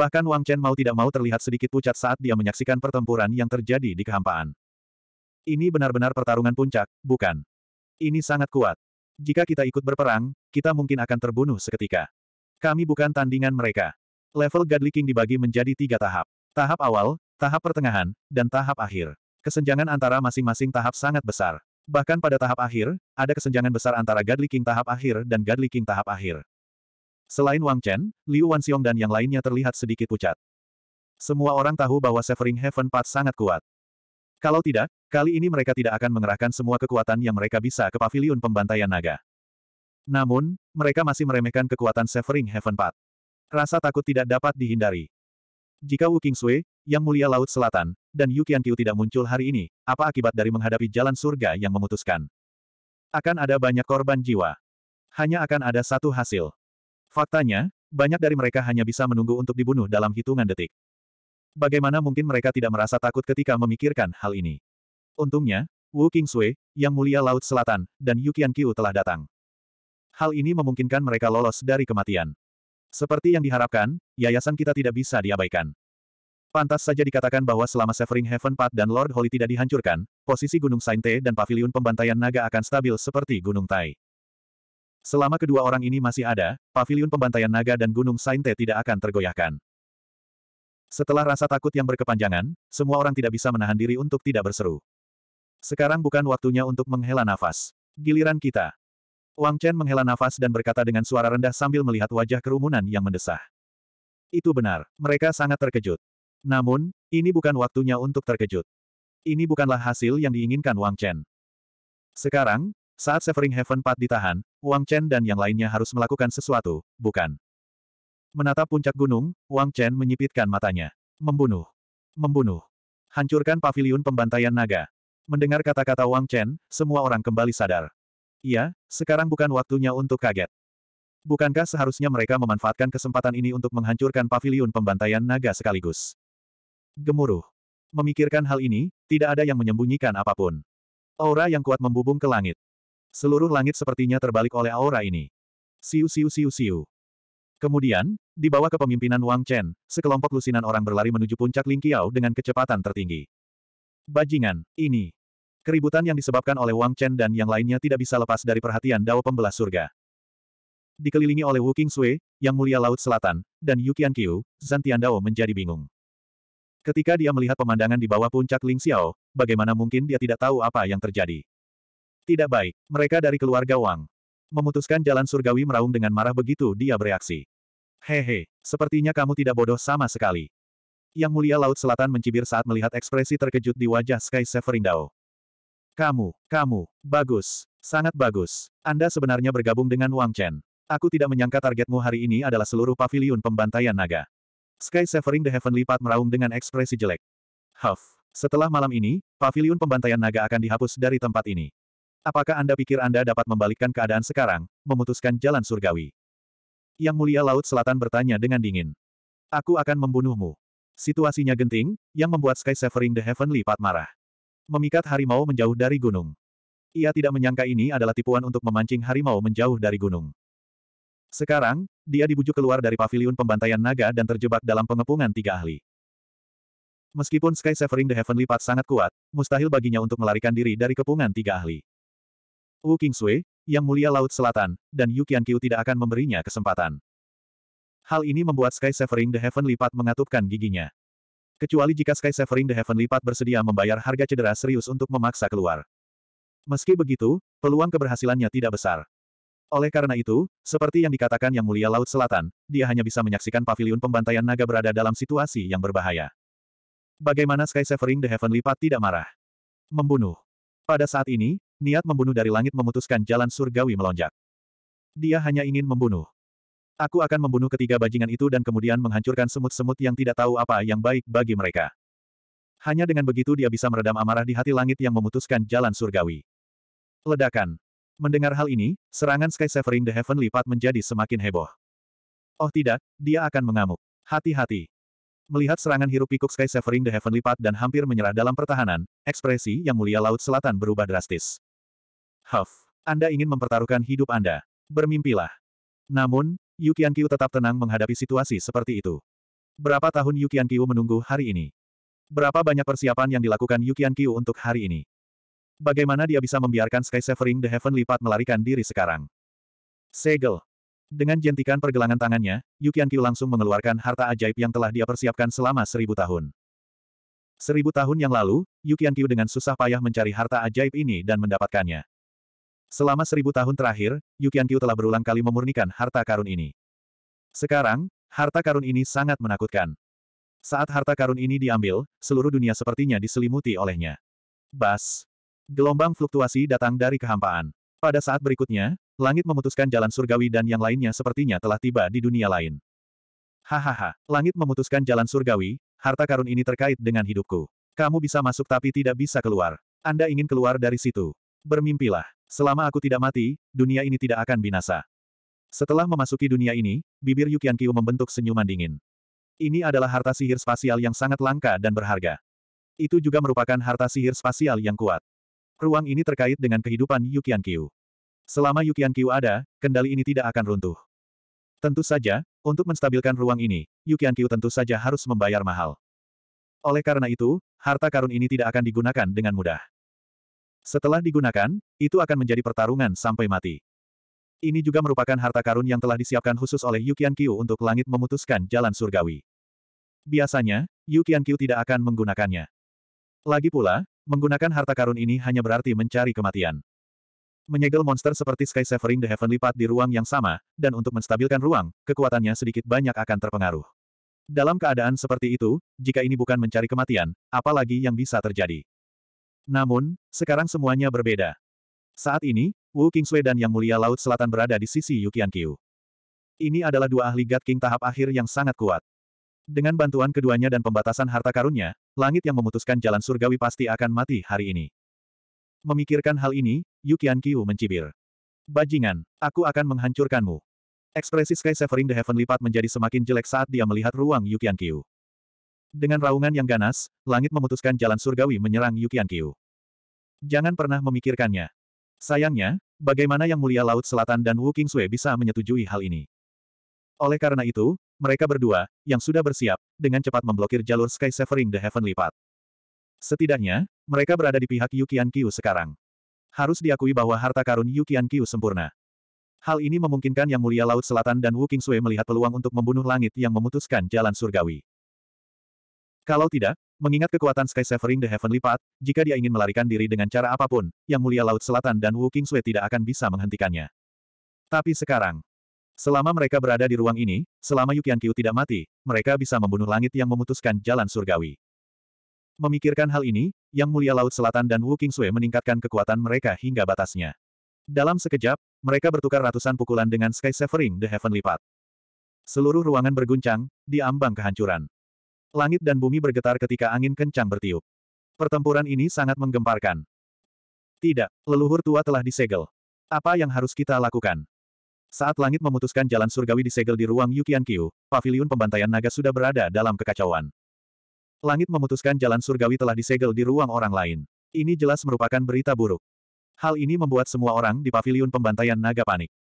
Bahkan Wang Chen mau tidak mau terlihat sedikit pucat saat dia menyaksikan pertempuran yang terjadi di kehampaan. Ini benar-benar pertarungan puncak, bukan? Ini sangat kuat. Jika kita ikut berperang, kita mungkin akan terbunuh seketika. Kami bukan tandingan mereka. Level Godly King dibagi menjadi tiga tahap. Tahap awal, tahap pertengahan, dan tahap akhir. Kesenjangan antara masing-masing tahap sangat besar. Bahkan pada tahap akhir, ada kesenjangan besar antara Godly King tahap akhir dan Godly King tahap akhir. Selain Wang Chen, Liu Wanxiong dan yang lainnya terlihat sedikit pucat. Semua orang tahu bahwa Severing Heaven Path sangat kuat. Kalau tidak, kali ini mereka tidak akan mengerahkan semua kekuatan yang mereka bisa ke paviliun pembantaian naga. Namun, mereka masih meremehkan kekuatan Severing Heaven Path. Rasa takut tidak dapat dihindari. Jika Wu Kingsui, Yang Mulia Laut Selatan, dan Yu Qianqiu tidak muncul hari ini, apa akibat dari menghadapi jalan surga yang memutuskan? Akan ada banyak korban jiwa. Hanya akan ada satu hasil. Faktanya, banyak dari mereka hanya bisa menunggu untuk dibunuh dalam hitungan detik. Bagaimana mungkin mereka tidak merasa takut ketika memikirkan hal ini? Untungnya, Wu Kingsui, Yang Mulia Laut Selatan, dan Yu Qiu telah datang. Hal ini memungkinkan mereka lolos dari kematian. Seperti yang diharapkan, yayasan kita tidak bisa diabaikan. Pantas saja dikatakan bahwa selama Severing Heaven Path dan Lord Holy tidak dihancurkan, posisi Gunung Sainte dan Paviliun Pembantaian Naga akan stabil seperti Gunung Tai. Selama kedua orang ini masih ada, paviliun pembantaian naga dan Gunung Sainte tidak akan tergoyahkan. Setelah rasa takut yang berkepanjangan, semua orang tidak bisa menahan diri untuk tidak berseru. Sekarang bukan waktunya untuk menghela nafas. Giliran kita. Wang Chen menghela nafas dan berkata dengan suara rendah sambil melihat wajah kerumunan yang mendesah. Itu benar, mereka sangat terkejut. Namun, ini bukan waktunya untuk terkejut. Ini bukanlah hasil yang diinginkan Wang Chen. Sekarang, saat Severing Heaven Path ditahan, Wang Chen dan yang lainnya harus melakukan sesuatu, bukan? Menatap puncak gunung, Wang Chen menyipitkan matanya. Membunuh. Membunuh. Hancurkan paviliun pembantaian naga. Mendengar kata-kata Wang Chen, semua orang kembali sadar. Iya, sekarang bukan waktunya untuk kaget. Bukankah seharusnya mereka memanfaatkan kesempatan ini untuk menghancurkan paviliun pembantaian naga sekaligus? Gemuruh. Memikirkan hal ini, tidak ada yang menyembunyikan apapun. Aura yang kuat membubung ke langit. Seluruh langit sepertinya terbalik oleh aura ini. Siu siu siu siu. Kemudian, di bawah kepemimpinan Wang Chen, sekelompok lusinan orang berlari menuju puncak Ling Lingqiao dengan kecepatan tertinggi. Bajingan, ini. Keributan yang disebabkan oleh Wang Chen dan yang lainnya tidak bisa lepas dari perhatian Dao Pembelah Surga. Dikelilingi oleh Wu Sui, Yang Mulia Laut Selatan, dan Yu Qiu, Zan Dao menjadi bingung. Ketika dia melihat pemandangan di bawah puncak Ling Xiao, bagaimana mungkin dia tidak tahu apa yang terjadi? Tidak baik, mereka dari keluarga Wang. Memutuskan jalan surgawi meraung dengan marah begitu dia bereaksi. Hehe, sepertinya kamu tidak bodoh sama sekali. Yang mulia Laut Selatan mencibir saat melihat ekspresi terkejut di wajah Sky Severindao. Kamu, kamu, bagus, sangat bagus. Anda sebenarnya bergabung dengan Wang Chen. Aku tidak menyangka targetmu hari ini adalah seluruh pavilion pembantaian naga. Sky Severing the Heavenly Path meraung dengan ekspresi jelek. Huff. Setelah malam ini, pavilion pembantaian naga akan dihapus dari tempat ini. Apakah Anda pikir Anda dapat membalikkan keadaan sekarang, memutuskan jalan surgawi? Yang Mulia Laut Selatan bertanya dengan dingin. Aku akan membunuhmu. Situasinya genting, yang membuat Sky Severing the Heavenly Path marah. Memikat harimau menjauh dari gunung. Ia tidak menyangka ini adalah tipuan untuk memancing harimau menjauh dari gunung. Sekarang, dia dibujuk keluar dari paviliun pembantaian naga dan terjebak dalam pengepungan tiga ahli. Meskipun Sky Severing the Heavenly Path sangat kuat, mustahil baginya untuk melarikan diri dari kepungan tiga ahli. Wu Kingsui, Yang Mulia Laut Selatan, dan Yu Qianqiu tidak akan memberinya kesempatan. Hal ini membuat Sky Severing the Heaven lipat mengatupkan giginya. Kecuali jika Sky Severing the Heaven lipat bersedia membayar harga cedera serius untuk memaksa keluar. Meski begitu, peluang keberhasilannya tidak besar. Oleh karena itu, seperti yang dikatakan Yang Mulia Laut Selatan, dia hanya bisa menyaksikan pavilion pembantaian naga berada dalam situasi yang berbahaya. Bagaimana Sky Severing the Heaven lipat tidak marah? Membunuh. Pada saat ini, niat membunuh dari langit memutuskan jalan surgawi melonjak. Dia hanya ingin membunuh. Aku akan membunuh ketiga bajingan itu dan kemudian menghancurkan semut-semut yang tidak tahu apa yang baik bagi mereka. Hanya dengan begitu dia bisa meredam amarah di hati langit yang memutuskan jalan surgawi. Ledakan. Mendengar hal ini, serangan Sky Severing the Heavenly Path menjadi semakin heboh. Oh tidak, dia akan mengamuk. Hati-hati. Melihat serangan hirup pikuk Sky Severing the Heavenly Path dan hampir menyerah dalam pertahanan, ekspresi yang mulia Laut Selatan berubah drastis. Huff, Anda ingin mempertaruhkan hidup Anda. Bermimpilah. Namun, Yu Qiankyu tetap tenang menghadapi situasi seperti itu. Berapa tahun Yu Qiankyu menunggu hari ini? Berapa banyak persiapan yang dilakukan Yu Qiankyu untuk hari ini? Bagaimana dia bisa membiarkan Sky Severing The Heaven lipat melarikan diri sekarang? Segel. Dengan jentikan pergelangan tangannya, Yu Qiankyu langsung mengeluarkan harta ajaib yang telah dia persiapkan selama seribu tahun. Seribu tahun yang lalu, Yu Qiankyu dengan susah payah mencari harta ajaib ini dan mendapatkannya. Selama seribu tahun terakhir, Yukianqiu telah berulang kali memurnikan harta karun ini. Sekarang, harta karun ini sangat menakutkan. Saat harta karun ini diambil, seluruh dunia sepertinya diselimuti olehnya. Bas! Gelombang fluktuasi datang dari kehampaan. Pada saat berikutnya, langit memutuskan jalan surgawi dan yang lainnya sepertinya telah tiba di dunia lain. Hahaha, langit memutuskan jalan surgawi, harta karun ini terkait dengan hidupku. Kamu bisa masuk tapi tidak bisa keluar. Anda ingin keluar dari situ. Bermimpilah. Selama aku tidak mati, dunia ini tidak akan binasa. Setelah memasuki dunia ini, bibir Yukian Kiu membentuk senyuman dingin. Ini adalah harta sihir spasial yang sangat langka dan berharga. Itu juga merupakan harta sihir spasial yang kuat. Ruang ini terkait dengan kehidupan Yukian Kiu. Selama Yukian Kiu ada, kendali ini tidak akan runtuh. Tentu saja, untuk menstabilkan ruang ini, Yukian Kiu tentu saja harus membayar mahal. Oleh karena itu, harta karun ini tidak akan digunakan dengan mudah. Setelah digunakan, itu akan menjadi pertarungan sampai mati. Ini juga merupakan harta karun yang telah disiapkan khusus oleh Yukian Qiu untuk langit memutuskan jalan surgawi. Biasanya, Yukian Qiu tidak akan menggunakannya. Lagi pula, menggunakan harta karun ini hanya berarti mencari kematian. Menyegel monster seperti Sky Severing the Heavenly Path di ruang yang sama, dan untuk menstabilkan ruang, kekuatannya sedikit banyak akan terpengaruh. Dalam keadaan seperti itu, jika ini bukan mencari kematian, apalagi yang bisa terjadi? Namun, sekarang semuanya berbeda. Saat ini, Wu Kingsue dan Yang Mulia Laut Selatan berada di sisi Yukian Qiu. Ini adalah dua ahli God King tahap akhir yang sangat kuat. Dengan bantuan keduanya dan pembatasan harta karunnya, langit yang memutuskan jalan surgawi pasti akan mati hari ini. Memikirkan hal ini, Yukian Qiu mencibir. Bajingan, aku akan menghancurkanmu. Ekspresi Sky Severing the Heaven lipat menjadi semakin jelek saat dia melihat ruang Yukian Qiu. Dengan raungan yang ganas, langit memutuskan jalan surgawi menyerang Yukian Kiu. Jangan pernah memikirkannya. Sayangnya, bagaimana Yang Mulia Laut Selatan dan Wu Qingzue bisa menyetujui hal ini. Oleh karena itu, mereka berdua, yang sudah bersiap, dengan cepat memblokir jalur Sky Severing The Heavenly Path. Setidaknya, mereka berada di pihak Yukian Kiu sekarang. Harus diakui bahwa harta karun Yukian Kiu sempurna. Hal ini memungkinkan Yang Mulia Laut Selatan dan Wu Qingzue melihat peluang untuk membunuh langit yang memutuskan jalan surgawi. Kalau tidak, mengingat kekuatan Sky Severing The Heavenly Path, jika dia ingin melarikan diri dengan cara apapun, Yang Mulia Laut Selatan dan Wu Kingsui tidak akan bisa menghentikannya. Tapi sekarang, selama mereka berada di ruang ini, selama Yu Qiankiu tidak mati, mereka bisa membunuh langit yang memutuskan jalan surgawi. Memikirkan hal ini, Yang Mulia Laut Selatan dan Wu Kingsui meningkatkan kekuatan mereka hingga batasnya. Dalam sekejap, mereka bertukar ratusan pukulan dengan Sky Severing The Heavenly Path. Seluruh ruangan berguncang, diambang kehancuran. Langit dan bumi bergetar ketika angin kencang bertiup. Pertempuran ini sangat menggemparkan. Tidak, leluhur tua telah disegel. Apa yang harus kita lakukan? Saat langit memutuskan jalan surgawi disegel di ruang Yukian Kyu, pavilion pembantaian naga sudah berada dalam kekacauan. Langit memutuskan jalan surgawi telah disegel di ruang orang lain. Ini jelas merupakan berita buruk. Hal ini membuat semua orang di pavilion pembantaian naga panik.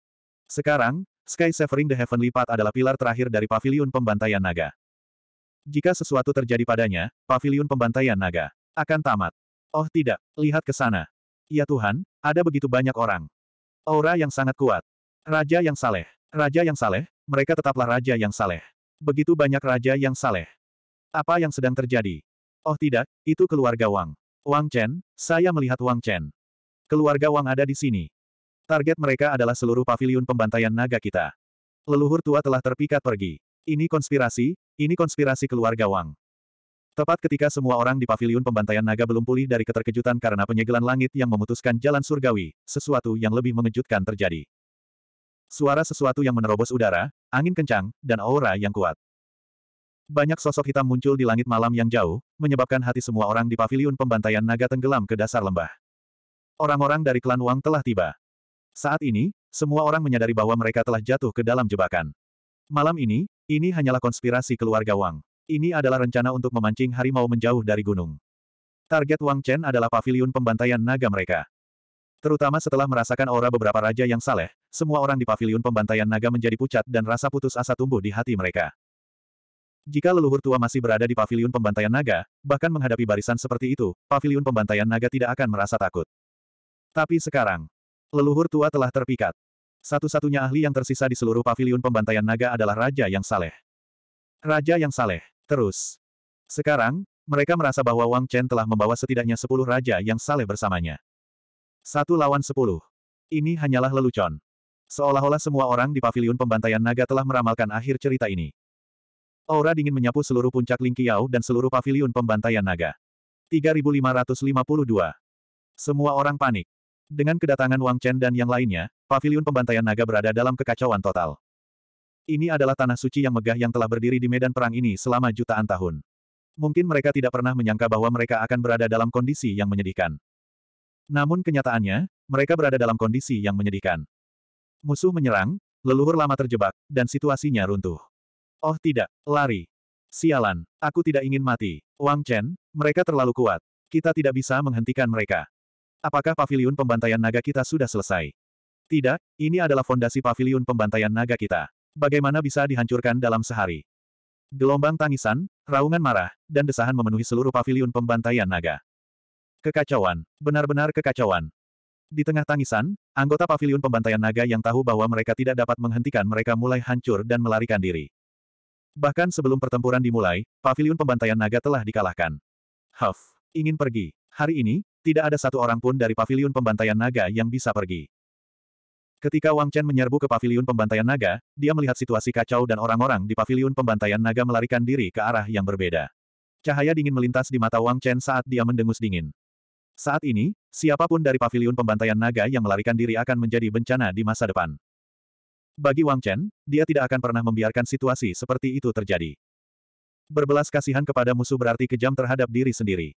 Sekarang, Sky Severing the Heavenly Path adalah pilar terakhir dari pavilion pembantaian naga. Jika sesuatu terjadi padanya, paviliun pembantaian naga akan tamat. Oh tidak, lihat ke sana. Ya Tuhan, ada begitu banyak orang. Aura yang sangat kuat. Raja yang saleh. Raja yang saleh, mereka tetaplah raja yang saleh. Begitu banyak raja yang saleh. Apa yang sedang terjadi? Oh tidak, itu keluarga Wang. Wang Chen, saya melihat Wang Chen. Keluarga Wang ada di sini. Target mereka adalah seluruh paviliun pembantaian naga kita. Leluhur tua telah terpikat pergi. Ini konspirasi, ini konspirasi keluarga Wang. Tepat ketika semua orang di paviliun pembantaian naga belum pulih dari keterkejutan karena penyegelan langit yang memutuskan jalan surgawi, sesuatu yang lebih mengejutkan terjadi. Suara sesuatu yang menerobos udara, angin kencang, dan aura yang kuat. Banyak sosok hitam muncul di langit malam yang jauh, menyebabkan hati semua orang di paviliun pembantaian naga tenggelam ke dasar lembah. Orang-orang dari klan Wang telah tiba. Saat ini, semua orang menyadari bahwa mereka telah jatuh ke dalam jebakan. Malam ini, ini hanyalah konspirasi keluarga Wang. Ini adalah rencana untuk memancing harimau menjauh dari gunung. Target Wang Chen adalah pavilion pembantaian naga mereka. Terutama setelah merasakan aura beberapa raja yang saleh, semua orang di pavilion pembantaian naga menjadi pucat dan rasa putus asa tumbuh di hati mereka. Jika leluhur tua masih berada di pavilion pembantaian naga, bahkan menghadapi barisan seperti itu, pavilion pembantaian naga tidak akan merasa takut. Tapi sekarang, leluhur tua telah terpikat. Satu-satunya ahli yang tersisa di seluruh paviliun pembantaian naga adalah Raja yang saleh. Raja yang saleh. Terus. Sekarang, mereka merasa bahwa Wang Chen telah membawa setidaknya sepuluh raja yang saleh bersamanya. Satu lawan sepuluh. Ini hanyalah lelucon. Seolah-olah semua orang di paviliun pembantaian naga telah meramalkan akhir cerita ini. Aura dingin menyapu seluruh puncak Ling Qiao dan seluruh paviliun pembantaian naga. 3552. Semua orang panik. Dengan kedatangan Wang Chen dan yang lainnya, Paviliun pembantaian naga berada dalam kekacauan total. Ini adalah tanah suci yang megah yang telah berdiri di medan perang ini selama jutaan tahun. Mungkin mereka tidak pernah menyangka bahwa mereka akan berada dalam kondisi yang menyedihkan. Namun kenyataannya, mereka berada dalam kondisi yang menyedihkan. Musuh menyerang, leluhur lama terjebak, dan situasinya runtuh. Oh tidak, lari. Sialan, aku tidak ingin mati. Wang Chen, mereka terlalu kuat. Kita tidak bisa menghentikan mereka. Apakah paviliun pembantaian naga kita sudah selesai? Tidak, ini adalah fondasi pavilion pembantaian naga kita. Bagaimana bisa dihancurkan dalam sehari? Gelombang tangisan, raungan marah, dan desahan memenuhi seluruh pavilion pembantaian naga. Kekacauan, benar-benar kekacauan. Di tengah tangisan, anggota pavilion pembantaian naga yang tahu bahwa mereka tidak dapat menghentikan mereka mulai hancur dan melarikan diri. Bahkan sebelum pertempuran dimulai, pavilion pembantaian naga telah dikalahkan. Huff, ingin pergi. Hari ini, tidak ada satu orang pun dari pavilion pembantaian naga yang bisa pergi. Ketika Wang Chen menyerbu ke paviliun pembantaian naga, dia melihat situasi kacau dan orang-orang di paviliun pembantaian naga melarikan diri ke arah yang berbeda. Cahaya dingin melintas di mata Wang Chen saat dia mendengus dingin. Saat ini, siapapun dari paviliun pembantaian naga yang melarikan diri akan menjadi bencana di masa depan. Bagi Wang Chen, dia tidak akan pernah membiarkan situasi seperti itu terjadi. Berbelas kasihan kepada musuh berarti kejam terhadap diri sendiri.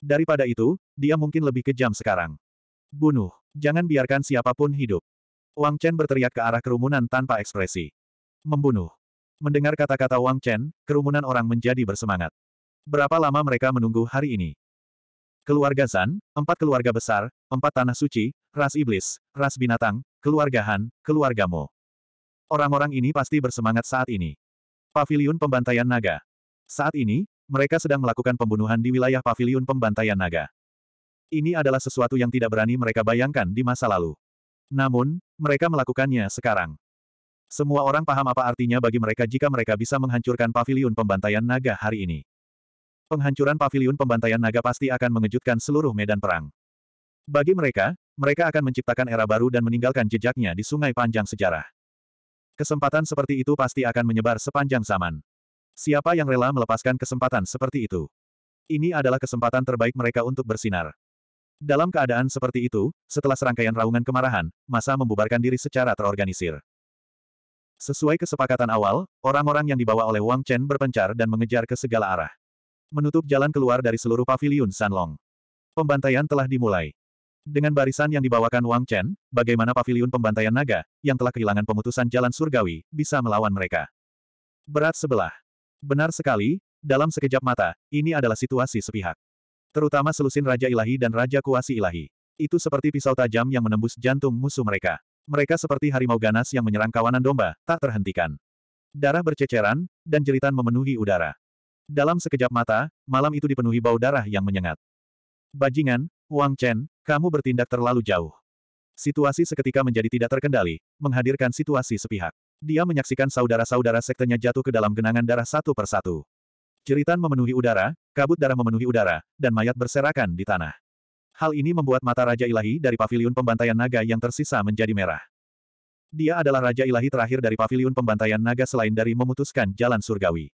Daripada itu, dia mungkin lebih kejam sekarang. Bunuh, jangan biarkan siapapun hidup. Wang Chen berteriak ke arah kerumunan tanpa ekspresi. Membunuh. Mendengar kata-kata Wang Chen, kerumunan orang menjadi bersemangat. Berapa lama mereka menunggu hari ini? Keluarga Zan, empat keluarga besar, empat tanah suci, ras iblis, ras binatang, keluarga Han, keluarga Mo. Orang-orang ini pasti bersemangat saat ini. Paviliun Pembantaian Naga. Saat ini, mereka sedang melakukan pembunuhan di wilayah Paviliun Pembantaian Naga. Ini adalah sesuatu yang tidak berani mereka bayangkan di masa lalu. Namun, mereka melakukannya sekarang. Semua orang paham apa artinya bagi mereka jika mereka bisa menghancurkan paviliun pembantaian naga hari ini. Penghancuran paviliun pembantaian naga pasti akan mengejutkan seluruh medan perang. Bagi mereka, mereka akan menciptakan era baru dan meninggalkan jejaknya di sungai panjang sejarah. Kesempatan seperti itu pasti akan menyebar sepanjang zaman. Siapa yang rela melepaskan kesempatan seperti itu? Ini adalah kesempatan terbaik mereka untuk bersinar. Dalam keadaan seperti itu, setelah serangkaian raungan kemarahan, masa membubarkan diri secara terorganisir. Sesuai kesepakatan awal, orang-orang yang dibawa oleh Wang Chen berpencar dan mengejar ke segala arah. Menutup jalan keluar dari seluruh pavilion Sanlong. Pembantaian telah dimulai. Dengan barisan yang dibawakan Wang Chen, bagaimana pavilion pembantaian naga, yang telah kehilangan pemutusan jalan surgawi, bisa melawan mereka. Berat sebelah. Benar sekali, dalam sekejap mata, ini adalah situasi sepihak. Terutama selusin Raja Ilahi dan Raja Kuasi Ilahi. Itu seperti pisau tajam yang menembus jantung musuh mereka. Mereka seperti harimau ganas yang menyerang kawanan domba, tak terhentikan. Darah berceceran, dan jeritan memenuhi udara. Dalam sekejap mata, malam itu dipenuhi bau darah yang menyengat. Bajingan, Wang Chen, kamu bertindak terlalu jauh. Situasi seketika menjadi tidak terkendali, menghadirkan situasi sepihak. Dia menyaksikan saudara-saudara sektenya jatuh ke dalam genangan darah satu persatu. Jeritan memenuhi udara, kabut darah memenuhi udara, dan mayat berserakan di tanah. Hal ini membuat mata Raja Ilahi dari paviliun pembantaian naga yang tersisa menjadi merah. Dia adalah Raja Ilahi terakhir dari paviliun pembantaian naga selain dari memutuskan jalan surgawi.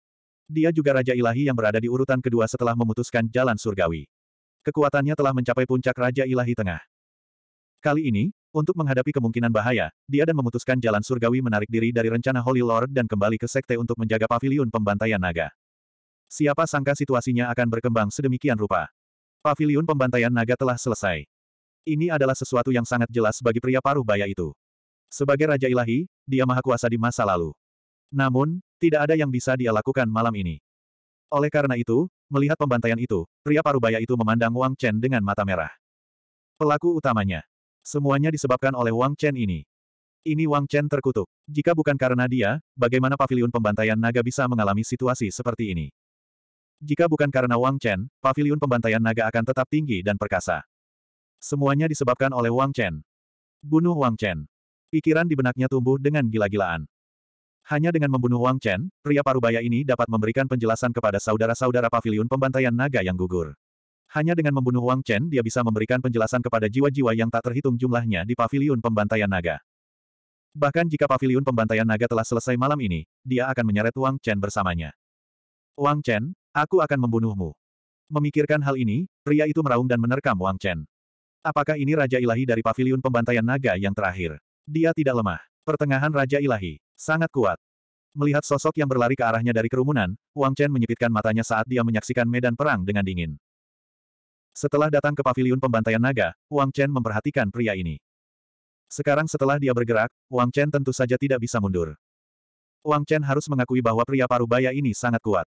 Dia juga Raja Ilahi yang berada di urutan kedua setelah memutuskan jalan surgawi. Kekuatannya telah mencapai puncak Raja Ilahi Tengah. Kali ini, untuk menghadapi kemungkinan bahaya, dia dan memutuskan jalan surgawi menarik diri dari rencana Holy Lord dan kembali ke sekte untuk menjaga paviliun pembantaian naga. Siapa sangka situasinya akan berkembang sedemikian rupa. Paviliun pembantaian naga telah selesai. Ini adalah sesuatu yang sangat jelas bagi pria paruh baya itu. Sebagai Raja Ilahi, dia maha kuasa di masa lalu. Namun, tidak ada yang bisa dia lakukan malam ini. Oleh karena itu, melihat pembantaian itu, pria paruh baya itu memandang Wang Chen dengan mata merah. Pelaku utamanya. Semuanya disebabkan oleh Wang Chen ini. Ini Wang Chen terkutuk. Jika bukan karena dia, bagaimana paviliun pembantaian naga bisa mengalami situasi seperti ini? Jika bukan karena Wang Chen, pavilion pembantaian naga akan tetap tinggi dan perkasa. Semuanya disebabkan oleh Wang Chen. Bunuh Wang Chen. Pikiran di benaknya tumbuh dengan gila-gilaan. Hanya dengan membunuh Wang Chen, pria parubaya ini dapat memberikan penjelasan kepada saudara-saudara pavilion pembantaian naga yang gugur. Hanya dengan membunuh Wang Chen dia bisa memberikan penjelasan kepada jiwa-jiwa yang tak terhitung jumlahnya di pavilion pembantaian naga. Bahkan jika pavilion pembantaian naga telah selesai malam ini, dia akan menyeret Wang Chen bersamanya. Wang Chen, aku akan membunuhmu. Memikirkan hal ini, pria itu meraung dan menerkam Wang Chen. Apakah ini Raja Ilahi dari Paviliun Pembantaian Naga yang terakhir? Dia tidak lemah. Pertengahan Raja Ilahi. Sangat kuat. Melihat sosok yang berlari ke arahnya dari kerumunan, Wang Chen menyipitkan matanya saat dia menyaksikan medan perang dengan dingin. Setelah datang ke paviliun pembantaian naga, Wang Chen memperhatikan pria ini. Sekarang setelah dia bergerak, Wang Chen tentu saja tidak bisa mundur. Wang Chen harus mengakui bahwa pria parubaya ini sangat kuat.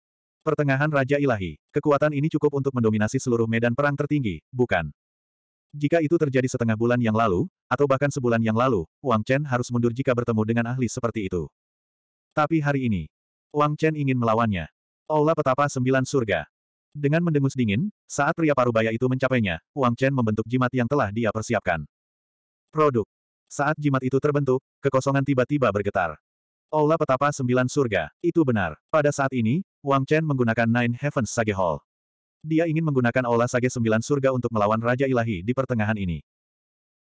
Pertengahan Raja Ilahi, kekuatan ini cukup untuk mendominasi seluruh medan perang tertinggi, bukan? Jika itu terjadi setengah bulan yang lalu, atau bahkan sebulan yang lalu, Wang Chen harus mundur jika bertemu dengan ahli seperti itu. Tapi hari ini, Wang Chen ingin melawannya. Aula Petapa Sembilan Surga. Dengan mendengus dingin, saat pria parubaya itu mencapainya, Wang Chen membentuk jimat yang telah dia persiapkan. Produk. Saat jimat itu terbentuk, kekosongan tiba-tiba bergetar. Aula Petapa Sembilan Surga, itu benar. Pada saat ini, Wang Chen menggunakan Nine Heavens Sage Hall. Dia ingin menggunakan Aula Sage Sembilan Surga untuk melawan Raja Ilahi di pertengahan ini.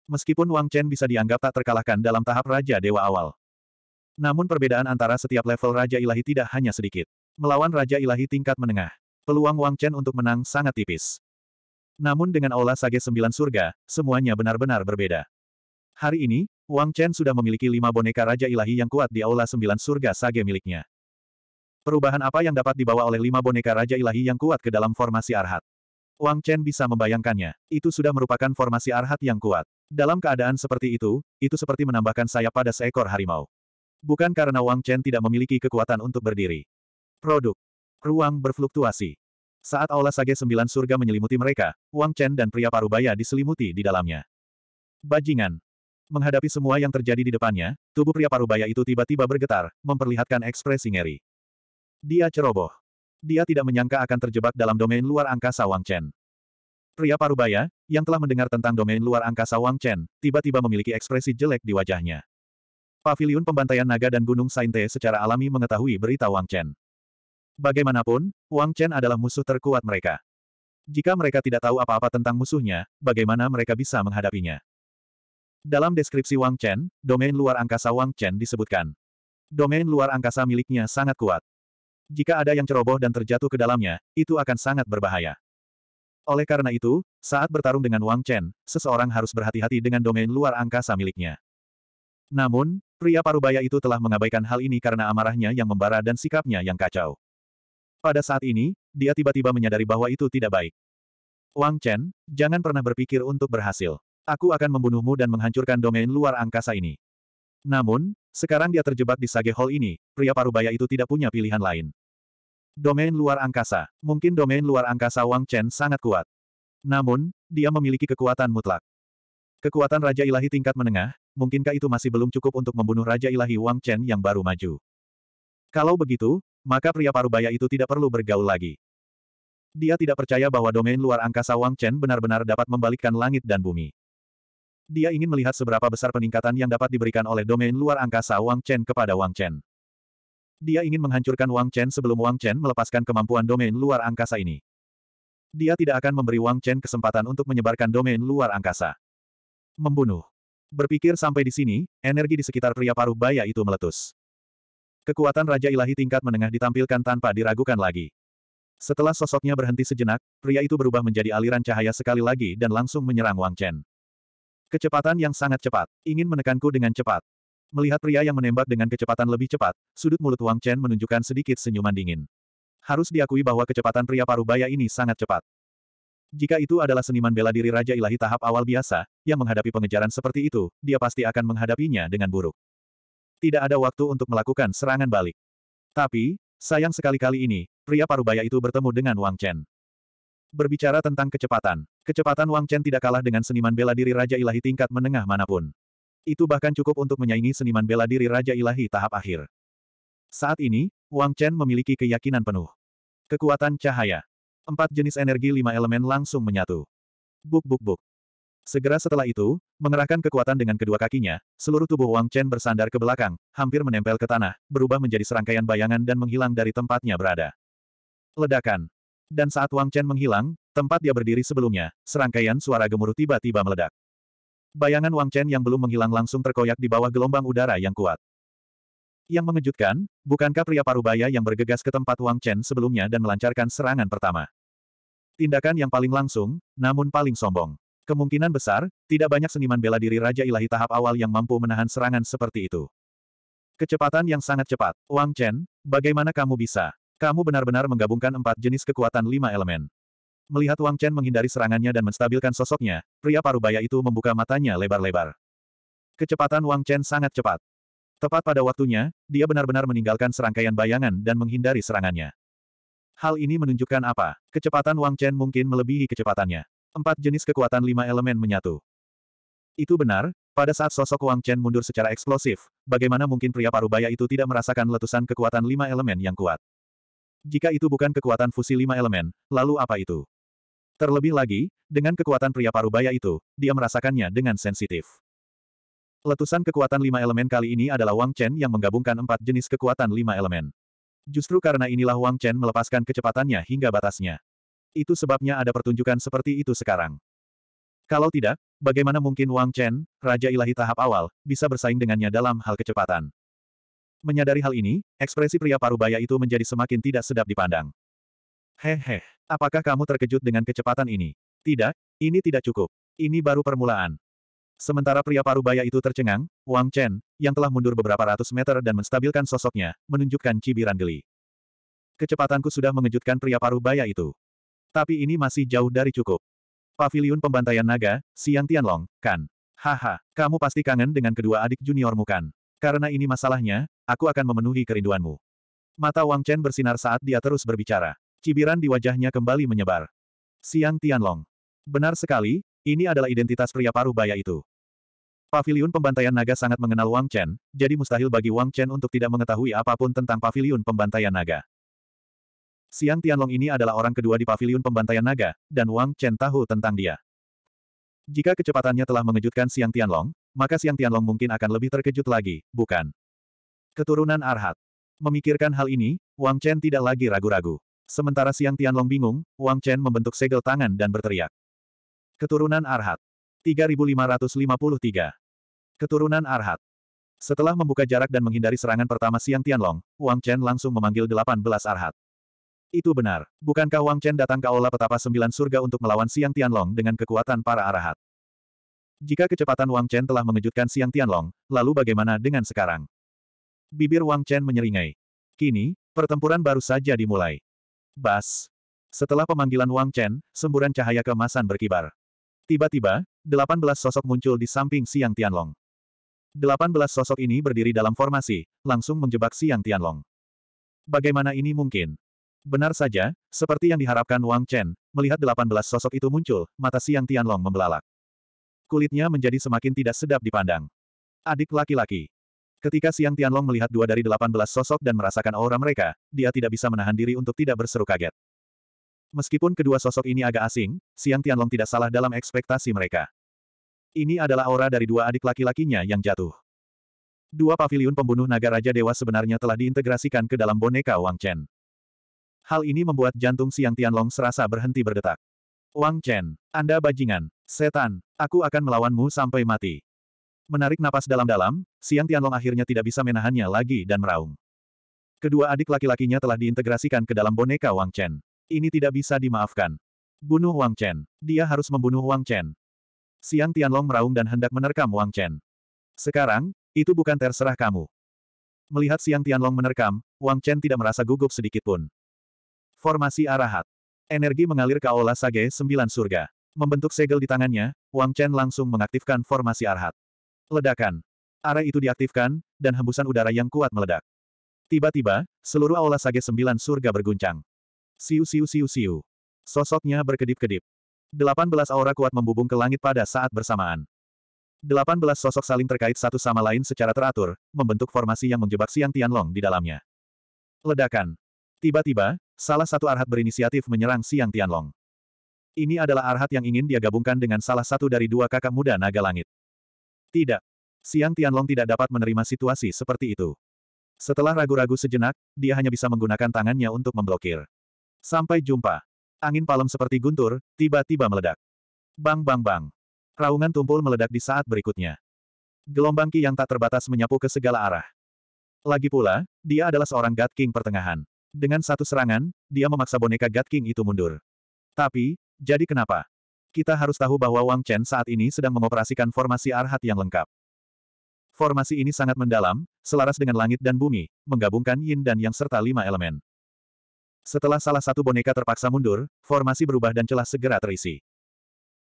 Meskipun Wang Chen bisa dianggap tak terkalahkan dalam tahap Raja Dewa awal. Namun perbedaan antara setiap level Raja Ilahi tidak hanya sedikit. Melawan Raja Ilahi tingkat menengah, peluang Wang Chen untuk menang sangat tipis. Namun dengan Aula Sage Sembilan Surga, semuanya benar-benar berbeda. Hari ini, Wang Chen sudah memiliki lima boneka Raja Ilahi yang kuat di Aula Sembilan Surga Sage miliknya. Perubahan apa yang dapat dibawa oleh lima boneka Raja Ilahi yang kuat ke dalam formasi Arhat? Wang Chen bisa membayangkannya. Itu sudah merupakan formasi Arhat yang kuat. Dalam keadaan seperti itu, itu seperti menambahkan sayap pada seekor harimau. Bukan karena Wang Chen tidak memiliki kekuatan untuk berdiri. Produk. Ruang berfluktuasi. Saat Aula Sage Sembilan Surga menyelimuti mereka, Wang Chen dan pria parubaya diselimuti di dalamnya. Bajingan. Menghadapi semua yang terjadi di depannya, tubuh pria parubaya itu tiba-tiba bergetar, memperlihatkan ekspresi ngeri. Dia ceroboh. Dia tidak menyangka akan terjebak dalam domain luar angkasa Wang Chen. Pria parubaya, yang telah mendengar tentang domain luar angkasa Wang Chen, tiba-tiba memiliki ekspresi jelek di wajahnya. Pavilion pembantaian naga dan Gunung Sainte secara alami mengetahui berita Wang Chen. Bagaimanapun, Wang Chen adalah musuh terkuat mereka. Jika mereka tidak tahu apa-apa tentang musuhnya, bagaimana mereka bisa menghadapinya? Dalam deskripsi Wang Chen, domain luar angkasa Wang Chen disebutkan. Domain luar angkasa miliknya sangat kuat. Jika ada yang ceroboh dan terjatuh ke dalamnya, itu akan sangat berbahaya. Oleh karena itu, saat bertarung dengan Wang Chen, seseorang harus berhati-hati dengan domain luar angkasa miliknya. Namun, pria parubaya itu telah mengabaikan hal ini karena amarahnya yang membara dan sikapnya yang kacau. Pada saat ini, dia tiba-tiba menyadari bahwa itu tidak baik. Wang Chen, jangan pernah berpikir untuk berhasil. Aku akan membunuhmu dan menghancurkan domain luar angkasa ini. Namun, sekarang dia terjebak di Sage Hall ini, pria parubaya itu tidak punya pilihan lain. Domain luar angkasa. Mungkin domain luar angkasa Wang Chen sangat kuat. Namun, dia memiliki kekuatan mutlak. Kekuatan Raja Ilahi tingkat menengah, mungkinkah itu masih belum cukup untuk membunuh Raja Ilahi Wang Chen yang baru maju? Kalau begitu, maka pria parubaya itu tidak perlu bergaul lagi. Dia tidak percaya bahwa domain luar angkasa Wang Chen benar-benar dapat membalikkan langit dan bumi. Dia ingin melihat seberapa besar peningkatan yang dapat diberikan oleh domain luar angkasa Wang Chen kepada Wang Chen. Dia ingin menghancurkan Wang Chen sebelum Wang Chen melepaskan kemampuan domain luar angkasa ini. Dia tidak akan memberi Wang Chen kesempatan untuk menyebarkan domain luar angkasa. Membunuh. Berpikir sampai di sini, energi di sekitar pria paruh baya itu meletus. Kekuatan Raja Ilahi tingkat menengah ditampilkan tanpa diragukan lagi. Setelah sosoknya berhenti sejenak, pria itu berubah menjadi aliran cahaya sekali lagi dan langsung menyerang Wang Chen. Kecepatan yang sangat cepat. Ingin menekanku dengan cepat. Melihat pria yang menembak dengan kecepatan lebih cepat, sudut mulut Wang Chen menunjukkan sedikit senyuman dingin. Harus diakui bahwa kecepatan pria parubaya ini sangat cepat. Jika itu adalah seniman bela diri Raja Ilahi tahap awal biasa, yang menghadapi pengejaran seperti itu, dia pasti akan menghadapinya dengan buruk. Tidak ada waktu untuk melakukan serangan balik. Tapi, sayang sekali kali ini, pria parubaya itu bertemu dengan Wang Chen. Berbicara tentang kecepatan, Kecepatan Wang Chen tidak kalah dengan seniman bela diri Raja Ilahi tingkat menengah manapun. Itu bahkan cukup untuk menyaingi seniman bela diri Raja Ilahi tahap akhir. Saat ini, Wang Chen memiliki keyakinan penuh. Kekuatan cahaya. Empat jenis energi lima elemen langsung menyatu. Buk buk buk. Segera setelah itu, mengerahkan kekuatan dengan kedua kakinya, seluruh tubuh Wang Chen bersandar ke belakang, hampir menempel ke tanah, berubah menjadi serangkaian bayangan dan menghilang dari tempatnya berada. Ledakan. Dan saat Wang Chen menghilang, tempat dia berdiri sebelumnya, serangkaian suara gemuruh tiba-tiba meledak. Bayangan Wang Chen yang belum menghilang langsung terkoyak di bawah gelombang udara yang kuat. Yang mengejutkan, bukankah pria parubaya yang bergegas ke tempat Wang Chen sebelumnya dan melancarkan serangan pertama. Tindakan yang paling langsung, namun paling sombong. Kemungkinan besar, tidak banyak seniman bela diri Raja Ilahi tahap awal yang mampu menahan serangan seperti itu. Kecepatan yang sangat cepat. Wang Chen, bagaimana kamu bisa? Kamu benar-benar menggabungkan empat jenis kekuatan lima elemen. Melihat Wang Chen menghindari serangannya dan menstabilkan sosoknya, pria parubaya itu membuka matanya lebar-lebar. Kecepatan Wang Chen sangat cepat. Tepat pada waktunya, dia benar-benar meninggalkan serangkaian bayangan dan menghindari serangannya. Hal ini menunjukkan apa? Kecepatan Wang Chen mungkin melebihi kecepatannya. Empat jenis kekuatan lima elemen menyatu. Itu benar, pada saat sosok Wang Chen mundur secara eksplosif, bagaimana mungkin pria parubaya itu tidak merasakan letusan kekuatan lima elemen yang kuat? Jika itu bukan kekuatan fusi lima elemen, lalu apa itu? Terlebih lagi, dengan kekuatan pria parubaya itu, dia merasakannya dengan sensitif. Letusan kekuatan lima elemen kali ini adalah Wang Chen yang menggabungkan empat jenis kekuatan lima elemen. Justru karena inilah Wang Chen melepaskan kecepatannya hingga batasnya. Itu sebabnya ada pertunjukan seperti itu sekarang. Kalau tidak, bagaimana mungkin Wang Chen, Raja Ilahi tahap awal, bisa bersaing dengannya dalam hal kecepatan? Menyadari hal ini, ekspresi pria parubaya itu menjadi semakin tidak sedap dipandang. Hehe, apakah kamu terkejut dengan kecepatan ini? Tidak, ini tidak cukup. Ini baru permulaan. Sementara pria parubaya itu tercengang, Wang Chen, yang telah mundur beberapa ratus meter dan menstabilkan sosoknya, menunjukkan cibiran geli. Kecepatanku sudah mengejutkan pria parubaya itu. Tapi ini masih jauh dari cukup. Pavilion Pembantaian Naga, Siang Tianlong, kan? Haha, kamu pasti kangen dengan kedua adik juniormu kan? Karena ini masalahnya, Aku akan memenuhi kerinduanmu. Mata Wang Chen bersinar saat dia terus berbicara. Cibiran di wajahnya kembali menyebar. Siang Tianlong. Benar sekali, ini adalah identitas pria paruh baya itu. Pavilion pembantaian naga sangat mengenal Wang Chen, jadi mustahil bagi Wang Chen untuk tidak mengetahui apapun tentang pavilion pembantaian naga. Siang Tianlong ini adalah orang kedua di pavilion pembantaian naga, dan Wang Chen tahu tentang dia. Jika kecepatannya telah mengejutkan Siang Tianlong, maka Siang Tianlong mungkin akan lebih terkejut lagi, bukan? Keturunan Arhat. Memikirkan hal ini, Wang Chen tidak lagi ragu-ragu. Sementara Siang Tianlong bingung, Wang Chen membentuk segel tangan dan berteriak. Keturunan Arhat. 3553. Keturunan Arhat. Setelah membuka jarak dan menghindari serangan pertama Siang Tianlong, Wang Chen langsung memanggil 18 Arhat. Itu benar. Bukankah Wang Chen datang ke Aula Petapa Sembilan Surga untuk melawan Siang Tianlong dengan kekuatan para Arhat? Jika kecepatan Wang Chen telah mengejutkan Siang Tianlong, lalu bagaimana dengan sekarang? Bibir Wang Chen menyeringai. Kini, pertempuran baru saja dimulai. Bas. Setelah pemanggilan Wang Chen, semburan cahaya kemasan berkibar. Tiba-tiba, delapan belas sosok muncul di samping Siang Tianlong. Delapan belas sosok ini berdiri dalam formasi, langsung menjebak Siang Tianlong. Bagaimana ini mungkin? Benar saja, seperti yang diharapkan Wang Chen, melihat delapan belas sosok itu muncul, mata Siang Tianlong membelalak. Kulitnya menjadi semakin tidak sedap dipandang. Adik laki-laki. Ketika Siang Tianlong melihat dua dari delapan belas sosok dan merasakan aura mereka, dia tidak bisa menahan diri untuk tidak berseru kaget. Meskipun kedua sosok ini agak asing, Siang Tianlong tidak salah dalam ekspektasi mereka. Ini adalah aura dari dua adik laki-lakinya yang jatuh. Dua paviliun pembunuh naga Raja Dewa sebenarnya telah diintegrasikan ke dalam boneka Wang Chen. Hal ini membuat jantung Siang Tianlong serasa berhenti berdetak. Wang Chen, Anda bajingan, setan, aku akan melawanmu sampai mati. Menarik napas dalam-dalam, Siang Tianlong akhirnya tidak bisa menahannya lagi dan meraung. Kedua adik laki-lakinya telah diintegrasikan ke dalam boneka Wang Chen. Ini tidak bisa dimaafkan. Bunuh Wang Chen. Dia harus membunuh Wang Chen. Siang Tianlong meraung dan hendak menerkam Wang Chen. Sekarang, itu bukan terserah kamu. Melihat Siang Tianlong menerkam, Wang Chen tidak merasa gugup sedikit pun. Formasi arahat. Energi mengalir ke aula Sage Sembilan Surga. Membentuk segel di tangannya, Wang Chen langsung mengaktifkan formasi arahat. Ledakan. Arah itu diaktifkan, dan hembusan udara yang kuat meledak. Tiba-tiba, seluruh aula sage sembilan surga berguncang. Siu siu siu siu. Sosoknya berkedip-kedip. Delapan belas aura kuat membubung ke langit pada saat bersamaan. Delapan belas sosok saling terkait satu sama lain secara teratur, membentuk formasi yang menjebak Siang Tianlong di dalamnya. Ledakan. Tiba-tiba, salah satu arhat berinisiatif menyerang Siang Tianlong. Ini adalah arhat yang ingin dia gabungkan dengan salah satu dari dua kakak muda naga langit. Tidak. Siang Tianlong tidak dapat menerima situasi seperti itu. Setelah ragu-ragu sejenak, dia hanya bisa menggunakan tangannya untuk memblokir. Sampai jumpa. Angin palem seperti guntur, tiba-tiba meledak. Bang bang bang. Raungan tumpul meledak di saat berikutnya. Gelombang ki yang tak terbatas menyapu ke segala arah. Lagi pula, dia adalah seorang God King pertengahan. Dengan satu serangan, dia memaksa boneka God King itu mundur. Tapi, jadi kenapa? Kita harus tahu bahwa Wang Chen saat ini sedang mengoperasikan formasi arhat yang lengkap. Formasi ini sangat mendalam, selaras dengan langit dan bumi, menggabungkan yin dan yang serta lima elemen. Setelah salah satu boneka terpaksa mundur, formasi berubah dan celah segera terisi.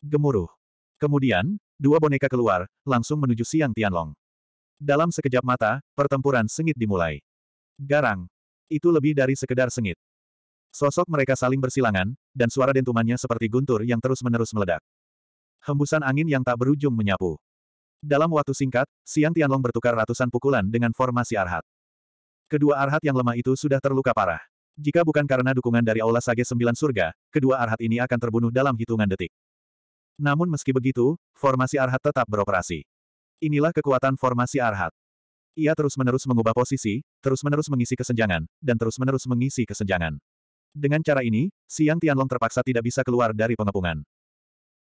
Gemuruh. Kemudian, dua boneka keluar, langsung menuju siang Tianlong. Dalam sekejap mata, pertempuran sengit dimulai. Garang. Itu lebih dari sekedar sengit. Sosok mereka saling bersilangan, dan suara dentumannya seperti guntur yang terus-menerus meledak. Hembusan angin yang tak berujung menyapu. Dalam waktu singkat, Siang Tianlong bertukar ratusan pukulan dengan formasi Arhat. Kedua Arhat yang lemah itu sudah terluka parah. Jika bukan karena dukungan dari Aula Sage Sembilan Surga, kedua Arhat ini akan terbunuh dalam hitungan detik. Namun meski begitu, formasi Arhat tetap beroperasi. Inilah kekuatan formasi Arhat. Ia terus-menerus mengubah posisi, terus-menerus mengisi kesenjangan, dan terus-menerus mengisi kesenjangan. Dengan cara ini, Siang Tianlong terpaksa tidak bisa keluar dari pengepungan.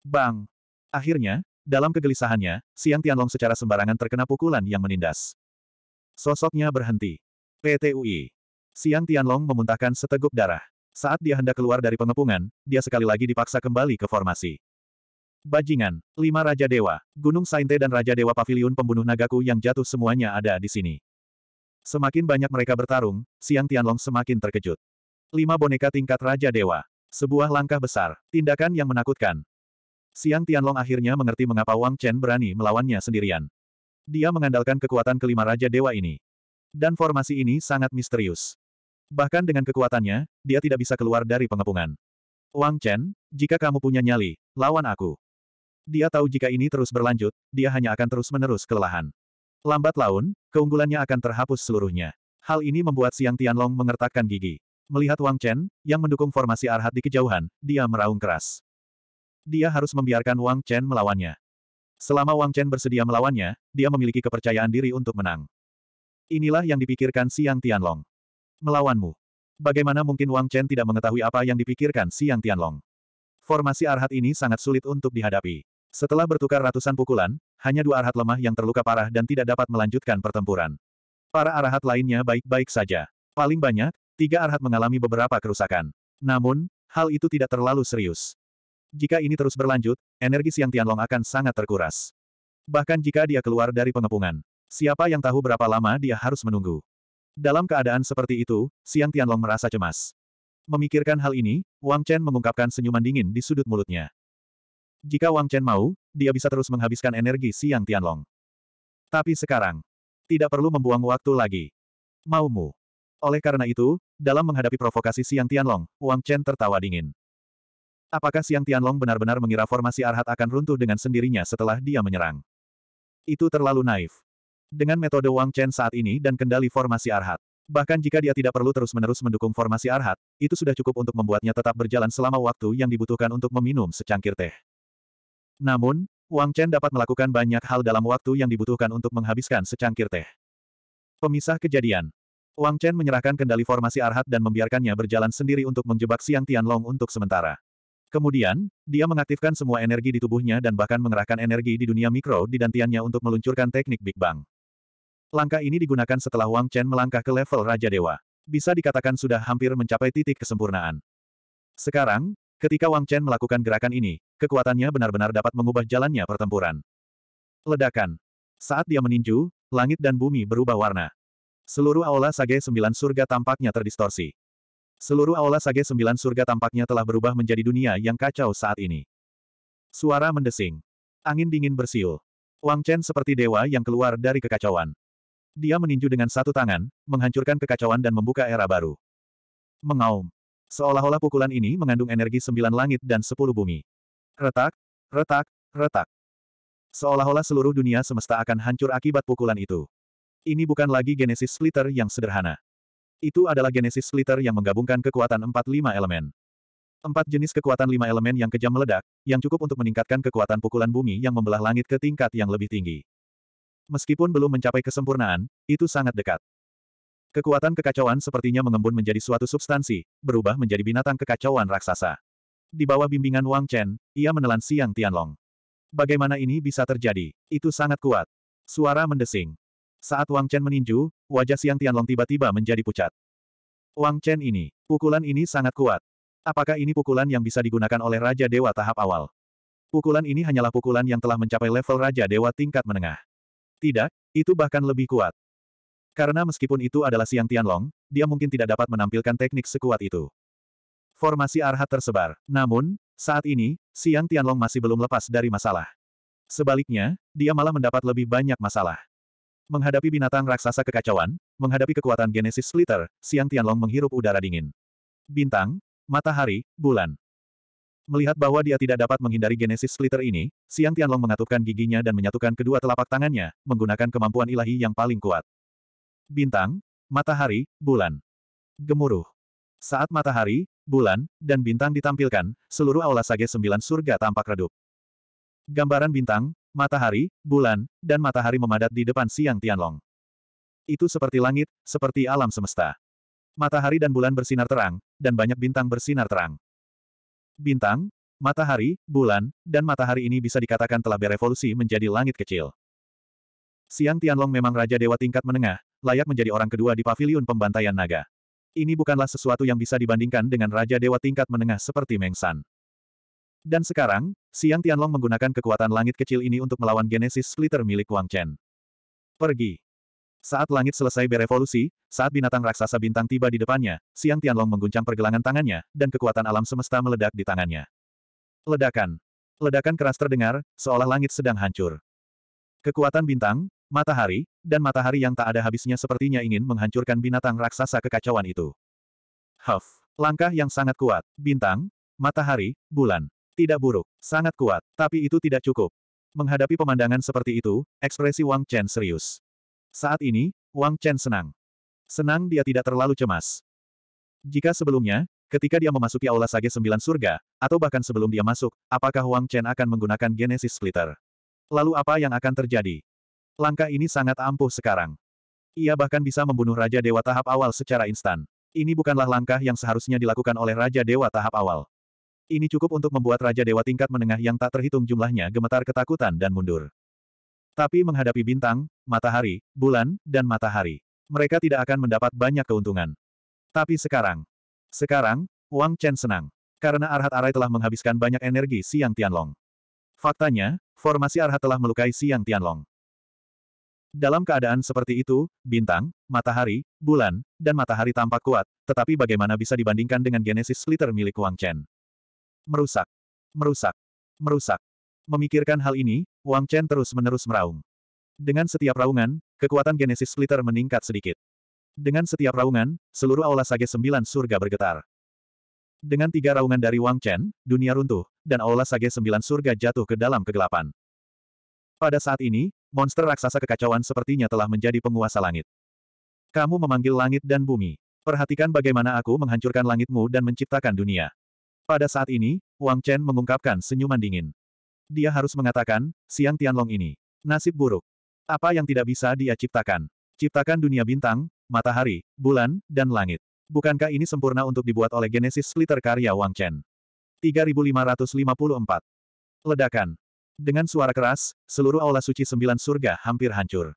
Bang! Akhirnya, dalam kegelisahannya, Siang Tianlong secara sembarangan terkena pukulan yang menindas. Sosoknya berhenti. PTUI. Siang Tianlong memuntahkan seteguk darah. Saat dia hendak keluar dari pengepungan, dia sekali lagi dipaksa kembali ke formasi. Bajingan, lima Raja Dewa, Gunung Sainte dan Raja Dewa Pavilion pembunuh nagaku yang jatuh semuanya ada di sini. Semakin banyak mereka bertarung, Siang Tianlong semakin terkejut. Lima boneka tingkat Raja Dewa. Sebuah langkah besar, tindakan yang menakutkan. Siang Tianlong akhirnya mengerti mengapa Wang Chen berani melawannya sendirian. Dia mengandalkan kekuatan kelima Raja Dewa ini. Dan formasi ini sangat misterius. Bahkan dengan kekuatannya, dia tidak bisa keluar dari pengepungan. Wang Chen, jika kamu punya nyali, lawan aku. Dia tahu jika ini terus berlanjut, dia hanya akan terus-menerus kelelahan. Lambat laun, keunggulannya akan terhapus seluruhnya. Hal ini membuat Siang Tianlong mengertakkan gigi. Melihat Wang Chen, yang mendukung formasi Arhat di kejauhan, dia meraung keras. Dia harus membiarkan Wang Chen melawannya. Selama Wang Chen bersedia melawannya, dia memiliki kepercayaan diri untuk menang. Inilah yang dipikirkan Siang Tianlong. Melawanmu. Bagaimana mungkin Wang Chen tidak mengetahui apa yang dipikirkan Siang Tianlong? Formasi Arhat ini sangat sulit untuk dihadapi. Setelah bertukar ratusan pukulan, hanya dua Arhat lemah yang terluka parah dan tidak dapat melanjutkan pertempuran. Para Arhat lainnya baik-baik saja. Paling banyak, tiga arhat mengalami beberapa kerusakan. Namun, hal itu tidak terlalu serius. Jika ini terus berlanjut, energi Siang Tianlong akan sangat terkuras. Bahkan jika dia keluar dari pengepungan. Siapa yang tahu berapa lama dia harus menunggu. Dalam keadaan seperti itu, Siang Tianlong merasa cemas. Memikirkan hal ini, Wang Chen mengungkapkan senyuman dingin di sudut mulutnya. Jika Wang Chen mau, dia bisa terus menghabiskan energi Siang Tianlong. Tapi sekarang, tidak perlu membuang waktu lagi. Maumu. Oleh karena itu, dalam menghadapi provokasi Siang Tianlong, Wang Chen tertawa dingin. Apakah Siang Tianlong benar-benar mengira formasi Arhat akan runtuh dengan sendirinya setelah dia menyerang? Itu terlalu naif. Dengan metode Wang Chen saat ini dan kendali formasi Arhat, bahkan jika dia tidak perlu terus-menerus mendukung formasi Arhat, itu sudah cukup untuk membuatnya tetap berjalan selama waktu yang dibutuhkan untuk meminum secangkir teh. Namun, Wang Chen dapat melakukan banyak hal dalam waktu yang dibutuhkan untuk menghabiskan secangkir teh. Pemisah kejadian, Wang Chen menyerahkan kendali formasi Arhat dan membiarkannya berjalan sendiri untuk menjebak Siang Tianlong untuk sementara. Kemudian, dia mengaktifkan semua energi di tubuhnya dan bahkan mengerahkan energi di dunia mikro di dantiannya untuk meluncurkan teknik Big Bang. Langkah ini digunakan setelah Wang Chen melangkah ke level Raja Dewa. Bisa dikatakan sudah hampir mencapai titik kesempurnaan. Sekarang, ketika Wang Chen melakukan gerakan ini, kekuatannya benar-benar dapat mengubah jalannya pertempuran. Ledakan. Saat dia meninju, langit dan bumi berubah warna. Seluruh aula Sage Sembilan Surga tampaknya terdistorsi. Seluruh aula Sage Sembilan Surga tampaknya telah berubah menjadi dunia yang kacau saat ini. Suara mendesing. Angin dingin bersiul. Wang Chen seperti dewa yang keluar dari kekacauan. Dia meninju dengan satu tangan, menghancurkan kekacauan dan membuka era baru. Mengaum. Seolah-olah pukulan ini mengandung energi sembilan langit dan sepuluh bumi. Retak, retak, retak. Seolah-olah seluruh dunia semesta akan hancur akibat pukulan itu. Ini bukan lagi Genesis Splitter yang sederhana. Itu adalah Genesis Splitter yang menggabungkan kekuatan empat lima elemen. Empat jenis kekuatan lima elemen yang kejam meledak, yang cukup untuk meningkatkan kekuatan pukulan bumi yang membelah langit ke tingkat yang lebih tinggi. Meskipun belum mencapai kesempurnaan, itu sangat dekat. Kekuatan kekacauan sepertinya mengembun menjadi suatu substansi, berubah menjadi binatang kekacauan raksasa. Di bawah bimbingan Wang Chen, ia menelan Siang Tianlong. Bagaimana ini bisa terjadi? Itu sangat kuat. Suara mendesing. Saat Wang Chen meninju, wajah Xiang Tianlong tiba-tiba menjadi pucat. Wang Chen ini, pukulan ini sangat kuat. Apakah ini pukulan yang bisa digunakan oleh Raja Dewa tahap awal? Pukulan ini hanyalah pukulan yang telah mencapai level Raja Dewa tingkat menengah. Tidak, itu bahkan lebih kuat. Karena meskipun itu adalah Xiang Tianlong, dia mungkin tidak dapat menampilkan teknik sekuat itu. Formasi arhat tersebar. Namun, saat ini, Xiang Tianlong masih belum lepas dari masalah. Sebaliknya, dia malah mendapat lebih banyak masalah. Menghadapi binatang raksasa kekacauan, menghadapi kekuatan Genesis Splitter, Siang Tianlong menghirup udara dingin. Bintang, matahari, bulan. Melihat bahwa dia tidak dapat menghindari Genesis Splitter ini, Siang Tianlong mengatupkan giginya dan menyatukan kedua telapak tangannya, menggunakan kemampuan ilahi yang paling kuat. Bintang, matahari, bulan. Gemuruh. Saat matahari, bulan, dan bintang ditampilkan, seluruh aula sage sembilan surga tampak redup. Gambaran bintang, matahari, bulan, dan matahari memadat di depan siang Tianlong. Itu seperti langit, seperti alam semesta. Matahari dan bulan bersinar terang, dan banyak bintang bersinar terang. Bintang, matahari, bulan, dan matahari ini bisa dikatakan telah berevolusi menjadi langit kecil. Siang Tianlong memang Raja Dewa tingkat menengah, layak menjadi orang kedua di paviliun pembantaian naga. Ini bukanlah sesuatu yang bisa dibandingkan dengan Raja Dewa tingkat menengah seperti Meng San. Dan sekarang, Siang Tianlong menggunakan kekuatan langit kecil ini untuk melawan Genesis Splitter milik Wang Chen. Pergi. Saat langit selesai berevolusi, saat binatang raksasa bintang tiba di depannya, Siang Tianlong mengguncang pergelangan tangannya, dan kekuatan alam semesta meledak di tangannya. Ledakan. Ledakan keras terdengar, seolah langit sedang hancur. Kekuatan bintang, matahari, dan matahari yang tak ada habisnya sepertinya ingin menghancurkan binatang raksasa kekacauan itu. Huff. Langkah yang sangat kuat, bintang, matahari, bulan. Tidak buruk, sangat kuat, tapi itu tidak cukup. Menghadapi pemandangan seperti itu, ekspresi Wang Chen serius. Saat ini, Wang Chen senang. Senang dia tidak terlalu cemas. Jika sebelumnya, ketika dia memasuki Aula Sage Sembilan Surga, atau bahkan sebelum dia masuk, apakah Wang Chen akan menggunakan Genesis Splitter? Lalu apa yang akan terjadi? Langkah ini sangat ampuh sekarang. Ia bahkan bisa membunuh Raja Dewa tahap awal secara instan. Ini bukanlah langkah yang seharusnya dilakukan oleh Raja Dewa tahap awal. Ini cukup untuk membuat Raja Dewa tingkat menengah yang tak terhitung jumlahnya gemetar ketakutan dan mundur. Tapi menghadapi bintang, matahari, bulan, dan matahari, mereka tidak akan mendapat banyak keuntungan. Tapi sekarang, sekarang, Wang Chen senang. Karena Arhat Arai telah menghabiskan banyak energi Siang Tianlong. Faktanya, formasi Arhat telah melukai Siang Tianlong. Dalam keadaan seperti itu, bintang, matahari, bulan, dan matahari tampak kuat, tetapi bagaimana bisa dibandingkan dengan Genesis Splitter milik Wang Chen? Merusak. Merusak. Merusak. Memikirkan hal ini, Wang Chen terus-menerus meraung. Dengan setiap raungan, kekuatan Genesis Splitter meningkat sedikit. Dengan setiap raungan, seluruh aula Sage Sembilan Surga bergetar. Dengan tiga raungan dari Wang Chen, dunia runtuh, dan aula Sage Sembilan Surga jatuh ke dalam kegelapan. Pada saat ini, monster raksasa kekacauan sepertinya telah menjadi penguasa langit. Kamu memanggil langit dan bumi. Perhatikan bagaimana aku menghancurkan langitmu dan menciptakan dunia. Pada saat ini, Wang Chen mengungkapkan senyuman dingin. Dia harus mengatakan, siang Tianlong ini. Nasib buruk. Apa yang tidak bisa dia ciptakan? Ciptakan dunia bintang, matahari, bulan, dan langit. Bukankah ini sempurna untuk dibuat oleh Genesis Splitter karya Wang Chen? 3554. Ledakan. Dengan suara keras, seluruh aula suci sembilan surga hampir hancur.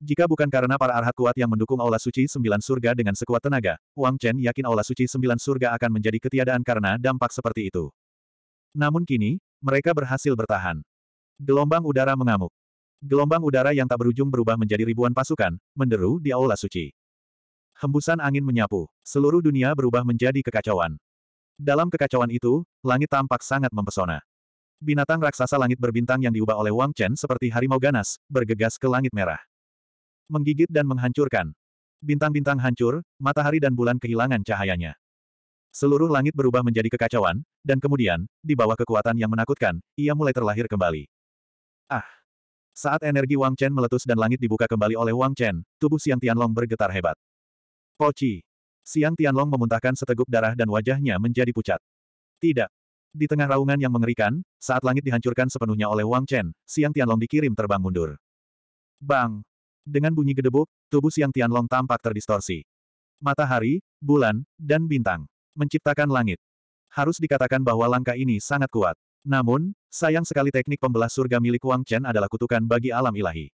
Jika bukan karena para arhat kuat yang mendukung Aula Suci Sembilan Surga dengan sekuat tenaga, Wang Chen yakin Aula Suci Sembilan Surga akan menjadi ketiadaan karena dampak seperti itu. Namun kini, mereka berhasil bertahan. Gelombang udara mengamuk. Gelombang udara yang tak berujung berubah menjadi ribuan pasukan, menderu di Aula Suci. Hembusan angin menyapu, seluruh dunia berubah menjadi kekacauan. Dalam kekacauan itu, langit tampak sangat mempesona. Binatang raksasa langit berbintang yang diubah oleh Wang Chen seperti harimau ganas, bergegas ke langit merah menggigit dan menghancurkan. Bintang-bintang hancur, matahari dan bulan kehilangan cahayanya. Seluruh langit berubah menjadi kekacauan, dan kemudian, di bawah kekuatan yang menakutkan, ia mulai terlahir kembali. Ah! Saat energi Wang Chen meletus dan langit dibuka kembali oleh Wang Chen, tubuh Xiang Tianlong bergetar hebat. Poci! Xiang Tianlong memuntahkan seteguk darah dan wajahnya menjadi pucat. Tidak! Di tengah raungan yang mengerikan, saat langit dihancurkan sepenuhnya oleh Wang Chen, Xiang Tianlong dikirim terbang mundur. Bang! Dengan bunyi gedebuk, tubuh Siang Tianlong tampak terdistorsi. Matahari, bulan, dan bintang. Menciptakan langit. Harus dikatakan bahwa langkah ini sangat kuat. Namun, sayang sekali teknik pembelah surga milik Wang Chen adalah kutukan bagi alam ilahi.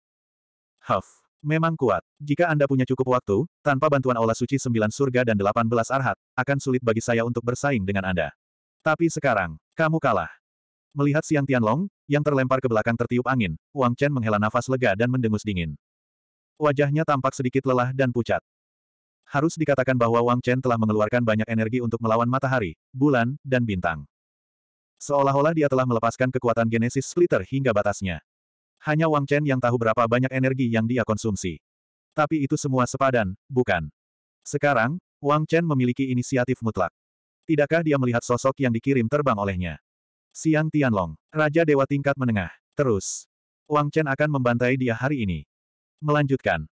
Huff. Memang kuat. Jika Anda punya cukup waktu, tanpa bantuan Aula Suci Sembilan Surga dan Delapan Belas Arhat, akan sulit bagi saya untuk bersaing dengan Anda. Tapi sekarang, kamu kalah. Melihat Siang Tianlong, yang terlempar ke belakang tertiup angin, Wang Chen menghela nafas lega dan mendengus dingin. Wajahnya tampak sedikit lelah dan pucat. Harus dikatakan bahwa Wang Chen telah mengeluarkan banyak energi untuk melawan matahari, bulan, dan bintang. Seolah-olah dia telah melepaskan kekuatan Genesis Splitter hingga batasnya. Hanya Wang Chen yang tahu berapa banyak energi yang dia konsumsi. Tapi itu semua sepadan, bukan? Sekarang, Wang Chen memiliki inisiatif mutlak. Tidakkah dia melihat sosok yang dikirim terbang olehnya? Siang Tianlong, Raja Dewa tingkat menengah. Terus, Wang Chen akan membantai dia hari ini. Melanjutkan.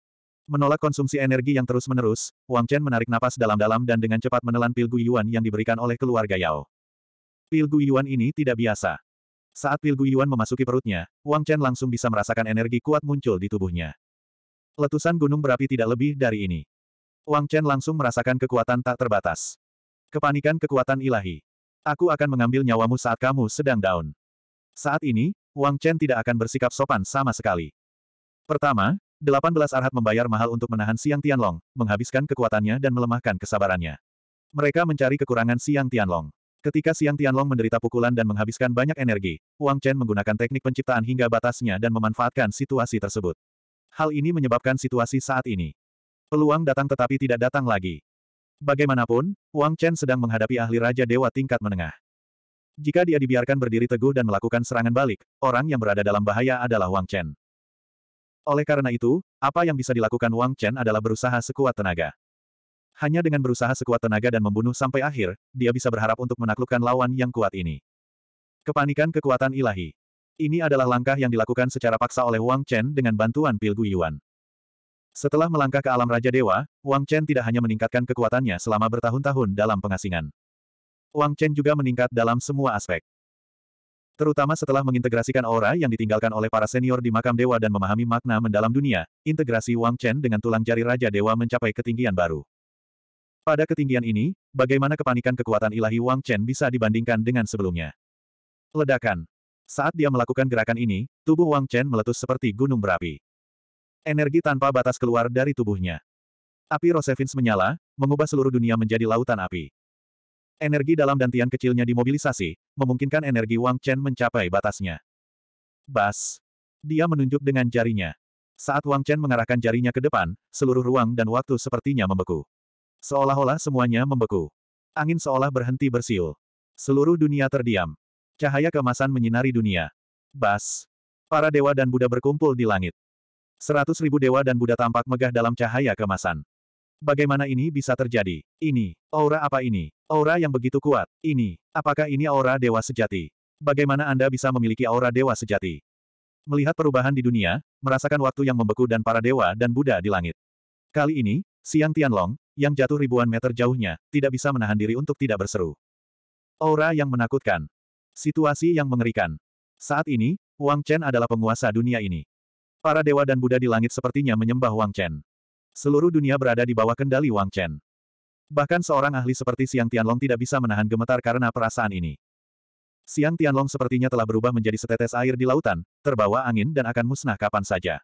Menolak konsumsi energi yang terus-menerus, Wang Chen menarik napas dalam-dalam dan dengan cepat menelan pil Guiyuan yang diberikan oleh keluarga Yao. Pil Guiyuan ini tidak biasa. Saat pil Guiyuan memasuki perutnya, Wang Chen langsung bisa merasakan energi kuat muncul di tubuhnya. Letusan gunung berapi tidak lebih dari ini. Wang Chen langsung merasakan kekuatan tak terbatas. Kepanikan kekuatan ilahi. Aku akan mengambil nyawamu saat kamu sedang down. Saat ini, Wang Chen tidak akan bersikap sopan sama sekali. Pertama, Delapan belas Arhat membayar mahal untuk menahan Siang Tianlong, menghabiskan kekuatannya dan melemahkan kesabarannya. Mereka mencari kekurangan Siang Tianlong. Ketika Siang Tianlong menderita pukulan dan menghabiskan banyak energi, Wang Chen menggunakan teknik penciptaan hingga batasnya dan memanfaatkan situasi tersebut. Hal ini menyebabkan situasi saat ini. Peluang datang tetapi tidak datang lagi. Bagaimanapun, Wang Chen sedang menghadapi ahli Raja Dewa tingkat menengah. Jika dia dibiarkan berdiri teguh dan melakukan serangan balik, orang yang berada dalam bahaya adalah Wang Chen. Oleh karena itu, apa yang bisa dilakukan Wang Chen adalah berusaha sekuat tenaga. Hanya dengan berusaha sekuat tenaga dan membunuh sampai akhir, dia bisa berharap untuk menaklukkan lawan yang kuat ini. Kepanikan kekuatan ilahi. Ini adalah langkah yang dilakukan secara paksa oleh Wang Chen dengan bantuan pil Yuan. Setelah melangkah ke alam Raja Dewa, Wang Chen tidak hanya meningkatkan kekuatannya selama bertahun-tahun dalam pengasingan. Wang Chen juga meningkat dalam semua aspek. Terutama setelah mengintegrasikan aura yang ditinggalkan oleh para senior di makam dewa dan memahami makna mendalam dunia, integrasi Wang Chen dengan tulang jari Raja Dewa mencapai ketinggian baru. Pada ketinggian ini, bagaimana kepanikan kekuatan ilahi Wang Chen bisa dibandingkan dengan sebelumnya? Ledakan. Saat dia melakukan gerakan ini, tubuh Wang Chen meletus seperti gunung berapi. Energi tanpa batas keluar dari tubuhnya. Api Rosevins menyala, mengubah seluruh dunia menjadi lautan api. Energi dalam dan tian kecilnya dimobilisasi, memungkinkan energi Wang Chen mencapai batasnya. Bas! Dia menunjuk dengan jarinya. Saat Wang Chen mengarahkan jarinya ke depan, seluruh ruang dan waktu sepertinya membeku. Seolah-olah semuanya membeku. Angin seolah berhenti bersiul. Seluruh dunia terdiam. Cahaya kemasan menyinari dunia. Bas! Para dewa dan Buddha berkumpul di langit. Seratus ribu dewa dan Buddha tampak megah dalam cahaya kemasan. Bagaimana ini bisa terjadi? Ini, aura apa ini? Aura yang begitu kuat. Ini, apakah ini aura dewa sejati? Bagaimana Anda bisa memiliki aura dewa sejati? Melihat perubahan di dunia, merasakan waktu yang membeku dan para dewa dan Buddha di langit. Kali ini, Siang Tianlong, yang jatuh ribuan meter jauhnya, tidak bisa menahan diri untuk tidak berseru. Aura yang menakutkan. Situasi yang mengerikan. Saat ini, Wang Chen adalah penguasa dunia ini. Para dewa dan Buddha di langit sepertinya menyembah Wang Chen. Seluruh dunia berada di bawah kendali Wang Chen. Bahkan seorang ahli seperti Siang Tianlong tidak bisa menahan gemetar karena perasaan ini. Siang Tianlong sepertinya telah berubah menjadi setetes air di lautan, terbawa angin dan akan musnah kapan saja.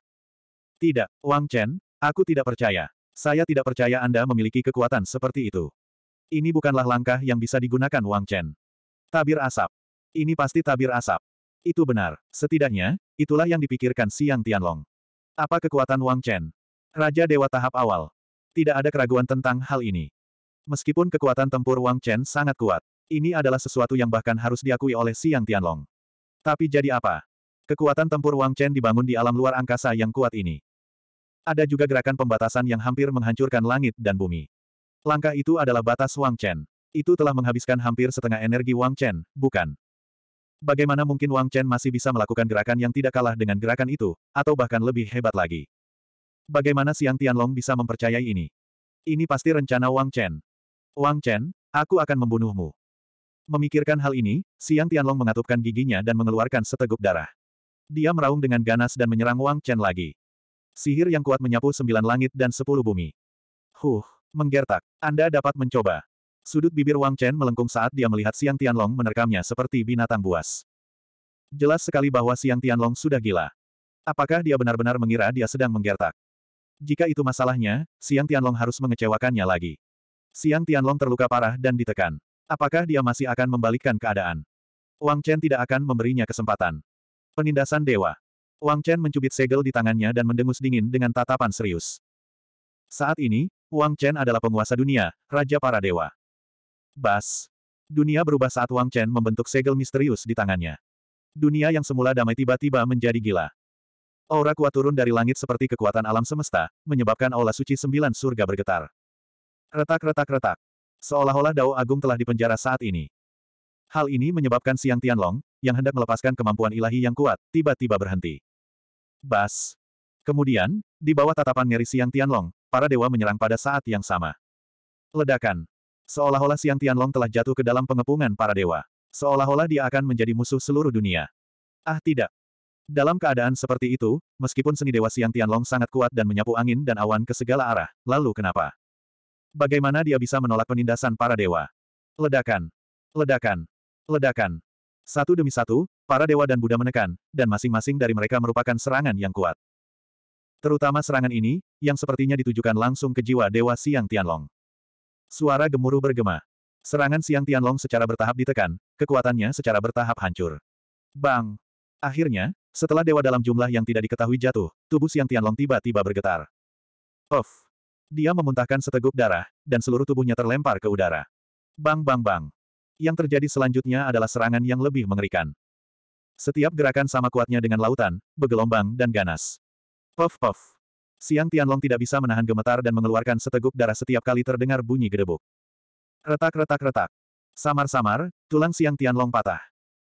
Tidak, Wang Chen, aku tidak percaya. Saya tidak percaya Anda memiliki kekuatan seperti itu. Ini bukanlah langkah yang bisa digunakan Wang Chen. Tabir asap. Ini pasti tabir asap. Itu benar. Setidaknya, itulah yang dipikirkan Siang Tianlong. Apa kekuatan Wang Chen? Raja Dewa tahap awal. Tidak ada keraguan tentang hal ini. Meskipun kekuatan tempur Wang Chen sangat kuat, ini adalah sesuatu yang bahkan harus diakui oleh Siang Tianlong. Tapi jadi apa? Kekuatan tempur Wang Chen dibangun di alam luar angkasa yang kuat ini. Ada juga gerakan pembatasan yang hampir menghancurkan langit dan bumi. Langkah itu adalah batas Wang Chen. Itu telah menghabiskan hampir setengah energi Wang Chen, bukan? Bagaimana mungkin Wang Chen masih bisa melakukan gerakan yang tidak kalah dengan gerakan itu, atau bahkan lebih hebat lagi? Bagaimana Siang Tianlong bisa mempercayai ini? Ini pasti rencana Wang Chen. Wang Chen, aku akan membunuhmu. Memikirkan hal ini, Siang Tianlong mengatupkan giginya dan mengeluarkan seteguk darah. Dia meraung dengan ganas dan menyerang Wang Chen lagi. Sihir yang kuat menyapu sembilan langit dan sepuluh bumi. Huh, menggertak. Anda dapat mencoba. Sudut bibir Wang Chen melengkung saat dia melihat Siang Tianlong menerkamnya seperti binatang buas. Jelas sekali bahwa Siang Tianlong sudah gila. Apakah dia benar-benar mengira dia sedang menggertak? Jika itu masalahnya, Siang Tianlong harus mengecewakannya lagi. Siang Tianlong terluka parah dan ditekan. Apakah dia masih akan membalikkan keadaan? Wang Chen tidak akan memberinya kesempatan. Penindasan Dewa. Wang Chen mencubit segel di tangannya dan mendengus dingin dengan tatapan serius. Saat ini, Wang Chen adalah penguasa dunia, Raja Para Dewa. Bas. Dunia berubah saat Wang Chen membentuk segel misterius di tangannya. Dunia yang semula damai tiba-tiba menjadi gila. Aura kuat turun dari langit seperti kekuatan alam semesta, menyebabkan aula suci sembilan surga bergetar. Retak-retak-retak. Seolah-olah Dao Agung telah dipenjara saat ini. Hal ini menyebabkan Siang Tianlong, yang hendak melepaskan kemampuan ilahi yang kuat, tiba-tiba berhenti. Bas. Kemudian, di bawah tatapan ngeri Siang Tianlong, para dewa menyerang pada saat yang sama. Ledakan. Seolah-olah Siang Tianlong telah jatuh ke dalam pengepungan para dewa. Seolah-olah dia akan menjadi musuh seluruh dunia. Ah tidak, dalam keadaan seperti itu, meskipun seni Dewa Siang Tianlong sangat kuat dan menyapu angin dan awan ke segala arah, lalu kenapa? Bagaimana dia bisa menolak penindasan para dewa? Ledakan! Ledakan! Ledakan! Satu demi satu, para dewa dan Buddha menekan, dan masing-masing dari mereka merupakan serangan yang kuat. Terutama serangan ini, yang sepertinya ditujukan langsung ke jiwa Dewa Siang Tianlong. Suara gemuruh bergema. Serangan Siang Tianlong secara bertahap ditekan, kekuatannya secara bertahap hancur. Bang! Akhirnya, setelah dewa dalam jumlah yang tidak diketahui jatuh, tubuh Xiang Tianlong tiba-tiba bergetar. Puff, Dia memuntahkan seteguk darah, dan seluruh tubuhnya terlempar ke udara. Bang bang bang! Yang terjadi selanjutnya adalah serangan yang lebih mengerikan. Setiap gerakan sama kuatnya dengan lautan, bergelombang dan ganas. Puff puff! Siang Tianlong tidak bisa menahan gemetar dan mengeluarkan seteguk darah setiap kali terdengar bunyi gedebuk. Retak retak retak. Samar-samar, tulang Siang Tianlong patah.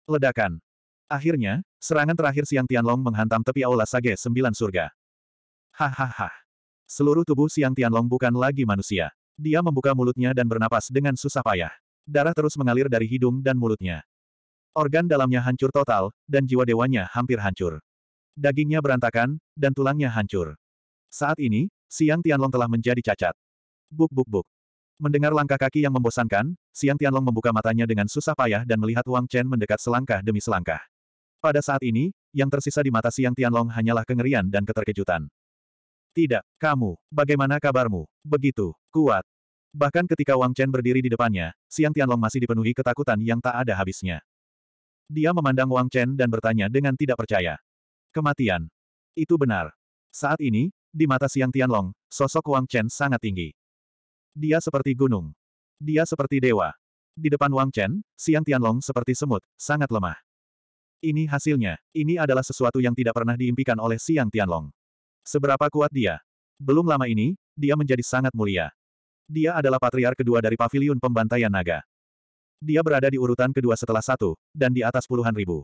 Ledakan. Akhirnya, serangan terakhir Siang Tianlong menghantam tepi aula Sage Sembilan Surga. Hahaha. Seluruh tubuh Siang Tianlong bukan lagi manusia. Dia membuka mulutnya dan bernapas dengan susah payah. Darah terus mengalir dari hidung dan mulutnya. Organ dalamnya hancur total, dan jiwa dewanya hampir hancur. Dagingnya berantakan, dan tulangnya hancur. Saat ini, Siang Tianlong telah menjadi cacat. Buk buk buk. Mendengar langkah kaki yang membosankan, Siang Tianlong membuka matanya dengan susah payah dan melihat Wang Chen mendekat selangkah demi selangkah. Pada saat ini, yang tersisa di mata Siang Tianlong hanyalah kengerian dan keterkejutan. Tidak, kamu, bagaimana kabarmu? Begitu, kuat. Bahkan ketika Wang Chen berdiri di depannya, Siang Tianlong masih dipenuhi ketakutan yang tak ada habisnya. Dia memandang Wang Chen dan bertanya dengan tidak percaya. Kematian. Itu benar. Saat ini, di mata Siang Tianlong, sosok Wang Chen sangat tinggi. Dia seperti gunung. Dia seperti dewa. Di depan Wang Chen, Siang Tianlong seperti semut, sangat lemah. Ini hasilnya. Ini adalah sesuatu yang tidak pernah diimpikan oleh Siang Tianlong. Seberapa kuat dia? Belum lama ini, dia menjadi sangat mulia. Dia adalah patriar kedua dari paviliun pembantaian naga. Dia berada di urutan kedua setelah satu, dan di atas puluhan ribu.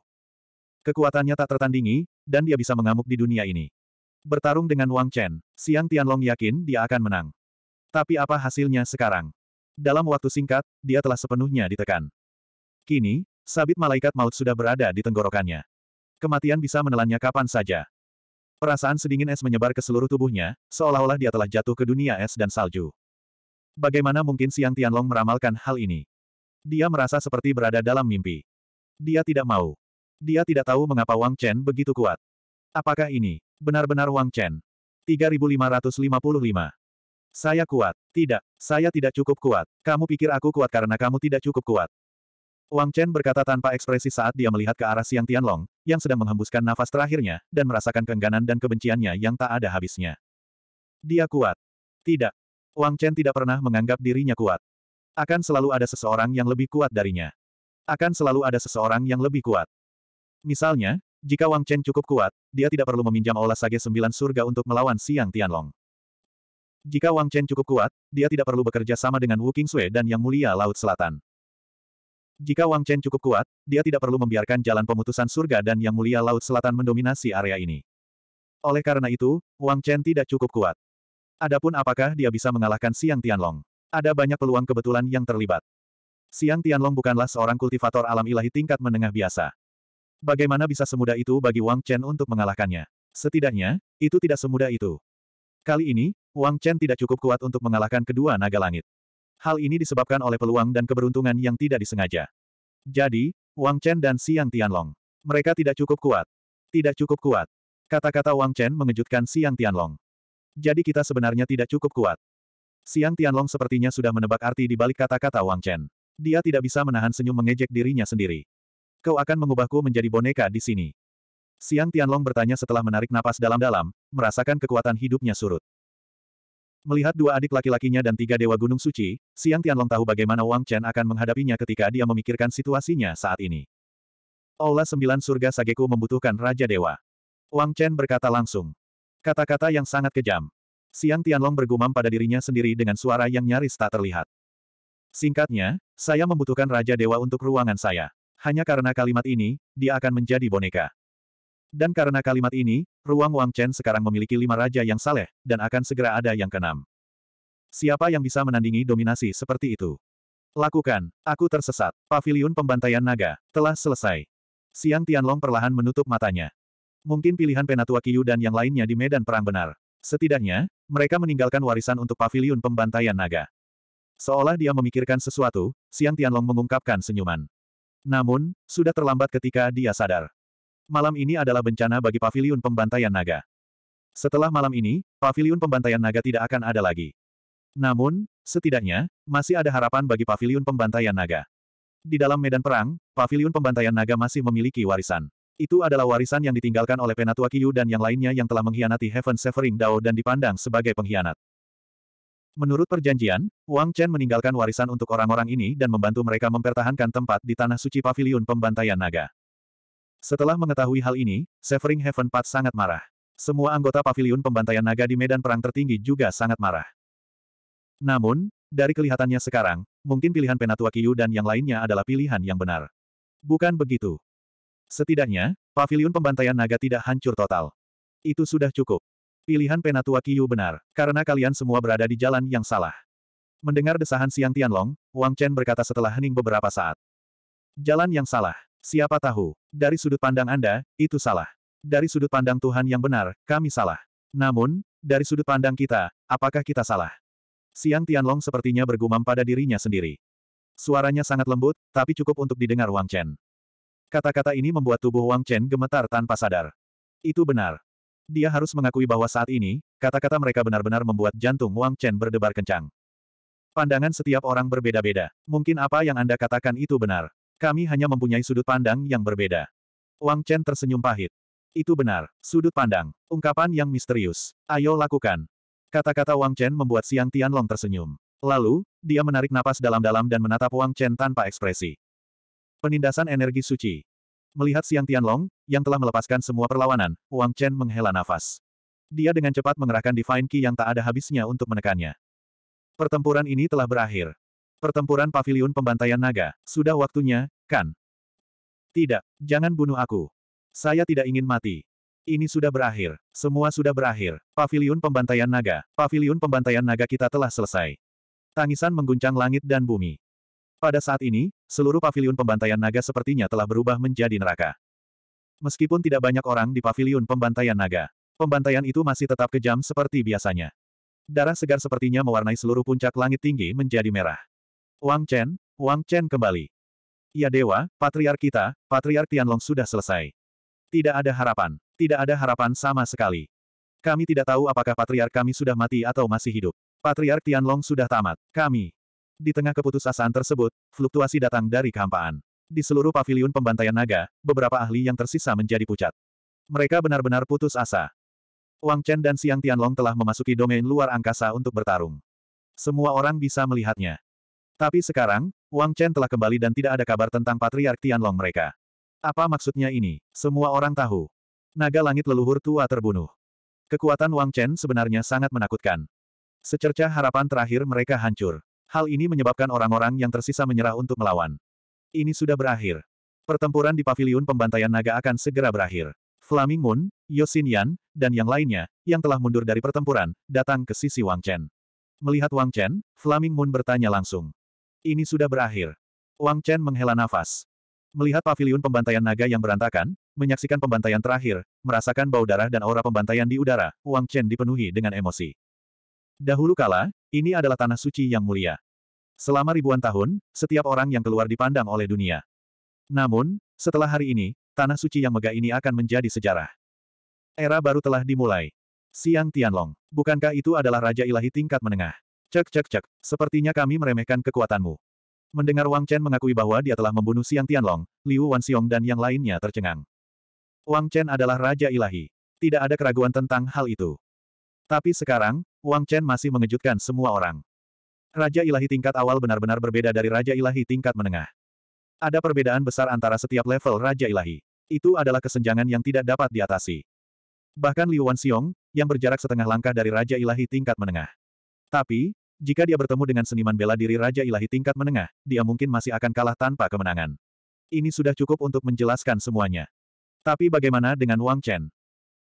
Kekuatannya tak tertandingi, dan dia bisa mengamuk di dunia ini. Bertarung dengan Wang Chen, Siang Tianlong yakin dia akan menang. Tapi apa hasilnya sekarang? Dalam waktu singkat, dia telah sepenuhnya ditekan. Kini, Sabit malaikat maut sudah berada di tenggorokannya. Kematian bisa menelannya kapan saja. Perasaan sedingin es menyebar ke seluruh tubuhnya, seolah-olah dia telah jatuh ke dunia es dan salju. Bagaimana mungkin Siang Tianlong meramalkan hal ini? Dia merasa seperti berada dalam mimpi. Dia tidak mau. Dia tidak tahu mengapa Wang Chen begitu kuat. Apakah ini benar-benar Wang Chen? 3555. Saya kuat. Tidak, saya tidak cukup kuat. Kamu pikir aku kuat karena kamu tidak cukup kuat. Wang Chen berkata tanpa ekspresi saat dia melihat ke arah Siang Tianlong, yang sedang menghembuskan nafas terakhirnya, dan merasakan keengganan dan kebenciannya yang tak ada habisnya. Dia kuat. Tidak. Wang Chen tidak pernah menganggap dirinya kuat. Akan selalu ada seseorang yang lebih kuat darinya. Akan selalu ada seseorang yang lebih kuat. Misalnya, jika Wang Chen cukup kuat, dia tidak perlu meminjam Aula Sage Sembilan Surga untuk melawan Siang Tianlong. Jika Wang Chen cukup kuat, dia tidak perlu bekerja sama dengan Wu Qingzue dan Yang Mulia Laut Selatan. Jika Wang Chen cukup kuat, dia tidak perlu membiarkan jalan pemutusan surga dan yang mulia Laut Selatan mendominasi area ini. Oleh karena itu, Wang Chen tidak cukup kuat. Adapun apakah dia bisa mengalahkan Siang Tianlong? Ada banyak peluang kebetulan yang terlibat. Siang Tianlong bukanlah seorang kultivator alam ilahi tingkat menengah biasa. Bagaimana bisa semudah itu bagi Wang Chen untuk mengalahkannya? Setidaknya, itu tidak semudah itu. Kali ini, Wang Chen tidak cukup kuat untuk mengalahkan kedua naga langit. Hal ini disebabkan oleh peluang dan keberuntungan yang tidak disengaja. Jadi, Wang Chen dan Siang Tianlong. Mereka tidak cukup kuat. Tidak cukup kuat. Kata-kata Wang Chen mengejutkan Siang Tianlong. Jadi kita sebenarnya tidak cukup kuat. Siang Tianlong sepertinya sudah menebak arti di balik kata-kata Wang Chen. Dia tidak bisa menahan senyum mengejek dirinya sendiri. Kau akan mengubahku menjadi boneka di sini. Siang Tianlong bertanya setelah menarik napas dalam-dalam, merasakan kekuatan hidupnya surut. Melihat dua adik laki-lakinya dan tiga dewa gunung suci, Siang Tianlong tahu bagaimana Wang Chen akan menghadapinya ketika dia memikirkan situasinya saat ini. Aula Sembilan Surga Sageku membutuhkan Raja Dewa. Wang Chen berkata langsung. Kata-kata yang sangat kejam. Siang Tianlong bergumam pada dirinya sendiri dengan suara yang nyaris tak terlihat. Singkatnya, saya membutuhkan Raja Dewa untuk ruangan saya. Hanya karena kalimat ini, dia akan menjadi boneka. Dan karena kalimat ini, ruang Wang Chen sekarang memiliki lima raja yang saleh, dan akan segera ada yang keenam. Siapa yang bisa menandingi dominasi seperti itu? Lakukan. Aku tersesat. Paviliun pembantaian naga. Telah selesai. Siang Tianlong perlahan menutup matanya. Mungkin pilihan Penatua Kiyu dan yang lainnya di medan perang benar. Setidaknya, mereka meninggalkan warisan untuk paviliun pembantaian naga. Seolah dia memikirkan sesuatu, Siang Tianlong mengungkapkan senyuman. Namun, sudah terlambat ketika dia sadar malam ini adalah bencana bagi pavilion pembantaian naga. Setelah malam ini, pavilion pembantaian naga tidak akan ada lagi. Namun, setidaknya, masih ada harapan bagi pavilion pembantaian naga. Di dalam medan perang, pavilion pembantaian naga masih memiliki warisan. Itu adalah warisan yang ditinggalkan oleh Penatua Kiyu dan yang lainnya yang telah mengkhianati Heaven Severing Dao dan dipandang sebagai pengkhianat. Menurut perjanjian, Wang Chen meninggalkan warisan untuk orang-orang ini dan membantu mereka mempertahankan tempat di Tanah Suci Paviliun Pembantaian Naga. Setelah mengetahui hal ini, Severing Heaven Path sangat marah. Semua anggota Paviliun pembantaian naga di medan perang tertinggi juga sangat marah. Namun, dari kelihatannya sekarang, mungkin pilihan Penatua Kiyu dan yang lainnya adalah pilihan yang benar. Bukan begitu. Setidaknya, Paviliun pembantaian naga tidak hancur total. Itu sudah cukup. Pilihan Penatua Kiyu benar, karena kalian semua berada di jalan yang salah. Mendengar desahan siang Tianlong, Wang Chen berkata setelah hening beberapa saat. Jalan yang salah. Siapa tahu, dari sudut pandang Anda, itu salah. Dari sudut pandang Tuhan yang benar, kami salah. Namun, dari sudut pandang kita, apakah kita salah? Siang Tianlong sepertinya bergumam pada dirinya sendiri. Suaranya sangat lembut, tapi cukup untuk didengar Wang Chen. Kata-kata ini membuat tubuh Wang Chen gemetar tanpa sadar. Itu benar. Dia harus mengakui bahwa saat ini, kata-kata mereka benar-benar membuat jantung Wang Chen berdebar kencang. Pandangan setiap orang berbeda-beda. Mungkin apa yang Anda katakan itu benar. Kami hanya mempunyai sudut pandang yang berbeda. Wang Chen tersenyum pahit. Itu benar, sudut pandang, ungkapan yang misterius. Ayo lakukan. Kata-kata Wang Chen membuat Siang Tianlong tersenyum. Lalu, dia menarik napas dalam-dalam dan menatap Wang Chen tanpa ekspresi. Penindasan energi suci. Melihat Siang Tianlong, yang telah melepaskan semua perlawanan, Wang Chen menghela nafas. Dia dengan cepat mengerahkan Divine Ki yang tak ada habisnya untuk menekannya. Pertempuran ini telah berakhir. Pertempuran paviliun pembantaian naga, sudah waktunya, kan? Tidak, jangan bunuh aku. Saya tidak ingin mati. Ini sudah berakhir. Semua sudah berakhir. Paviliun pembantaian naga. Paviliun pembantaian naga kita telah selesai. Tangisan mengguncang langit dan bumi. Pada saat ini, seluruh paviliun pembantaian naga sepertinya telah berubah menjadi neraka. Meskipun tidak banyak orang di paviliun pembantaian naga, pembantaian itu masih tetap kejam seperti biasanya. Darah segar sepertinya mewarnai seluruh puncak langit tinggi menjadi merah. Wang Chen, Wang Chen kembali. Ya dewa, patriark kita, patriark Tianlong sudah selesai. Tidak ada harapan. Tidak ada harapan sama sekali. Kami tidak tahu apakah patriark kami sudah mati atau masih hidup. Patriark Tianlong sudah tamat. Kami. Di tengah keputusasaan tersebut, fluktuasi datang dari kehampaan. Di seluruh paviliun pembantaian naga, beberapa ahli yang tersisa menjadi pucat. Mereka benar-benar putus asa. Wang Chen dan Siang Tianlong telah memasuki domain luar angkasa untuk bertarung. Semua orang bisa melihatnya. Tapi sekarang, Wang Chen telah kembali dan tidak ada kabar tentang Patriark Tianlong mereka. Apa maksudnya ini? Semua orang tahu. Naga langit leluhur tua terbunuh. Kekuatan Wang Chen sebenarnya sangat menakutkan. Secerca harapan terakhir mereka hancur. Hal ini menyebabkan orang-orang yang tersisa menyerah untuk melawan. Ini sudah berakhir. Pertempuran di paviliun pembantaian naga akan segera berakhir. Flaming Moon, Yosin Yan, dan yang lainnya, yang telah mundur dari pertempuran, datang ke sisi Wang Chen. Melihat Wang Chen, Flaming Moon bertanya langsung. Ini sudah berakhir. Wang Chen menghela nafas. Melihat paviliun pembantaian naga yang berantakan, menyaksikan pembantaian terakhir, merasakan bau darah dan aura pembantaian di udara, Wang Chen dipenuhi dengan emosi. Dahulu kala, ini adalah tanah suci yang mulia. Selama ribuan tahun, setiap orang yang keluar dipandang oleh dunia. Namun, setelah hari ini, tanah suci yang megah ini akan menjadi sejarah. Era baru telah dimulai. Siang Tianlong, bukankah itu adalah Raja Ilahi tingkat menengah? Cek cek cek, sepertinya kami meremehkan kekuatanmu. Mendengar Wang Chen mengakui bahwa dia telah membunuh Xiang Tianlong, Liu Wanxiong dan yang lainnya tercengang. Wang Chen adalah Raja Ilahi. Tidak ada keraguan tentang hal itu. Tapi sekarang, Wang Chen masih mengejutkan semua orang. Raja Ilahi tingkat awal benar-benar berbeda dari Raja Ilahi tingkat menengah. Ada perbedaan besar antara setiap level Raja Ilahi. Itu adalah kesenjangan yang tidak dapat diatasi. Bahkan Liu Wanxiong, yang berjarak setengah langkah dari Raja Ilahi tingkat menengah. Tapi, jika dia bertemu dengan seniman bela diri Raja Ilahi tingkat menengah, dia mungkin masih akan kalah tanpa kemenangan. Ini sudah cukup untuk menjelaskan semuanya. Tapi bagaimana dengan Wang Chen?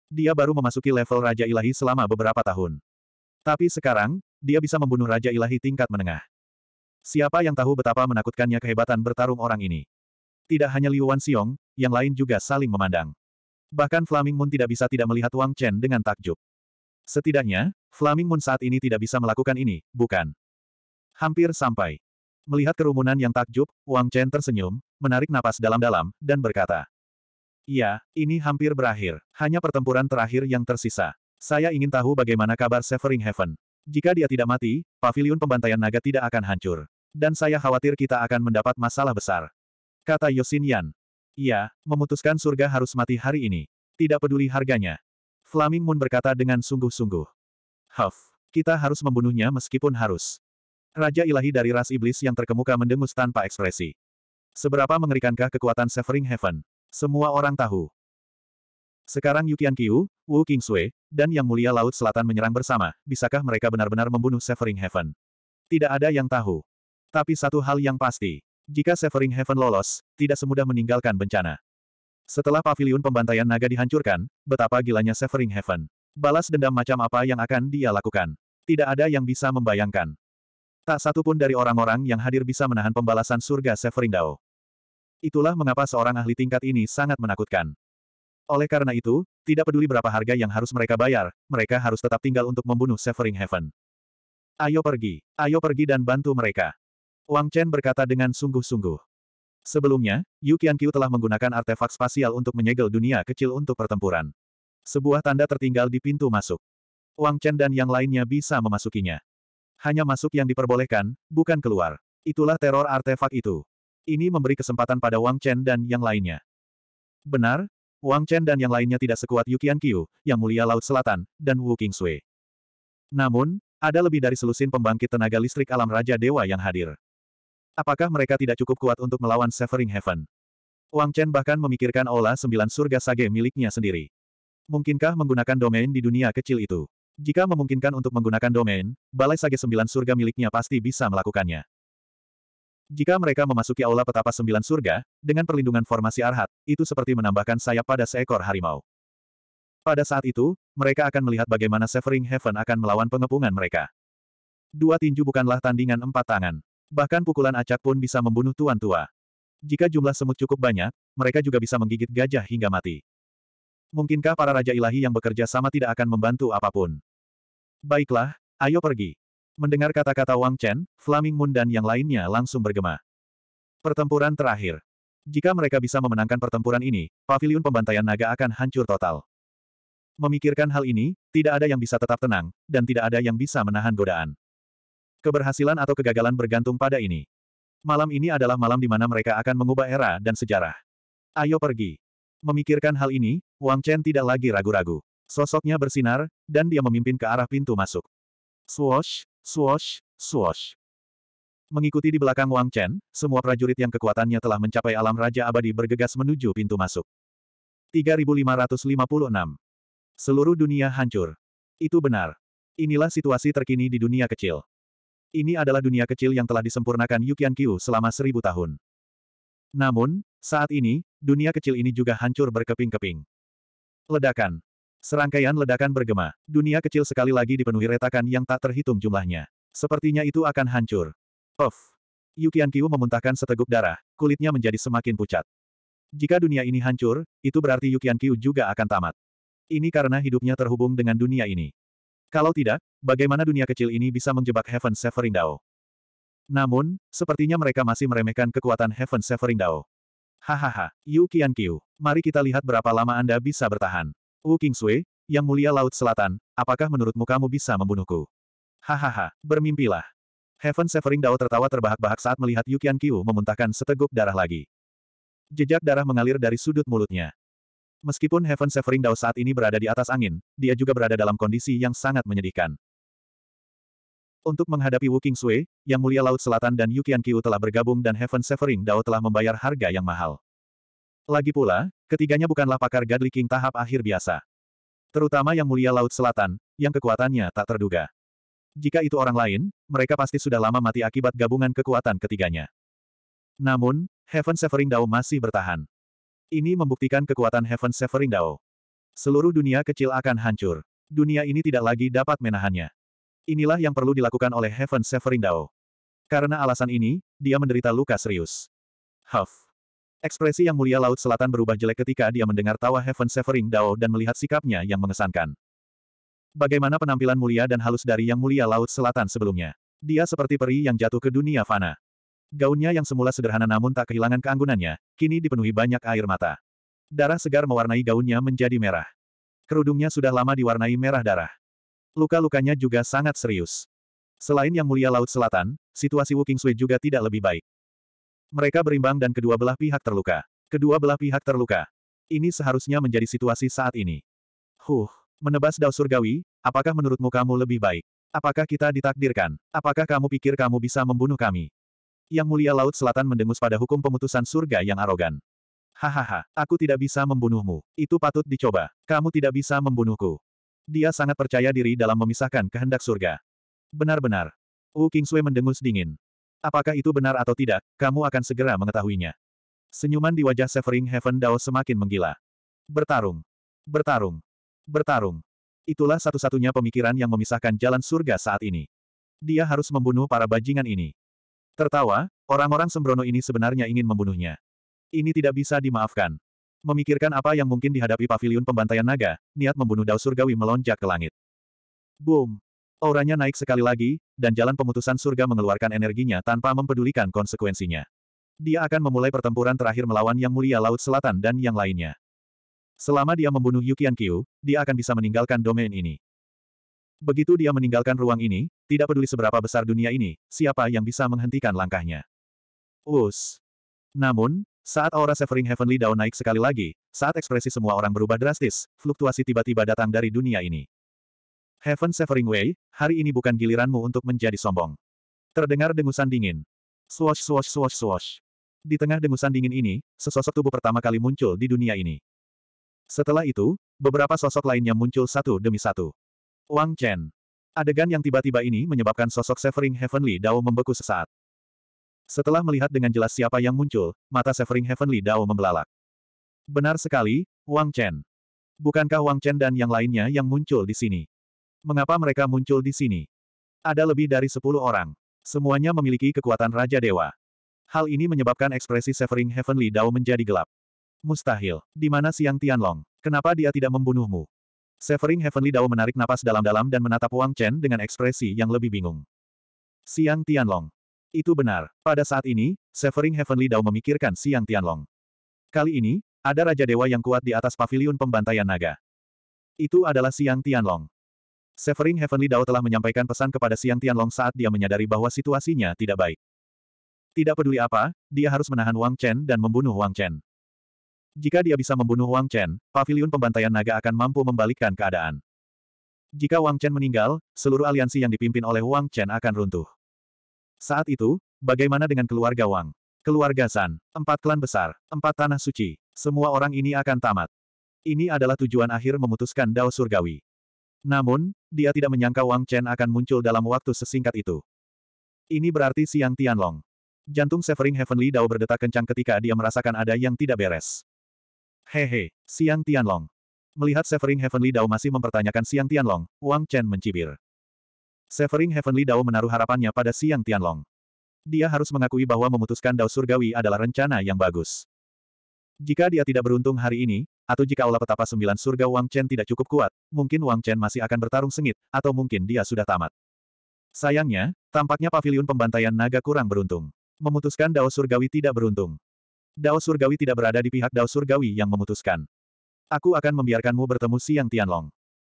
Dia baru memasuki level Raja Ilahi selama beberapa tahun. Tapi sekarang, dia bisa membunuh Raja Ilahi tingkat menengah. Siapa yang tahu betapa menakutkannya kehebatan bertarung orang ini? Tidak hanya Liu Wanxiong, yang lain juga saling memandang. Bahkan Flaming Moon tidak bisa tidak melihat Wang Chen dengan takjub. Setidaknya, Flaming Moon saat ini tidak bisa melakukan ini, bukan? Hampir sampai. Melihat kerumunan yang takjub, Wang Chen tersenyum, menarik napas dalam-dalam, dan berkata. Iya, ini hampir berakhir. Hanya pertempuran terakhir yang tersisa. Saya ingin tahu bagaimana kabar Severing Heaven. Jika dia tidak mati, pavilion pembantaian naga tidak akan hancur. Dan saya khawatir kita akan mendapat masalah besar. Kata Yosin Yan. Iya, memutuskan surga harus mati hari ini. Tidak peduli harganya. Flaming Moon berkata dengan sungguh-sungguh. Huff, kita harus membunuhnya meskipun harus. Raja ilahi dari ras iblis yang terkemuka mendengus tanpa ekspresi. Seberapa mengerikankah kekuatan Severing Heaven? Semua orang tahu. Sekarang Yukian Qiu, Wu Kingsue, dan Yang Mulia Laut Selatan menyerang bersama, bisakah mereka benar-benar membunuh Severing Heaven? Tidak ada yang tahu. Tapi satu hal yang pasti, jika Severing Heaven lolos, tidak semudah meninggalkan bencana. Setelah pavilion pembantaian naga dihancurkan, betapa gilanya Severing Heaven. Balas dendam macam apa yang akan dia lakukan? Tidak ada yang bisa membayangkan. Tak satu pun dari orang-orang yang hadir bisa menahan pembalasan surga Severing Dao. Itulah mengapa seorang ahli tingkat ini sangat menakutkan. Oleh karena itu, tidak peduli berapa harga yang harus mereka bayar, mereka harus tetap tinggal untuk membunuh Severing Heaven. Ayo pergi, ayo pergi dan bantu mereka. Wang Chen berkata dengan sungguh-sungguh. Sebelumnya, Yu Qianqiu telah menggunakan artefak spasial untuk menyegel dunia kecil untuk pertempuran. Sebuah tanda tertinggal di pintu masuk. Wang Chen dan yang lainnya bisa memasukinya. Hanya masuk yang diperbolehkan, bukan keluar. Itulah teror artefak itu. Ini memberi kesempatan pada Wang Chen dan yang lainnya. Benar, Wang Chen dan yang lainnya tidak sekuat Yu Qianqiu, yang mulia Laut Selatan, dan Wu Qingsui. Namun, ada lebih dari selusin pembangkit tenaga listrik alam Raja Dewa yang hadir. Apakah mereka tidak cukup kuat untuk melawan Severing Heaven? Wang Chen bahkan memikirkan Ola sembilan surga sage miliknya sendiri. Mungkinkah menggunakan domain di dunia kecil itu? Jika memungkinkan untuk menggunakan domain, Balai Sage Sembilan Surga miliknya pasti bisa melakukannya. Jika mereka memasuki aula petapa Sembilan Surga, dengan perlindungan formasi Arhat, itu seperti menambahkan sayap pada seekor harimau. Pada saat itu, mereka akan melihat bagaimana Severing Heaven akan melawan pengepungan mereka. Dua tinju bukanlah tandingan empat tangan. Bahkan pukulan acak pun bisa membunuh tuan tua. Jika jumlah semut cukup banyak, mereka juga bisa menggigit gajah hingga mati. Mungkinkah para raja ilahi yang bekerja sama tidak akan membantu apapun? Baiklah, ayo pergi. Mendengar kata-kata Wang Chen, Flaming Moon dan yang lainnya langsung bergema. Pertempuran terakhir. Jika mereka bisa memenangkan pertempuran ini, paviliun pembantaian naga akan hancur total. Memikirkan hal ini, tidak ada yang bisa tetap tenang, dan tidak ada yang bisa menahan godaan. Keberhasilan atau kegagalan bergantung pada ini. Malam ini adalah malam di mana mereka akan mengubah era dan sejarah. Ayo pergi. Memikirkan hal ini, Wang Chen tidak lagi ragu-ragu. Sosoknya bersinar, dan dia memimpin ke arah pintu masuk. Swoosh, swoosh, swoosh. Mengikuti di belakang Wang Chen, semua prajurit yang kekuatannya telah mencapai alam Raja Abadi bergegas menuju pintu masuk. 3556. Seluruh dunia hancur. Itu benar. Inilah situasi terkini di dunia kecil. Ini adalah dunia kecil yang telah disempurnakan Yukian Qiu selama seribu tahun. Namun, saat ini, dunia kecil ini juga hancur berkeping-keping. Ledakan. Serangkaian ledakan bergema. Dunia kecil sekali lagi dipenuhi retakan yang tak terhitung jumlahnya. Sepertinya itu akan hancur. Of. Yukian Qiu memuntahkan seteguk darah, kulitnya menjadi semakin pucat. Jika dunia ini hancur, itu berarti Yukian Qiu juga akan tamat. Ini karena hidupnya terhubung dengan dunia ini. Kalau tidak, bagaimana dunia kecil ini bisa menjebak Heaven Severing Dao? Namun, sepertinya mereka masih meremehkan kekuatan Heaven Severing Dao. Hahaha, Yu Qian Qiu, mari kita lihat berapa lama Anda bisa bertahan. Wu King Sui, yang mulia Laut Selatan, apakah menurutmu kamu bisa membunuhku? Hahaha, bermimpilah. Heaven Severing Dao tertawa terbahak-bahak saat melihat Yu Qian Qiu memuntahkan seteguk darah lagi. Jejak darah mengalir dari sudut mulutnya. Meskipun Heaven Severing Dao saat ini berada di atas angin, dia juga berada dalam kondisi yang sangat menyedihkan. Untuk menghadapi Wu King Sui, Yang Mulia Laut Selatan dan Yukian Kiu telah bergabung dan Heaven Severing Dao telah membayar harga yang mahal. Lagi pula, ketiganya bukanlah pakar Godly King tahap akhir biasa. Terutama Yang Mulia Laut Selatan, yang kekuatannya tak terduga. Jika itu orang lain, mereka pasti sudah lama mati akibat gabungan kekuatan ketiganya. Namun, Heaven Severing Dao masih bertahan. Ini membuktikan kekuatan Heaven Severing Dao. Seluruh dunia kecil akan hancur. Dunia ini tidak lagi dapat menahannya. Inilah yang perlu dilakukan oleh Heaven Severing Dao. Karena alasan ini, dia menderita luka serius. Huff. Ekspresi yang mulia Laut Selatan berubah jelek ketika dia mendengar tawa Heaven Severing Dao dan melihat sikapnya yang mengesankan. Bagaimana penampilan mulia dan halus dari yang mulia Laut Selatan sebelumnya? Dia seperti peri yang jatuh ke dunia fana. Gaunnya yang semula sederhana namun tak kehilangan keanggunannya, kini dipenuhi banyak air mata. Darah segar mewarnai gaunnya menjadi merah. Kerudungnya sudah lama diwarnai merah darah. Luka-lukanya juga sangat serius. Selain Yang Mulia Laut Selatan, situasi Wuking Sui juga tidak lebih baik. Mereka berimbang dan kedua belah pihak terluka. Kedua belah pihak terluka. Ini seharusnya menjadi situasi saat ini. Huh, menebas dao surgawi, apakah menurutmu kamu lebih baik? Apakah kita ditakdirkan? Apakah kamu pikir kamu bisa membunuh kami? Yang Mulia Laut Selatan mendengus pada hukum pemutusan surga yang arogan. Hahaha, aku tidak bisa membunuhmu. Itu patut dicoba. Kamu tidak bisa membunuhku. Dia sangat percaya diri dalam memisahkan kehendak surga. Benar-benar. Wu Sui mendengus dingin. Apakah itu benar atau tidak, kamu akan segera mengetahuinya. Senyuman di wajah Severing Heaven Dao semakin menggila. Bertarung. Bertarung. Bertarung. Itulah satu-satunya pemikiran yang memisahkan jalan surga saat ini. Dia harus membunuh para bajingan ini. Tertawa, orang-orang sembrono ini sebenarnya ingin membunuhnya. Ini tidak bisa dimaafkan. Memikirkan apa yang mungkin dihadapi pavilion pembantaian naga, niat membunuh Dao Surgawi melonjak ke langit. Boom! Auranya naik sekali lagi, dan jalan pemutusan surga mengeluarkan energinya tanpa mempedulikan konsekuensinya. Dia akan memulai pertempuran terakhir melawan Yang Mulia Laut Selatan dan yang lainnya. Selama dia membunuh Yukian Qiu, dia akan bisa meninggalkan domain ini. Begitu dia meninggalkan ruang ini, tidak peduli seberapa besar dunia ini, siapa yang bisa menghentikan langkahnya. Us. Namun, saat aura Severing Heavenly Dawn naik sekali lagi, saat ekspresi semua orang berubah drastis, fluktuasi tiba-tiba datang dari dunia ini. Heaven Severing Way, hari ini bukan giliranmu untuk menjadi sombong. Terdengar dengusan dingin. Swash swash swash swash. Di tengah dengusan dingin ini, sesosok tubuh pertama kali muncul di dunia ini. Setelah itu, beberapa sosok lainnya muncul satu demi satu. Wang Chen. Adegan yang tiba-tiba ini menyebabkan sosok Severing Heavenly Dao membeku sesaat. Setelah melihat dengan jelas siapa yang muncul, mata Severing Heavenly Dao membelalak. Benar sekali, Wang Chen. Bukankah Wang Chen dan yang lainnya yang muncul di sini? Mengapa mereka muncul di sini? Ada lebih dari sepuluh orang. Semuanya memiliki kekuatan Raja Dewa. Hal ini menyebabkan ekspresi Severing Heavenly Dao menjadi gelap. Mustahil. Di mana Siang Tianlong? Kenapa dia tidak membunuhmu? Severing Heavenly Dao menarik napas dalam-dalam dan menatap Wang Chen dengan ekspresi yang lebih bingung. Siang Tianlong. Itu benar. Pada saat ini, Severing Heavenly Dao memikirkan Siang Tianlong. Kali ini, ada Raja Dewa yang kuat di atas pavilion pembantaian naga. Itu adalah Siang Tianlong. Severing Heavenly Dao telah menyampaikan pesan kepada Siang Tianlong saat dia menyadari bahwa situasinya tidak baik. Tidak peduli apa, dia harus menahan Wang Chen dan membunuh Wang Chen. Jika dia bisa membunuh Wang Chen, Paviliun pembantaian naga akan mampu membalikkan keadaan. Jika Wang Chen meninggal, seluruh aliansi yang dipimpin oleh Wang Chen akan runtuh. Saat itu, bagaimana dengan keluarga Wang? Keluarga San, empat klan besar, empat tanah suci, semua orang ini akan tamat. Ini adalah tujuan akhir memutuskan Dao Surgawi. Namun, dia tidak menyangka Wang Chen akan muncul dalam waktu sesingkat itu. Ini berarti Siang Tianlong. Jantung Severing Heavenly Dao berdetak kencang ketika dia merasakan ada yang tidak beres. Hehe, Siang Tianlong. Melihat Severing Heavenly Dao masih mempertanyakan Siang Tianlong, Wang Chen mencibir. Severing Heavenly Dao menaruh harapannya pada Siang Tianlong. Dia harus mengakui bahwa memutuskan Dao Surgawi adalah rencana yang bagus. Jika dia tidak beruntung hari ini, atau jika olah petapa sembilan surga Wang Chen tidak cukup kuat, mungkin Wang Chen masih akan bertarung sengit, atau mungkin dia sudah tamat. Sayangnya, tampaknya pavilion pembantaian naga kurang beruntung. Memutuskan Dao Surgawi tidak beruntung. Dao Surgawi tidak berada di pihak Dao Surgawi yang memutuskan. Aku akan membiarkanmu bertemu Siang Tianlong.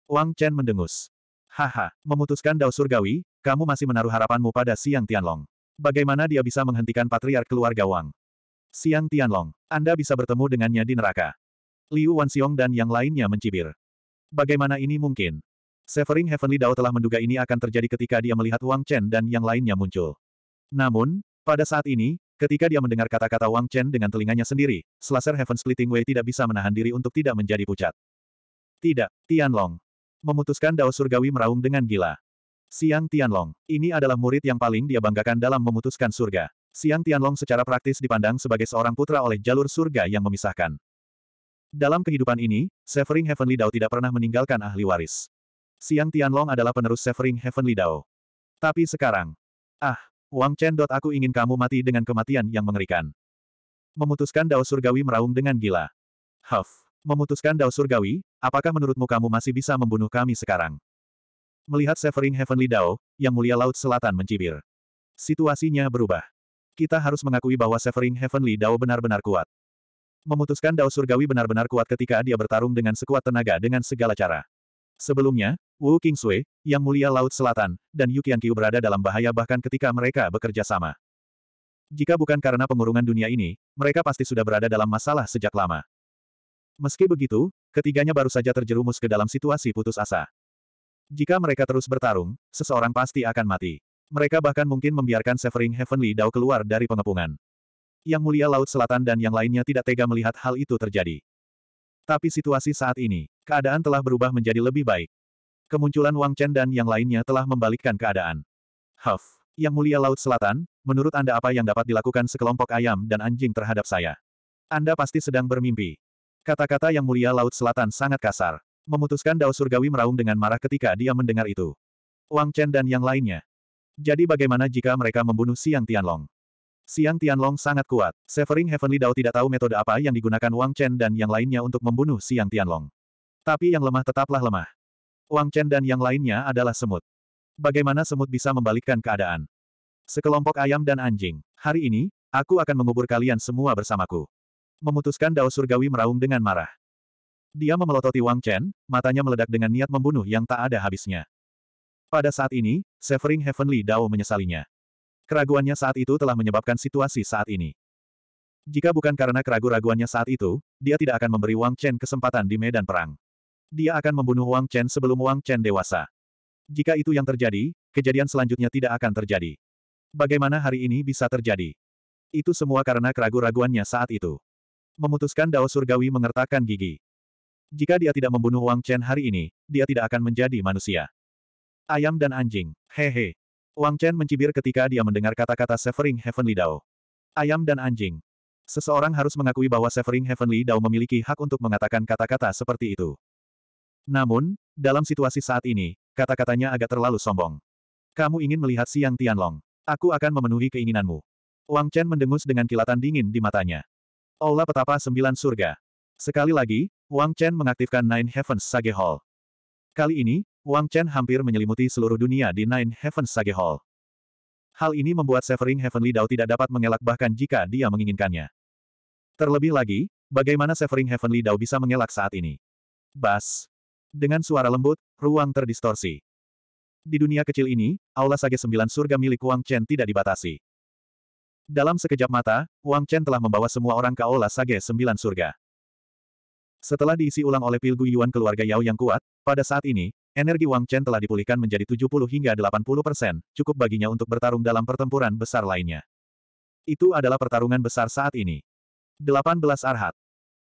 Wang Chen mendengus. Haha, memutuskan Dao Surgawi, kamu masih menaruh harapanmu pada Siang Tianlong. Bagaimana dia bisa menghentikan patriark keluarga Wang? Siang Tianlong, Anda bisa bertemu dengannya di neraka. Liu Wanxiong dan yang lainnya mencibir. Bagaimana ini mungkin? Severing Heavenly Dao telah menduga ini akan terjadi ketika dia melihat Wang Chen dan yang lainnya muncul. Namun, pada saat ini, Ketika dia mendengar kata-kata Wang Chen dengan telinganya sendiri, Slasher Heaven Splitting Way tidak bisa menahan diri untuk tidak menjadi pucat. Tidak, Tianlong. Memutuskan Dao Surgawi meraung dengan gila. Siang Tianlong, ini adalah murid yang paling dia banggakan dalam memutuskan surga. Siang Tianlong secara praktis dipandang sebagai seorang putra oleh jalur surga yang memisahkan. Dalam kehidupan ini, Severing Heavenly Dao tidak pernah meninggalkan ahli waris. Siang Tianlong adalah penerus Severing Heavenly Dao. Tapi sekarang, ah, Wang Chen. dot Aku ingin kamu mati dengan kematian yang mengerikan. Memutuskan Dao Surgawi meraung dengan gila. Huff. Memutuskan Dao Surgawi, apakah menurutmu kamu masih bisa membunuh kami sekarang? Melihat Severing Heavenly Dao, Yang Mulia Laut Selatan mencibir. Situasinya berubah. Kita harus mengakui bahwa Severing Heavenly Dao benar-benar kuat. Memutuskan Dao Surgawi benar-benar kuat ketika dia bertarung dengan sekuat tenaga dengan segala cara. Sebelumnya, Wu Qingsui, Yang Mulia Laut Selatan, dan Yu Qianqiu berada dalam bahaya bahkan ketika mereka bekerja sama. Jika bukan karena pengurungan dunia ini, mereka pasti sudah berada dalam masalah sejak lama. Meski begitu, ketiganya baru saja terjerumus ke dalam situasi putus asa. Jika mereka terus bertarung, seseorang pasti akan mati. Mereka bahkan mungkin membiarkan Severing Heavenly Dao keluar dari pengepungan. Yang Mulia Laut Selatan dan yang lainnya tidak tega melihat hal itu terjadi. Tapi situasi saat ini, keadaan telah berubah menjadi lebih baik. Kemunculan Wang Chen dan yang lainnya telah membalikkan keadaan. Huff, Yang Mulia Laut Selatan, menurut Anda apa yang dapat dilakukan sekelompok ayam dan anjing terhadap saya? Anda pasti sedang bermimpi. Kata-kata Yang Mulia Laut Selatan sangat kasar. Memutuskan Dao Surgawi meraung dengan marah ketika dia mendengar itu. Wang Chen dan yang lainnya. Jadi bagaimana jika mereka membunuh Siang Tianlong? Siang Tianlong sangat kuat. Severing Heavenly Dao tidak tahu metode apa yang digunakan Wang Chen dan yang lainnya untuk membunuh Siang Tianlong. Tapi yang lemah tetaplah lemah. Wang Chen dan yang lainnya adalah semut. Bagaimana semut bisa membalikkan keadaan? Sekelompok ayam dan anjing. Hari ini, aku akan mengubur kalian semua bersamaku. Memutuskan Dao Surgawi meraung dengan marah. Dia memelototi Wang Chen, matanya meledak dengan niat membunuh yang tak ada habisnya. Pada saat ini, Severing Heavenly Dao menyesalinya. Keraguannya saat itu telah menyebabkan situasi saat ini. Jika bukan karena keragu raguannya saat itu, dia tidak akan memberi Wang Chen kesempatan di medan perang. Dia akan membunuh Wang Chen sebelum Wang Chen dewasa. Jika itu yang terjadi, kejadian selanjutnya tidak akan terjadi. Bagaimana hari ini bisa terjadi? Itu semua karena keragu raguannya saat itu. Memutuskan Dao Surgawi mengertakkan gigi. Jika dia tidak membunuh Wang Chen hari ini, dia tidak akan menjadi manusia. Ayam dan anjing. Hehe. Wang Chen mencibir ketika dia mendengar kata-kata Severing Heavenly Dao. Ayam dan anjing. Seseorang harus mengakui bahwa Severing Heavenly Dao memiliki hak untuk mengatakan kata-kata seperti itu. Namun, dalam situasi saat ini, kata-katanya agak terlalu sombong. Kamu ingin melihat Siang Tianlong. Aku akan memenuhi keinginanmu. Wang Chen mendengus dengan kilatan dingin di matanya. Aula Petapa Sembilan Surga. Sekali lagi, Wang Chen mengaktifkan Nine Heavens Sage Hall. Kali ini, Wang Chen hampir menyelimuti seluruh dunia di Nine Heavens Sage Hall. Hal ini membuat Severing Heavenly Dao tidak dapat mengelak bahkan jika dia menginginkannya. Terlebih lagi, bagaimana Severing Heavenly Dao bisa mengelak saat ini? Bas. Dengan suara lembut, ruang terdistorsi. Di dunia kecil ini, aula Sage Sembilan Surga milik Wang Chen tidak dibatasi. Dalam sekejap mata, Wang Chen telah membawa semua orang ke aula Sage Sembilan Surga. Setelah diisi ulang oleh Pilgu Yuan keluarga Yao yang kuat, pada saat ini, Energi Wang Chen telah dipulihkan menjadi 70 hingga 80 persen, cukup baginya untuk bertarung dalam pertempuran besar lainnya. Itu adalah pertarungan besar saat ini. 18 Arhat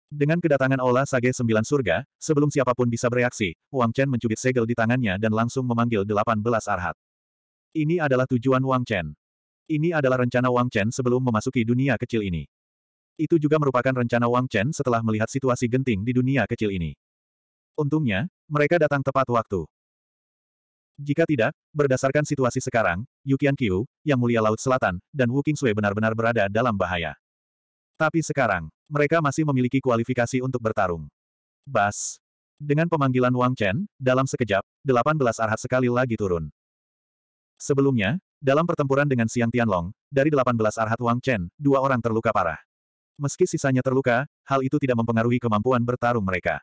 Dengan kedatangan Ola Sage Sembilan Surga, sebelum siapapun bisa bereaksi, Wang Chen mencubit segel di tangannya dan langsung memanggil 18 Arhat. Ini adalah tujuan Wang Chen. Ini adalah rencana Wang Chen sebelum memasuki dunia kecil ini. Itu juga merupakan rencana Wang Chen setelah melihat situasi genting di dunia kecil ini. Untungnya, mereka datang tepat waktu. Jika tidak, berdasarkan situasi sekarang, Yukian Qiu, yang mulia Laut Selatan, dan Wu Qing benar-benar berada dalam bahaya. Tapi sekarang, mereka masih memiliki kualifikasi untuk bertarung. Bas. Dengan pemanggilan Wang Chen, dalam sekejap, 18 arhat sekali lagi turun. Sebelumnya, dalam pertempuran dengan Siang Tianlong, dari 18 arhat Wang Chen, dua orang terluka parah. Meski sisanya terluka, hal itu tidak mempengaruhi kemampuan bertarung mereka.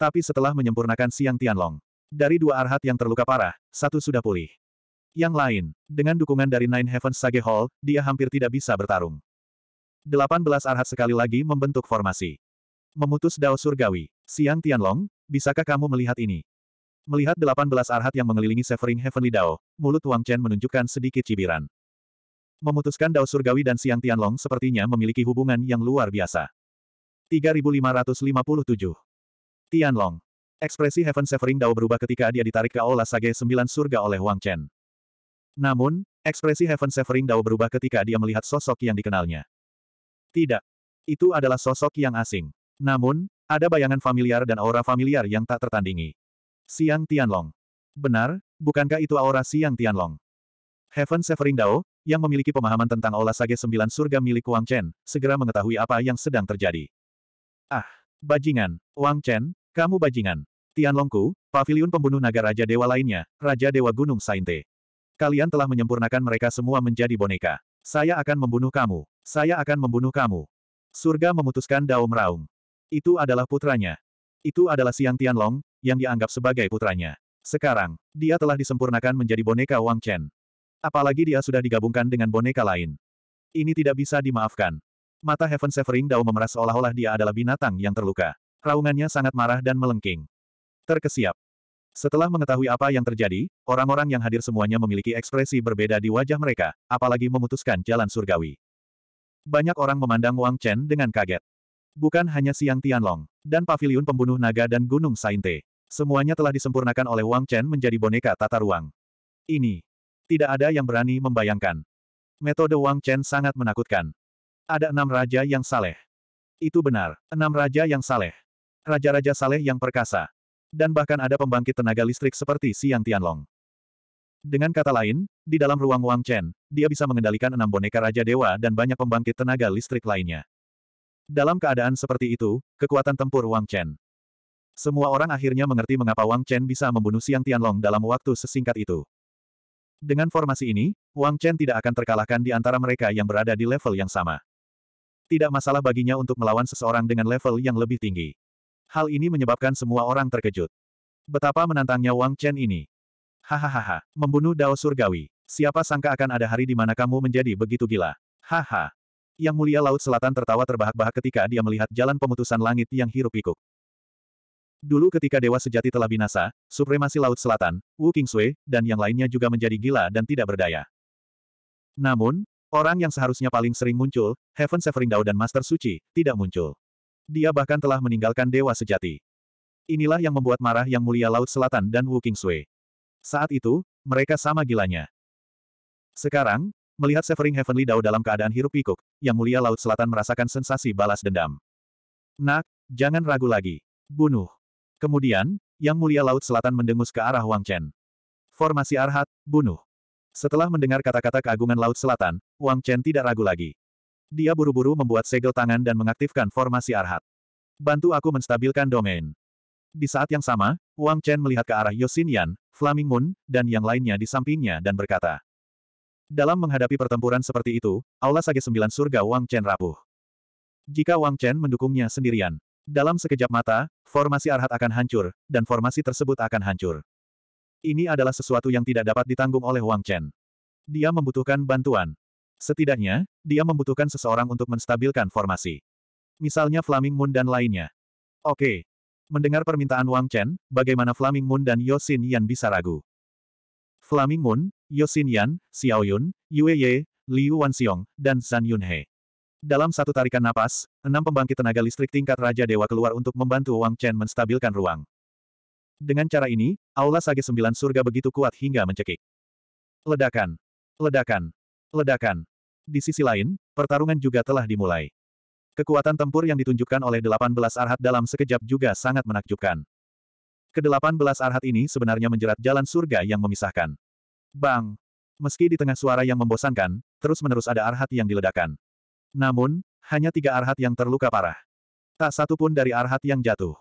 Tapi setelah menyempurnakan siang Tianlong, dari dua arhat yang terluka parah, satu sudah pulih. Yang lain, dengan dukungan dari Nine Heavens Sage Hall, dia hampir tidak bisa bertarung. Delapan belas arhat sekali lagi membentuk formasi. Memutus Dao Surgawi. Siang Tianlong, bisakah kamu melihat ini? Melihat delapan belas arhat yang mengelilingi Severing Heavenly Dao, mulut Wang Chen menunjukkan sedikit cibiran. Memutuskan Dao Surgawi dan Siang Tianlong sepertinya memiliki hubungan yang luar biasa. 3557 Tianlong. Ekspresi Heaven Severing Dao berubah ketika dia ditarik ke Aula Sage Sembilan Surga oleh Wang Chen. Namun, ekspresi Heaven Severing Dao berubah ketika dia melihat sosok yang dikenalnya. Tidak. Itu adalah sosok yang asing. Namun, ada bayangan familiar dan aura familiar yang tak tertandingi. Siang Tianlong. Benar, bukankah itu aura Siang Tianlong? Heaven Severing Dao, yang memiliki pemahaman tentang Aula Sage Sembilan Surga milik Wang Chen, segera mengetahui apa yang sedang terjadi. Ah, bajingan, Wang Chen, kamu bajingan. Tianlongku, paviliun pembunuh naga Raja Dewa lainnya, Raja Dewa Gunung Sainte. Kalian telah menyempurnakan mereka semua menjadi boneka. Saya akan membunuh kamu. Saya akan membunuh kamu. Surga memutuskan Dao Meraung. Itu adalah putranya. Itu adalah Siang Tianlong, yang dianggap sebagai putranya. Sekarang, dia telah disempurnakan menjadi boneka Wang Chen. Apalagi dia sudah digabungkan dengan boneka lain. Ini tidak bisa dimaafkan. Mata Heaven Severing Dao memeras seolah-olah dia adalah binatang yang terluka. Raungannya sangat marah dan melengking. Terkesiap. Setelah mengetahui apa yang terjadi, orang-orang yang hadir semuanya memiliki ekspresi berbeda di wajah mereka, apalagi memutuskan jalan surgawi. Banyak orang memandang Wang Chen dengan kaget. Bukan hanya Siang Tianlong, dan paviliun pembunuh naga dan Gunung Sainte. Semuanya telah disempurnakan oleh Wang Chen menjadi boneka tata ruang. Ini. Tidak ada yang berani membayangkan. Metode Wang Chen sangat menakutkan. Ada enam raja yang saleh. Itu benar, enam raja yang saleh. Raja-raja saleh yang perkasa. Dan bahkan ada pembangkit tenaga listrik seperti Siang Tianlong. Dengan kata lain, di dalam ruang Wang Chen, dia bisa mengendalikan enam boneka Raja Dewa dan banyak pembangkit tenaga listrik lainnya. Dalam keadaan seperti itu, kekuatan tempur Wang Chen. Semua orang akhirnya mengerti mengapa Wang Chen bisa membunuh Siang Tianlong dalam waktu sesingkat itu. Dengan formasi ini, Wang Chen tidak akan terkalahkan di antara mereka yang berada di level yang sama. Tidak masalah baginya untuk melawan seseorang dengan level yang lebih tinggi. Hal ini menyebabkan semua orang terkejut. Betapa menantangnya Wang Chen ini. Hahaha, membunuh Dao Surgawi. Siapa sangka akan ada hari di mana kamu menjadi begitu gila. Haha. Yang mulia Laut Selatan tertawa terbahak-bahak ketika dia melihat jalan pemutusan langit yang hirup pikuk Dulu ketika Dewa Sejati telah binasa, supremasi Laut Selatan, Wu Kingsui, dan yang lainnya juga menjadi gila dan tidak berdaya. Namun, orang yang seharusnya paling sering muncul, Heaven Severing Dao dan Master Suci, tidak muncul. Dia bahkan telah meninggalkan dewa sejati. Inilah yang membuat marah Yang Mulia Laut Selatan dan Wu Qingsui. Saat itu, mereka sama gilanya. Sekarang, melihat Severing Heavenly Dao dalam keadaan hirup pikuk, Yang Mulia Laut Selatan merasakan sensasi balas dendam. Nak, jangan ragu lagi. Bunuh. Kemudian, Yang Mulia Laut Selatan mendengus ke arah Wang Chen. Formasi Arhat, bunuh. Setelah mendengar kata-kata keagungan Laut Selatan, Wang Chen tidak ragu lagi. Dia buru-buru membuat segel tangan dan mengaktifkan formasi arhat. Bantu aku menstabilkan domain. Di saat yang sama, Wang Chen melihat ke arah Yosin Yan, Flaming Moon, dan yang lainnya di sampingnya dan berkata. Dalam menghadapi pertempuran seperti itu, Aula Sage Sembilan Surga Wang Chen rapuh. Jika Wang Chen mendukungnya sendirian, dalam sekejap mata, formasi arhat akan hancur, dan formasi tersebut akan hancur. Ini adalah sesuatu yang tidak dapat ditanggung oleh Wang Chen. Dia membutuhkan bantuan. Setidaknya, dia membutuhkan seseorang untuk menstabilkan formasi. Misalnya Flaming Moon dan lainnya. Oke. Mendengar permintaan Wang Chen, bagaimana Flaming Moon dan Yosin Yan bisa ragu? Flaming Moon, Yosin Yan, Xiao Yun, Yue Ye, Liu Wanxiang, dan Zhan Yunhe. Dalam satu tarikan napas, enam pembangkit tenaga listrik tingkat Raja Dewa keluar untuk membantu Wang Chen menstabilkan ruang. Dengan cara ini, aula Sage Sembilan Surga begitu kuat hingga mencekik. Ledakan. Ledakan. Ledakan. Di sisi lain, pertarungan juga telah dimulai. Kekuatan tempur yang ditunjukkan oleh 18 arhat dalam sekejap juga sangat menakjubkan. Kedelapan belas arhat ini sebenarnya menjerat jalan surga yang memisahkan. Bang! Meski di tengah suara yang membosankan, terus-menerus ada arhat yang diledakkan. Namun, hanya tiga arhat yang terluka parah. Tak satu pun dari arhat yang jatuh.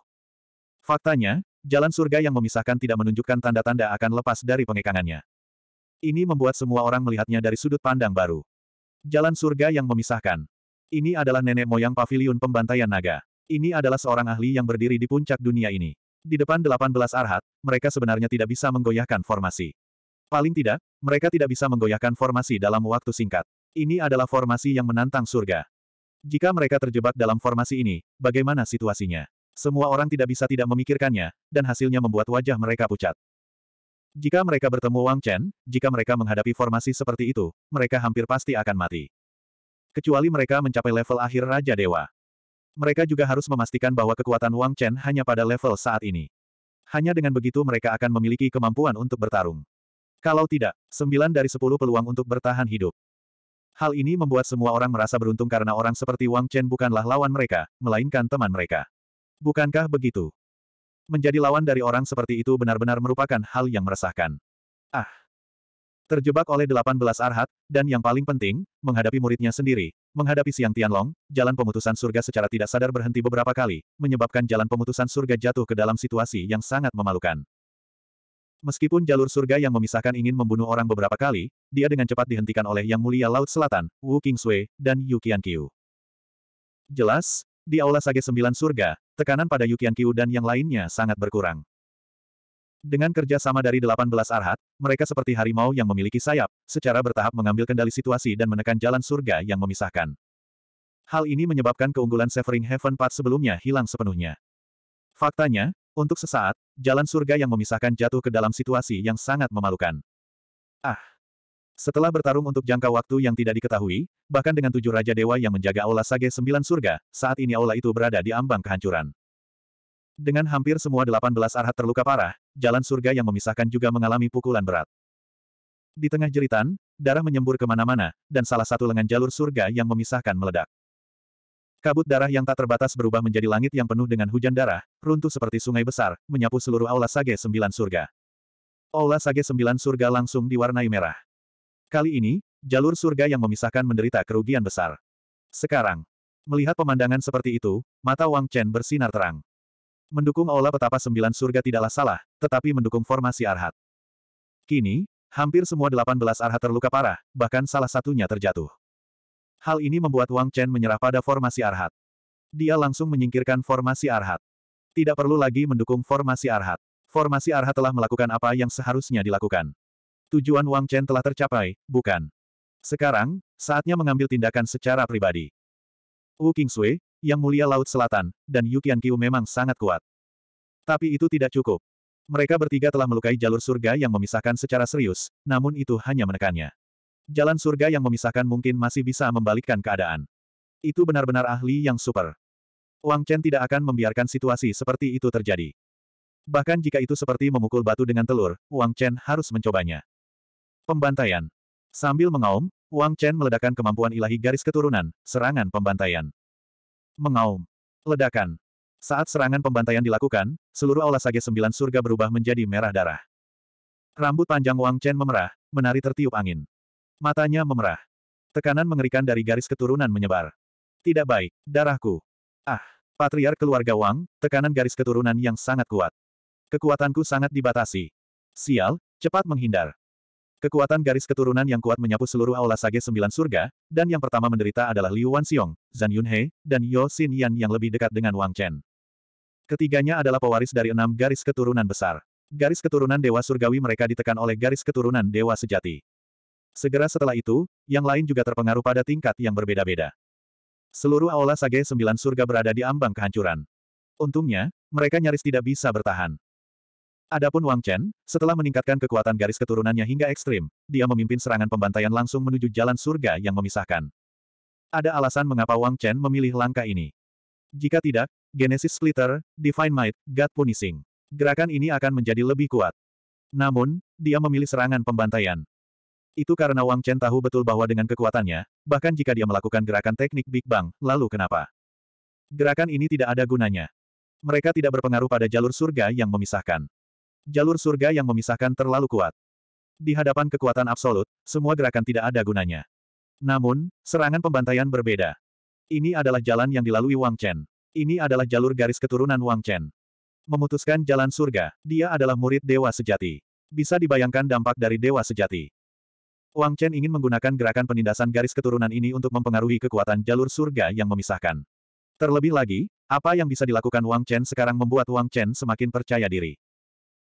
Faktanya, jalan surga yang memisahkan tidak menunjukkan tanda-tanda akan lepas dari pengekangannya. Ini membuat semua orang melihatnya dari sudut pandang baru. Jalan surga yang memisahkan. Ini adalah nenek moyang pavilion pembantaian naga. Ini adalah seorang ahli yang berdiri di puncak dunia ini. Di depan 18 arhat, mereka sebenarnya tidak bisa menggoyahkan formasi. Paling tidak, mereka tidak bisa menggoyahkan formasi dalam waktu singkat. Ini adalah formasi yang menantang surga. Jika mereka terjebak dalam formasi ini, bagaimana situasinya? Semua orang tidak bisa tidak memikirkannya, dan hasilnya membuat wajah mereka pucat. Jika mereka bertemu Wang Chen, jika mereka menghadapi formasi seperti itu, mereka hampir pasti akan mati. Kecuali mereka mencapai level akhir Raja Dewa. Mereka juga harus memastikan bahwa kekuatan Wang Chen hanya pada level saat ini. Hanya dengan begitu mereka akan memiliki kemampuan untuk bertarung. Kalau tidak, 9 dari 10 peluang untuk bertahan hidup. Hal ini membuat semua orang merasa beruntung karena orang seperti Wang Chen bukanlah lawan mereka, melainkan teman mereka. Bukankah begitu? menjadi lawan dari orang seperti itu benar-benar merupakan hal yang meresahkan. Ah! Terjebak oleh delapan belas arhat, dan yang paling penting, menghadapi muridnya sendiri, menghadapi Siang Tianlong, jalan pemutusan surga secara tidak sadar berhenti beberapa kali, menyebabkan jalan pemutusan surga jatuh ke dalam situasi yang sangat memalukan. Meskipun jalur surga yang memisahkan ingin membunuh orang beberapa kali, dia dengan cepat dihentikan oleh Yang Mulia Laut Selatan, Wu Qingshui, dan Yu Qianqiu. Jelas, di Aula Sage Sembilan Surga, tekanan pada Yukian Kiu dan yang lainnya sangat berkurang. Dengan kerja sama dari 18 arhat, mereka seperti harimau yang memiliki sayap, secara bertahap mengambil kendali situasi dan menekan jalan surga yang memisahkan. Hal ini menyebabkan keunggulan Severing Heaven Part sebelumnya hilang sepenuhnya. Faktanya, untuk sesaat, jalan surga yang memisahkan jatuh ke dalam situasi yang sangat memalukan. Ah! Setelah bertarung untuk jangka waktu yang tidak diketahui, bahkan dengan tujuh Raja Dewa yang menjaga Aula Sage Sembilan Surga, saat ini Aula itu berada di ambang kehancuran. Dengan hampir semua delapan belas arhat terluka parah, jalan surga yang memisahkan juga mengalami pukulan berat. Di tengah jeritan, darah menyembur kemana-mana, dan salah satu lengan jalur surga yang memisahkan meledak. Kabut darah yang tak terbatas berubah menjadi langit yang penuh dengan hujan darah, runtuh seperti sungai besar, menyapu seluruh Aula Sage Sembilan Surga. Aula Sage Sembilan Surga langsung diwarnai merah. Kali ini, jalur surga yang memisahkan menderita kerugian besar. Sekarang, melihat pemandangan seperti itu, mata Wang Chen bersinar terang. Mendukung Aula Petapa Sembilan Surga tidaklah salah, tetapi mendukung formasi Arhat. Kini, hampir semua delapan belas Arhat terluka parah, bahkan salah satunya terjatuh. Hal ini membuat Wang Chen menyerah pada formasi Arhat. Dia langsung menyingkirkan formasi Arhat. Tidak perlu lagi mendukung formasi Arhat. Formasi Arhat telah melakukan apa yang seharusnya dilakukan. Tujuan Wang Chen telah tercapai, bukan? Sekarang, saatnya mengambil tindakan secara pribadi. Wu Kingsui, yang mulia Laut Selatan, dan Yu Qianqiu memang sangat kuat. Tapi itu tidak cukup. Mereka bertiga telah melukai jalur surga yang memisahkan secara serius, namun itu hanya menekannya. Jalan surga yang memisahkan mungkin masih bisa membalikkan keadaan. Itu benar-benar ahli yang super. Wang Chen tidak akan membiarkan situasi seperti itu terjadi. Bahkan jika itu seperti memukul batu dengan telur, Wang Chen harus mencobanya. Pembantaian. Sambil mengaum, Wang Chen meledakan kemampuan ilahi garis keturunan, serangan pembantaian. Mengaum. Ledakan. Saat serangan pembantaian dilakukan, seluruh aula sage sembilan surga berubah menjadi merah darah. Rambut panjang Wang Chen memerah, menari tertiup angin. Matanya memerah. Tekanan mengerikan dari garis keturunan menyebar. Tidak baik, darahku. Ah, patriar keluarga Wang, tekanan garis keturunan yang sangat kuat. Kekuatanku sangat dibatasi. Sial, cepat menghindar. Kekuatan garis keturunan yang kuat menyapu seluruh aula Sage Sembilan Surga, dan yang pertama menderita adalah Liu Wanxiong, Zhan Yunhe, dan Yo Xin Yan yang lebih dekat dengan Wang Chen. Ketiganya adalah pewaris dari enam garis keturunan besar. Garis keturunan Dewa Surgawi mereka ditekan oleh garis keturunan Dewa Sejati. Segera setelah itu, yang lain juga terpengaruh pada tingkat yang berbeda-beda. Seluruh aula Sage Sembilan Surga berada di ambang kehancuran. Untungnya, mereka nyaris tidak bisa bertahan. Adapun Wang Chen, setelah meningkatkan kekuatan garis keturunannya hingga ekstrim, dia memimpin serangan pembantaian langsung menuju jalan surga yang memisahkan. Ada alasan mengapa Wang Chen memilih langkah ini. Jika tidak, Genesis Splitter, Divine Might, God Punishing. Gerakan ini akan menjadi lebih kuat. Namun, dia memilih serangan pembantaian. Itu karena Wang Chen tahu betul bahwa dengan kekuatannya, bahkan jika dia melakukan gerakan teknik Big Bang, lalu kenapa? Gerakan ini tidak ada gunanya. Mereka tidak berpengaruh pada jalur surga yang memisahkan. Jalur surga yang memisahkan terlalu kuat. Di hadapan kekuatan absolut, semua gerakan tidak ada gunanya. Namun, serangan pembantaian berbeda. Ini adalah jalan yang dilalui Wang Chen. Ini adalah jalur garis keturunan Wang Chen. Memutuskan jalan surga, dia adalah murid dewa sejati. Bisa dibayangkan dampak dari dewa sejati. Wang Chen ingin menggunakan gerakan penindasan garis keturunan ini untuk mempengaruhi kekuatan jalur surga yang memisahkan. Terlebih lagi, apa yang bisa dilakukan Wang Chen sekarang membuat Wang Chen semakin percaya diri.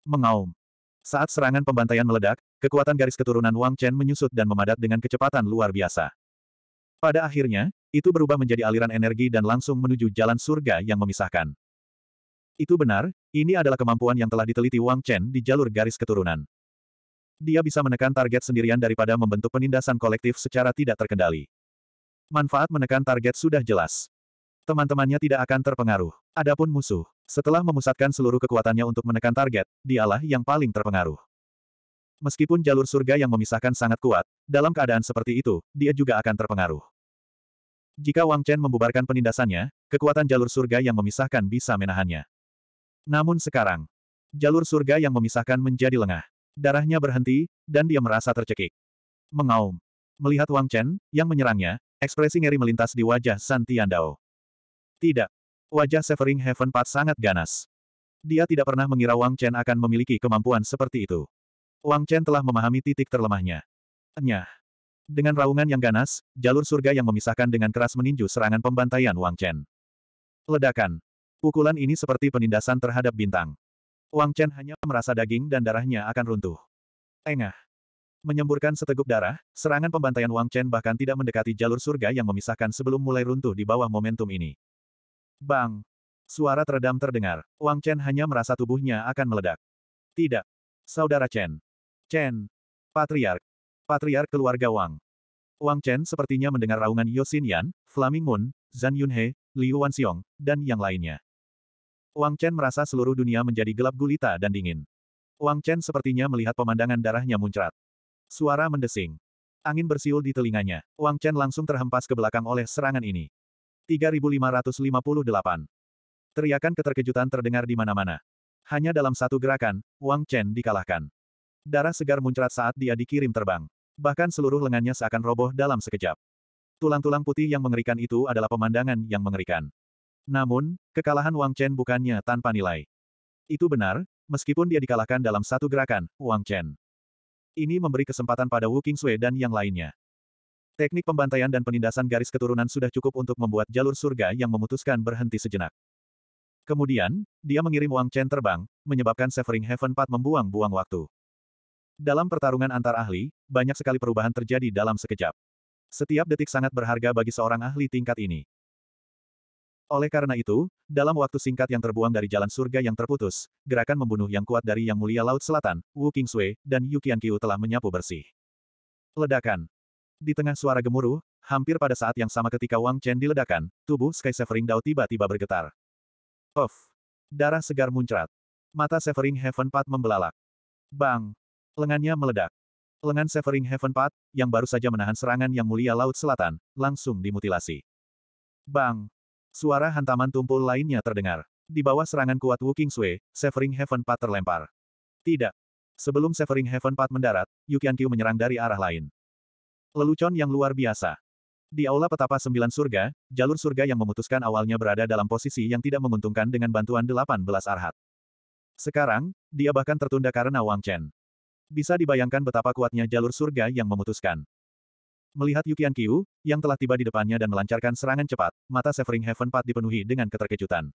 Mengaum. Saat serangan pembantaian meledak, kekuatan garis keturunan Wang Chen menyusut dan memadat dengan kecepatan luar biasa. Pada akhirnya, itu berubah menjadi aliran energi dan langsung menuju jalan surga yang memisahkan. Itu benar, ini adalah kemampuan yang telah diteliti Wang Chen di jalur garis keturunan. Dia bisa menekan target sendirian daripada membentuk penindasan kolektif secara tidak terkendali. Manfaat menekan target sudah jelas. Teman-temannya tidak akan terpengaruh. Adapun musuh, setelah memusatkan seluruh kekuatannya untuk menekan target, dialah yang paling terpengaruh. Meskipun jalur surga yang memisahkan sangat kuat, dalam keadaan seperti itu, dia juga akan terpengaruh. Jika Wang Chen membubarkan penindasannya, kekuatan jalur surga yang memisahkan bisa menahannya. Namun sekarang, jalur surga yang memisahkan menjadi lengah. Darahnya berhenti, dan dia merasa tercekik. Mengaum. Melihat Wang Chen, yang menyerangnya, ekspresi ngeri melintas di wajah Santian Dao. Tidak. Wajah Severing Heaven Path sangat ganas. Dia tidak pernah mengira Wang Chen akan memiliki kemampuan seperti itu. Wang Chen telah memahami titik terlemahnya. Nyah. Dengan raungan yang ganas, jalur surga yang memisahkan dengan keras meninju serangan pembantaian Wang Chen. Ledakan. Pukulan ini seperti penindasan terhadap bintang. Wang Chen hanya merasa daging dan darahnya akan runtuh. Engah. Menyemburkan seteguk darah, serangan pembantaian Wang Chen bahkan tidak mendekati jalur surga yang memisahkan sebelum mulai runtuh di bawah momentum ini. Bang! Suara teredam terdengar. Wang Chen hanya merasa tubuhnya akan meledak. Tidak. Saudara Chen. Chen. Patriark. Patriark keluarga Wang. Wang Chen sepertinya mendengar raungan Yosin Yan, Flaming Moon, Zan Yunhe, Liu Wanxiong, dan yang lainnya. Wang Chen merasa seluruh dunia menjadi gelap gulita dan dingin. Wang Chen sepertinya melihat pemandangan darahnya muncrat. Suara mendesing. Angin bersiul di telinganya. Wang Chen langsung terhempas ke belakang oleh serangan ini. 3558. Teriakan keterkejutan terdengar di mana-mana. Hanya dalam satu gerakan, Wang Chen dikalahkan. Darah segar muncrat saat dia dikirim terbang. Bahkan seluruh lengannya seakan roboh dalam sekejap. Tulang-tulang putih yang mengerikan itu adalah pemandangan yang mengerikan. Namun, kekalahan Wang Chen bukannya tanpa nilai. Itu benar, meskipun dia dikalahkan dalam satu gerakan, Wang Chen. Ini memberi kesempatan pada Wu Qingzue dan yang lainnya. Teknik pembantaian dan penindasan garis keturunan sudah cukup untuk membuat jalur surga yang memutuskan berhenti sejenak. Kemudian, dia mengirim Wang Chen terbang, menyebabkan Severing Heaven Path membuang-buang waktu. Dalam pertarungan antar ahli, banyak sekali perubahan terjadi dalam sekejap. Setiap detik sangat berharga bagi seorang ahli tingkat ini. Oleh karena itu, dalam waktu singkat yang terbuang dari jalan surga yang terputus, gerakan membunuh yang kuat dari Yang Mulia Laut Selatan, Wu Kingsui, dan Yu Qianqiu telah menyapu bersih. Ledakan. Di tengah suara gemuruh, hampir pada saat yang sama ketika Wang Chen diledakkan, tubuh Sky Severing Dao tiba-tiba bergetar. Of! Darah segar muncrat. Mata Severing Heaven Path membelalak. Bang! Lengannya meledak. Lengan Severing Heaven Path, yang baru saja menahan serangan yang mulia Laut Selatan, langsung dimutilasi. Bang! Suara hantaman tumpul lainnya terdengar. Di bawah serangan kuat Wu Sui, Severing Heaven Path terlempar. Tidak. Sebelum Severing Heaven Path mendarat, Yu Qiu menyerang dari arah lain. Lelucon yang luar biasa. Di aula petapa sembilan surga, jalur surga yang memutuskan awalnya berada dalam posisi yang tidak menguntungkan dengan bantuan delapan belas arhat. Sekarang, dia bahkan tertunda karena Wang Chen. Bisa dibayangkan betapa kuatnya jalur surga yang memutuskan. Melihat Yukian Qiu, yang telah tiba di depannya dan melancarkan serangan cepat, mata Severing Heaven Path dipenuhi dengan keterkejutan.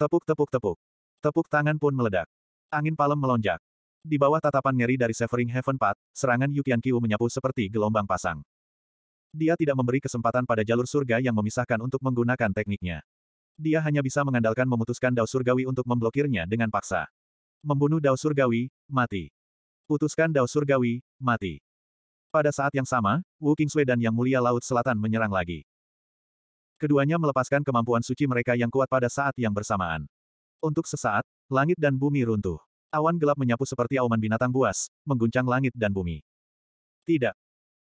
Tepuk-tepuk-tepuk. Tepuk tangan pun meledak. Angin palem melonjak. Di bawah tatapan ngeri dari Severing Heaven Path, serangan Yukian Qiu menyapu seperti gelombang pasang. Dia tidak memberi kesempatan pada jalur surga yang memisahkan untuk menggunakan tekniknya. Dia hanya bisa mengandalkan memutuskan Dao Surgawi untuk memblokirnya dengan paksa. Membunuh Dao Surgawi, mati. Putuskan Dao Surgawi, mati. Pada saat yang sama, Wu Qingsui dan Yang Mulia Laut Selatan menyerang lagi. Keduanya melepaskan kemampuan suci mereka yang kuat pada saat yang bersamaan. Untuk sesaat, langit dan bumi runtuh. Awan gelap menyapu seperti auman binatang buas, mengguncang langit dan bumi. Tidak.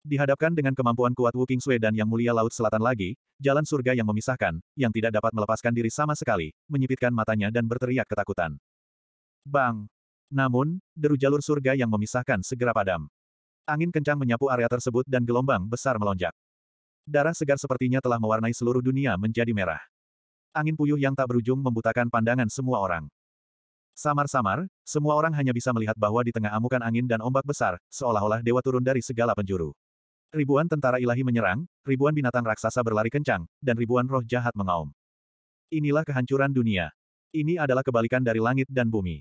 Dihadapkan dengan kemampuan kuat Wu Sui dan Yang Mulia Laut Selatan lagi, jalan surga yang memisahkan, yang tidak dapat melepaskan diri sama sekali, menyipitkan matanya dan berteriak ketakutan. Bang! Namun, deru jalur surga yang memisahkan segera padam. Angin kencang menyapu area tersebut dan gelombang besar melonjak. Darah segar sepertinya telah mewarnai seluruh dunia menjadi merah. Angin puyuh yang tak berujung membutakan pandangan semua orang. Samar-samar, semua orang hanya bisa melihat bahwa di tengah amukan angin dan ombak besar, seolah-olah dewa turun dari segala penjuru. Ribuan tentara ilahi menyerang, ribuan binatang raksasa berlari kencang, dan ribuan roh jahat mengaum. Inilah kehancuran dunia. Ini adalah kebalikan dari langit dan bumi.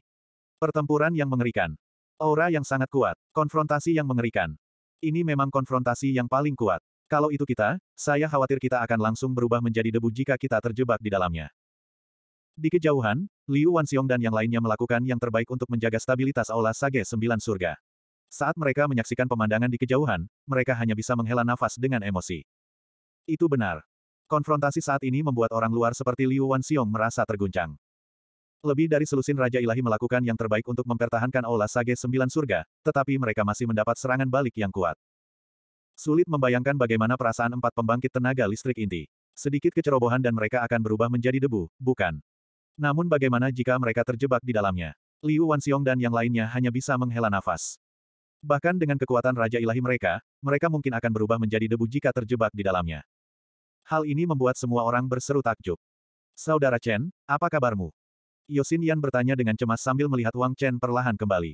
Pertempuran yang mengerikan. Aura yang sangat kuat. Konfrontasi yang mengerikan. Ini memang konfrontasi yang paling kuat. Kalau itu kita, saya khawatir kita akan langsung berubah menjadi debu jika kita terjebak di dalamnya. Di kejauhan, Liu Wanxiong dan yang lainnya melakukan yang terbaik untuk menjaga stabilitas Aula Sage Sembilan Surga. Saat mereka menyaksikan pemandangan di kejauhan, mereka hanya bisa menghela nafas dengan emosi. Itu benar. Konfrontasi saat ini membuat orang luar seperti Liu Wanxiong merasa terguncang. Lebih dari selusin Raja Ilahi melakukan yang terbaik untuk mempertahankan Aula Sage Sembilan Surga, tetapi mereka masih mendapat serangan balik yang kuat. Sulit membayangkan bagaimana perasaan empat pembangkit tenaga listrik inti. Sedikit kecerobohan dan mereka akan berubah menjadi debu, bukan? Namun bagaimana jika mereka terjebak di dalamnya? Liu xiong dan yang lainnya hanya bisa menghela nafas. Bahkan dengan kekuatan Raja Ilahi mereka, mereka mungkin akan berubah menjadi debu jika terjebak di dalamnya. Hal ini membuat semua orang berseru takjub. Saudara Chen, apa kabarmu? Yosin Yan bertanya dengan cemas sambil melihat Wang Chen perlahan kembali.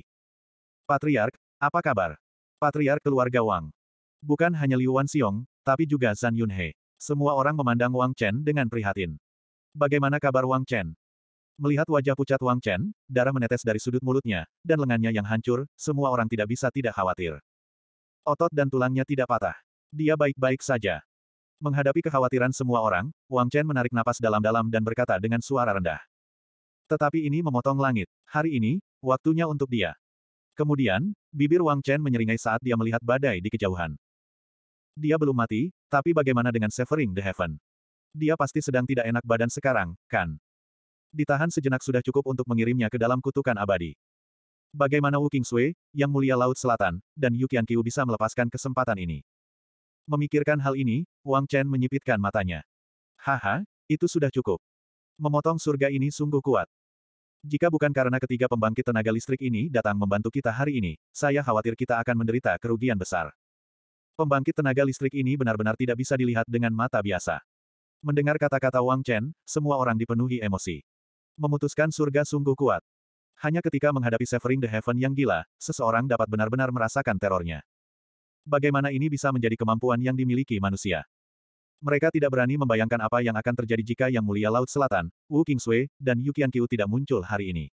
Patriark, apa kabar? Patriark keluarga Wang. Bukan hanya Liu xiong tapi juga Zan Yunhe. Semua orang memandang Wang Chen dengan prihatin. Bagaimana kabar Wang Chen? Melihat wajah pucat Wang Chen, darah menetes dari sudut mulutnya, dan lengannya yang hancur, semua orang tidak bisa tidak khawatir. Otot dan tulangnya tidak patah. Dia baik-baik saja. Menghadapi kekhawatiran semua orang, Wang Chen menarik napas dalam-dalam dan berkata dengan suara rendah. Tetapi ini memotong langit. Hari ini, waktunya untuk dia. Kemudian, bibir Wang Chen menyeringai saat dia melihat badai di kejauhan. Dia belum mati, tapi bagaimana dengan Severing the Heaven? Dia pasti sedang tidak enak badan sekarang, kan? Ditahan sejenak sudah cukup untuk mengirimnya ke dalam kutukan abadi. Bagaimana Wu Kingsui, yang mulia Laut Selatan, dan Yu Qianqiu bisa melepaskan kesempatan ini? Memikirkan hal ini, Wang Chen menyipitkan matanya. Haha, itu sudah cukup. Memotong surga ini sungguh kuat. Jika bukan karena ketiga pembangkit tenaga listrik ini datang membantu kita hari ini, saya khawatir kita akan menderita kerugian besar. Pembangkit tenaga listrik ini benar-benar tidak bisa dilihat dengan mata biasa. Mendengar kata-kata Wang Chen, semua orang dipenuhi emosi. Memutuskan surga sungguh kuat. Hanya ketika menghadapi Severing the Heaven yang gila, seseorang dapat benar-benar merasakan terornya. Bagaimana ini bisa menjadi kemampuan yang dimiliki manusia? Mereka tidak berani membayangkan apa yang akan terjadi jika Yang Mulia Laut Selatan, Wu Kingsui, dan Yu Qianqiu tidak muncul hari ini.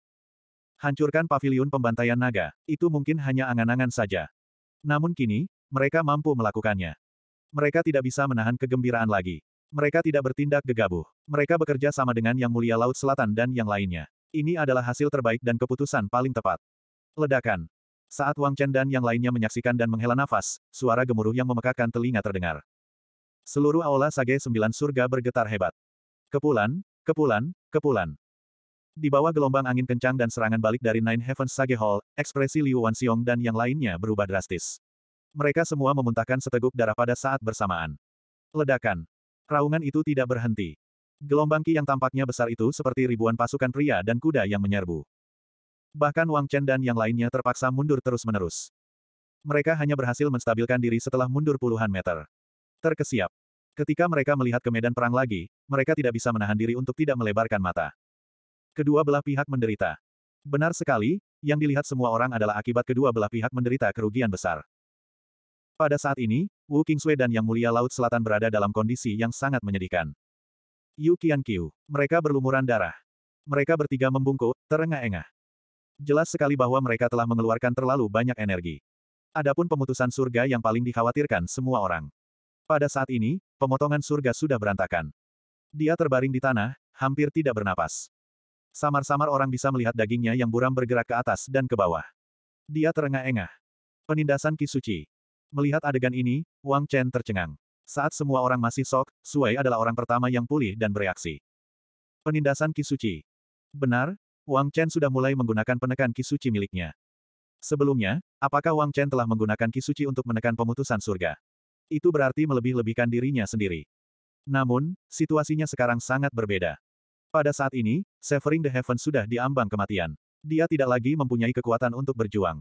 Hancurkan pavilion pembantaian naga, itu mungkin hanya angan-angan saja. Namun kini, mereka mampu melakukannya. Mereka tidak bisa menahan kegembiraan lagi. Mereka tidak bertindak gegabah. Mereka bekerja sama dengan Yang Mulia Laut Selatan dan yang lainnya. Ini adalah hasil terbaik dan keputusan paling tepat. Ledakan. Saat Wang Chen dan yang lainnya menyaksikan dan menghela nafas, suara gemuruh yang memekakkan telinga terdengar. Seluruh aula Sage Sembilan Surga bergetar hebat. Kepulan, kepulan, kepulan. Di bawah gelombang angin kencang dan serangan balik dari Nine Heavens Sage Hall, ekspresi Liu Wanxiong dan yang lainnya berubah drastis. Mereka semua memuntahkan seteguk darah pada saat bersamaan. Ledakan. Raungan itu tidak berhenti. Gelombang ki yang tampaknya besar itu seperti ribuan pasukan pria dan kuda yang menyerbu. Bahkan Wang Chen dan yang lainnya terpaksa mundur terus-menerus. Mereka hanya berhasil menstabilkan diri setelah mundur puluhan meter. Terkesiap. Ketika mereka melihat ke medan perang lagi, mereka tidak bisa menahan diri untuk tidak melebarkan mata. Kedua belah pihak menderita. Benar sekali, yang dilihat semua orang adalah akibat kedua belah pihak menderita kerugian besar. Pada saat ini, Wu Kingsui dan Yang Mulia Laut Selatan berada dalam kondisi yang sangat menyedihkan. Yu Qianqiu. Mereka berlumuran darah. Mereka bertiga membungkuk, terengah-engah. Jelas sekali bahwa mereka telah mengeluarkan terlalu banyak energi. Adapun pemutusan surga yang paling dikhawatirkan semua orang. Pada saat ini, pemotongan surga sudah berantakan. Dia terbaring di tanah, hampir tidak bernapas. Samar-samar orang bisa melihat dagingnya yang buram bergerak ke atas dan ke bawah. Dia terengah-engah. Penindasan Kisuci. Melihat adegan ini, Wang Chen tercengang. Saat semua orang masih sok, Sui adalah orang pertama yang pulih dan bereaksi. Penindasan kisuci. Benar, Wang Chen sudah mulai menggunakan penekan kisuci miliknya. Sebelumnya, apakah Wang Chen telah menggunakan kisuci untuk menekan pemutusan surga? Itu berarti melebih-lebihkan dirinya sendiri. Namun, situasinya sekarang sangat berbeda. Pada saat ini, Severing the Heaven sudah diambang kematian. Dia tidak lagi mempunyai kekuatan untuk berjuang.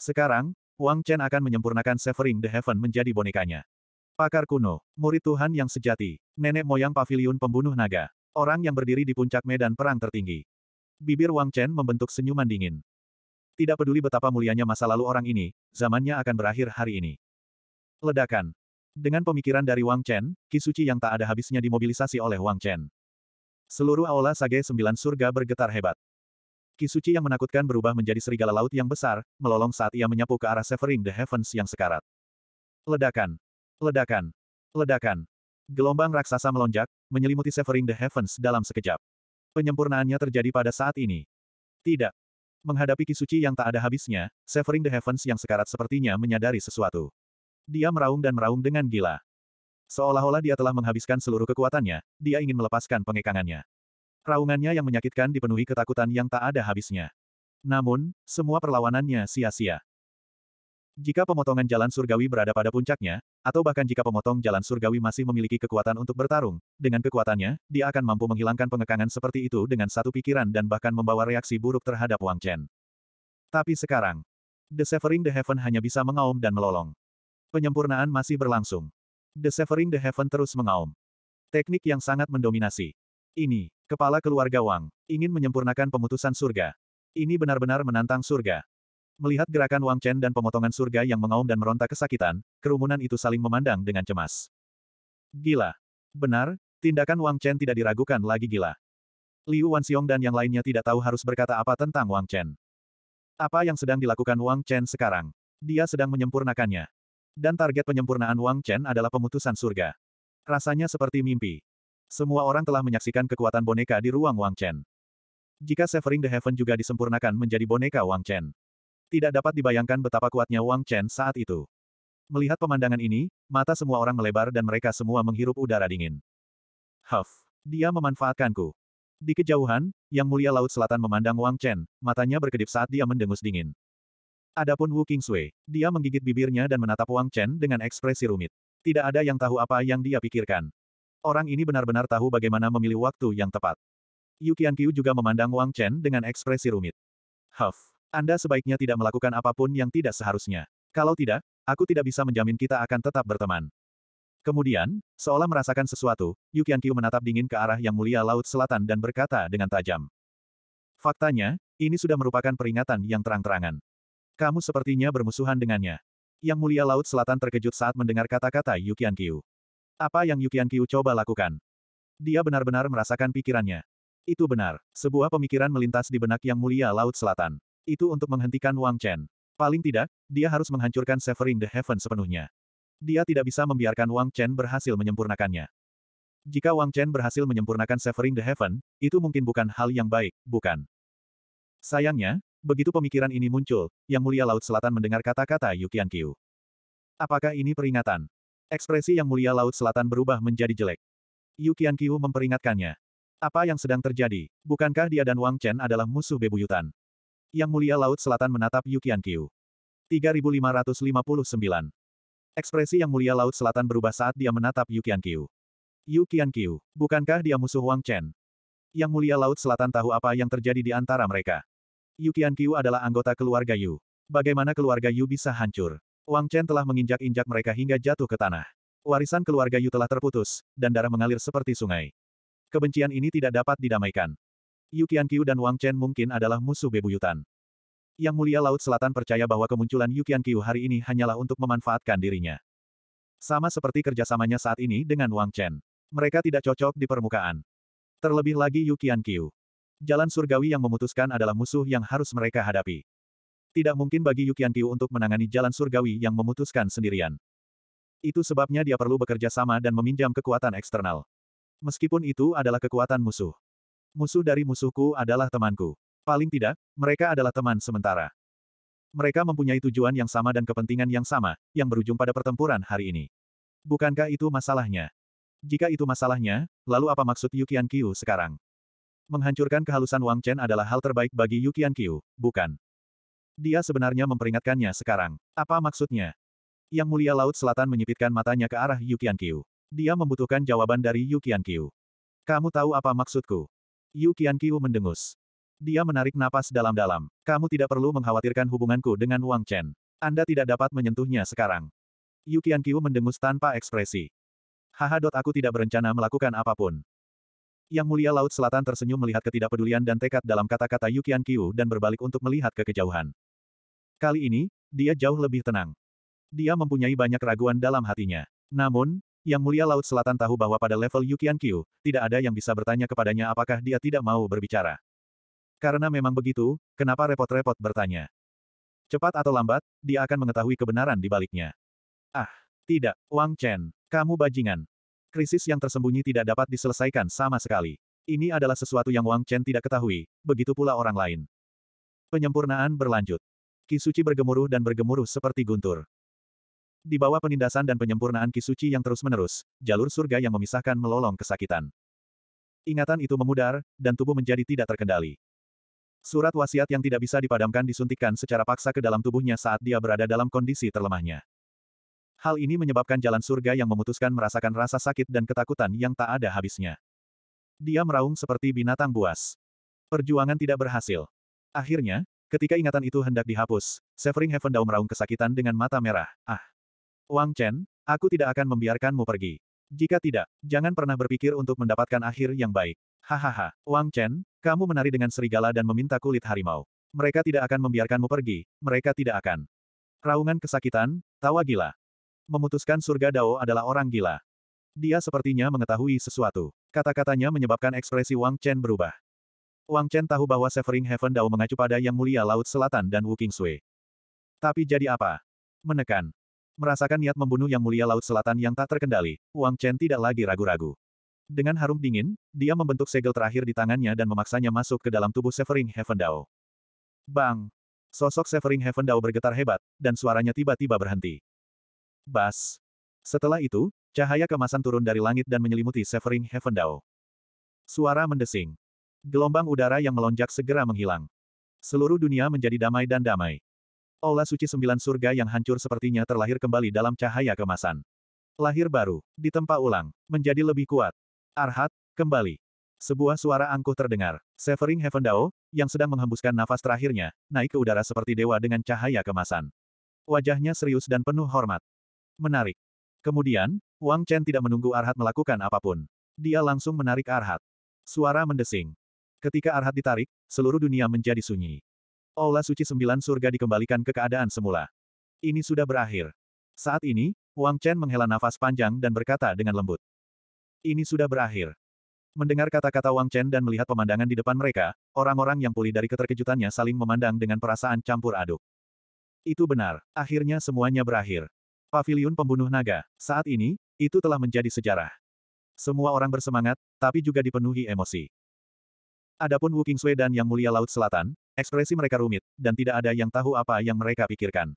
Sekarang, Wang Chen akan menyempurnakan Severing the Heaven menjadi bonekanya. Pakar kuno, murid Tuhan yang sejati, nenek moyang Pavilion pembunuh naga, orang yang berdiri di puncak medan perang tertinggi. Bibir Wang Chen membentuk senyuman dingin. Tidak peduli betapa mulianya masa lalu orang ini, zamannya akan berakhir hari ini. Ledakan. Dengan pemikiran dari Wang Chen, Kisuci yang tak ada habisnya dimobilisasi oleh Wang Chen. Seluruh aula Sage Sembilan Surga bergetar hebat. Kisuci yang menakutkan berubah menjadi serigala laut yang besar, melolong saat ia menyapu ke arah Severing the Heavens yang sekarat. Ledakan! Ledakan! Ledakan! Gelombang raksasa melonjak, menyelimuti Severing the Heavens dalam sekejap. Penyempurnaannya terjadi pada saat ini. Tidak. Menghadapi kisuci yang tak ada habisnya, Severing the Heavens yang sekarat sepertinya menyadari sesuatu. Dia meraung dan meraung dengan gila. Seolah-olah dia telah menghabiskan seluruh kekuatannya, dia ingin melepaskan pengekangannya. Raungannya yang menyakitkan dipenuhi ketakutan yang tak ada habisnya. Namun, semua perlawanannya sia-sia. Jika pemotongan jalan surgawi berada pada puncaknya, atau bahkan jika pemotong jalan surgawi masih memiliki kekuatan untuk bertarung, dengan kekuatannya, dia akan mampu menghilangkan pengekangan seperti itu dengan satu pikiran dan bahkan membawa reaksi buruk terhadap Wang Chen. Tapi sekarang, The Severing the Heaven hanya bisa mengaum dan melolong. Penyempurnaan masih berlangsung. The Severing the Heaven terus mengaum. Teknik yang sangat mendominasi. Ini, kepala keluarga Wang, ingin menyempurnakan pemutusan surga. Ini benar-benar menantang surga. Melihat gerakan Wang Chen dan pemotongan surga yang mengaum dan meronta kesakitan, kerumunan itu saling memandang dengan cemas. Gila. Benar, tindakan Wang Chen tidak diragukan lagi gila. Liu Wanxiong dan yang lainnya tidak tahu harus berkata apa tentang Wang Chen. Apa yang sedang dilakukan Wang Chen sekarang? Dia sedang menyempurnakannya. Dan target penyempurnaan Wang Chen adalah pemutusan surga. Rasanya seperti mimpi. Semua orang telah menyaksikan kekuatan boneka di ruang Wang Chen. Jika Severing the Heaven juga disempurnakan menjadi boneka Wang Chen. Tidak dapat dibayangkan betapa kuatnya Wang Chen saat itu. Melihat pemandangan ini, mata semua orang melebar dan mereka semua menghirup udara dingin. Huff! Dia memanfaatkanku. Di kejauhan, Yang Mulia Laut Selatan memandang Wang Chen, matanya berkedip saat dia mendengus dingin. Adapun Wu Kingsui, dia menggigit bibirnya dan menatap Wang Chen dengan ekspresi rumit. Tidak ada yang tahu apa yang dia pikirkan. Orang ini benar-benar tahu bagaimana memilih waktu yang tepat. Yukian Qiu juga memandang Wang Chen dengan ekspresi rumit. Huff, Anda sebaiknya tidak melakukan apapun yang tidak seharusnya. Kalau tidak, aku tidak bisa menjamin kita akan tetap berteman. Kemudian, seolah merasakan sesuatu, Yukian Qiu menatap dingin ke arah Yang Mulia Laut Selatan dan berkata dengan tajam. Faktanya, ini sudah merupakan peringatan yang terang-terangan. Kamu sepertinya bermusuhan dengannya. Yang Mulia Laut Selatan terkejut saat mendengar kata-kata Yukian Qiu. Apa yang Yukian Kiu coba lakukan? Dia benar-benar merasakan pikirannya. Itu benar, sebuah pemikiran melintas di benak Yang Mulia Laut Selatan. Itu untuk menghentikan Wang Chen. Paling tidak, dia harus menghancurkan Severing the Heaven sepenuhnya. Dia tidak bisa membiarkan Wang Chen berhasil menyempurnakannya. Jika Wang Chen berhasil menyempurnakan Severing the Heaven, itu mungkin bukan hal yang baik, bukan? Sayangnya, begitu pemikiran ini muncul, Yang Mulia Laut Selatan mendengar kata-kata Yukian Kiu. Apakah ini peringatan? Ekspresi yang mulia Laut Selatan berubah menjadi jelek. Yu Qianqiu memperingatkannya. Apa yang sedang terjadi? Bukankah dia dan Wang Chen adalah musuh bebuyutan? Yang Mulia Laut Selatan menatap Yu Qianqiu. 3559. Ekspresi Yang Mulia Laut Selatan berubah saat dia menatap Yu Qianqiu. Yu Qianqiu, bukankah dia musuh Wang Chen? Yang Mulia Laut Selatan tahu apa yang terjadi di antara mereka. Yu Qianqiu adalah anggota keluarga Yu. Bagaimana keluarga Yu bisa hancur? Wang Chen telah menginjak-injak mereka hingga jatuh ke tanah. Warisan keluarga Yu telah terputus, dan darah mengalir seperti sungai. Kebencian ini tidak dapat didamaikan. Yu Qianqiu dan Wang Chen mungkin adalah musuh bebuyutan. Yang Mulia Laut Selatan percaya bahwa kemunculan Yu Qianqiu hari ini hanyalah untuk memanfaatkan dirinya. Sama seperti kerjasamanya saat ini dengan Wang Chen. Mereka tidak cocok di permukaan. Terlebih lagi Yu Qianqiu. Jalan surgawi yang memutuskan adalah musuh yang harus mereka hadapi. Tidak mungkin bagi Yukian Kiu untuk menangani jalan surgawi yang memutuskan sendirian. Itu sebabnya dia perlu bekerja sama dan meminjam kekuatan eksternal. Meskipun itu adalah kekuatan musuh. Musuh dari musuhku adalah temanku. Paling tidak, mereka adalah teman sementara. Mereka mempunyai tujuan yang sama dan kepentingan yang sama, yang berujung pada pertempuran hari ini. Bukankah itu masalahnya? Jika itu masalahnya, lalu apa maksud Yukian Kiu sekarang? Menghancurkan kehalusan Wang Chen adalah hal terbaik bagi Yukian Kiu, bukan? Dia sebenarnya memperingatkannya sekarang. Apa maksudnya? Yang Mulia Laut Selatan menyipitkan matanya ke arah Yu Qiankiu. Dia membutuhkan jawaban dari Yu Qiankiu. Kamu tahu apa maksudku? Yu Qiankiu mendengus. Dia menarik napas dalam-dalam. Kamu tidak perlu mengkhawatirkan hubunganku dengan Wang Chen. Anda tidak dapat menyentuhnya sekarang. Yu Qiankiu mendengus tanpa ekspresi. Haha. dot Aku tidak berencana melakukan apapun. Yang Mulia Laut Selatan tersenyum melihat ketidakpedulian dan tekad dalam kata-kata Yu Qiankiu dan berbalik untuk melihat ke kejauhan. Kali ini, dia jauh lebih tenang. Dia mempunyai banyak keraguan dalam hatinya. Namun, Yang Mulia Laut Selatan tahu bahwa pada level Yukian Q, tidak ada yang bisa bertanya kepadanya apakah dia tidak mau berbicara. Karena memang begitu, kenapa repot-repot bertanya? Cepat atau lambat, dia akan mengetahui kebenaran di baliknya. Ah, tidak, Wang Chen, kamu bajingan. Krisis yang tersembunyi tidak dapat diselesaikan sama sekali. Ini adalah sesuatu yang Wang Chen tidak ketahui, begitu pula orang lain. Penyempurnaan berlanjut suci bergemuruh dan bergemuruh seperti guntur. Di bawah penindasan dan penyempurnaan suci yang terus-menerus, jalur surga yang memisahkan melolong kesakitan. Ingatan itu memudar, dan tubuh menjadi tidak terkendali. Surat wasiat yang tidak bisa dipadamkan disuntikkan secara paksa ke dalam tubuhnya saat dia berada dalam kondisi terlemahnya. Hal ini menyebabkan jalan surga yang memutuskan merasakan rasa sakit dan ketakutan yang tak ada habisnya. Dia meraung seperti binatang buas. Perjuangan tidak berhasil. Akhirnya, Ketika ingatan itu hendak dihapus, Severing Heaven Dao meraung kesakitan dengan mata merah. Ah! Wang Chen, aku tidak akan membiarkanmu pergi. Jika tidak, jangan pernah berpikir untuk mendapatkan akhir yang baik. Hahaha, Wang Chen, kamu menari dengan serigala dan meminta kulit harimau. Mereka tidak akan membiarkanmu pergi, mereka tidak akan. Raungan kesakitan, tawa gila. Memutuskan surga Dao adalah orang gila. Dia sepertinya mengetahui sesuatu. Kata-katanya menyebabkan ekspresi Wang Chen berubah. Wang Chen tahu bahwa Severing Heaven Dao mengacu pada Yang Mulia Laut Selatan dan Wu King Sui. Tapi jadi apa? Menekan. Merasakan niat membunuh Yang Mulia Laut Selatan yang tak terkendali, Wang Chen tidak lagi ragu-ragu. Dengan harum dingin, dia membentuk segel terakhir di tangannya dan memaksanya masuk ke dalam tubuh Severing Heaven Dao. Bang! Sosok Severing Heaven Dao bergetar hebat, dan suaranya tiba-tiba berhenti. Bas! Setelah itu, cahaya kemasan turun dari langit dan menyelimuti Severing Heaven Dao. Suara mendesing. Gelombang udara yang melonjak segera menghilang. Seluruh dunia menjadi damai dan damai. Aula suci sembilan surga yang hancur sepertinya terlahir kembali dalam cahaya kemasan. Lahir baru, ditempa ulang, menjadi lebih kuat. Arhat, kembali. Sebuah suara angkuh terdengar. Severing Heaven Dao yang sedang menghembuskan nafas terakhirnya, naik ke udara seperti dewa dengan cahaya kemasan. Wajahnya serius dan penuh hormat. Menarik. Kemudian, Wang Chen tidak menunggu Arhat melakukan apapun. Dia langsung menarik Arhat. Suara mendesing. Ketika Arhat ditarik, seluruh dunia menjadi sunyi. Aula suci sembilan surga dikembalikan ke keadaan semula. Ini sudah berakhir. Saat ini, Wang Chen menghela nafas panjang dan berkata dengan lembut. Ini sudah berakhir. Mendengar kata-kata Wang Chen dan melihat pemandangan di depan mereka, orang-orang yang pulih dari keterkejutannya saling memandang dengan perasaan campur aduk. Itu benar, akhirnya semuanya berakhir. Paviliun pembunuh naga, saat ini, itu telah menjadi sejarah. Semua orang bersemangat, tapi juga dipenuhi emosi. Adapun Wu Qingsui dan Yang Mulia Laut Selatan, ekspresi mereka rumit, dan tidak ada yang tahu apa yang mereka pikirkan.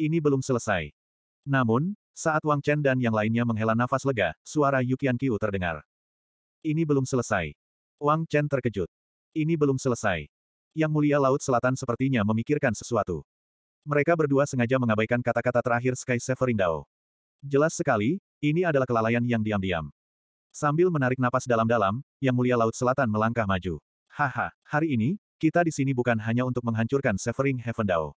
Ini belum selesai. Namun, saat Wang Chen dan yang lainnya menghela nafas lega, suara Yukian Qiu terdengar. Ini belum selesai. Wang Chen terkejut. Ini belum selesai. Yang Mulia Laut Selatan sepertinya memikirkan sesuatu. Mereka berdua sengaja mengabaikan kata-kata terakhir Sky Severing Dao. Jelas sekali, ini adalah kelalaian yang diam-diam. Sambil menarik napas dalam-dalam, Yang Mulia Laut Selatan melangkah maju. Haha, hari ini, kita di sini bukan hanya untuk menghancurkan Severing Heaven Dao.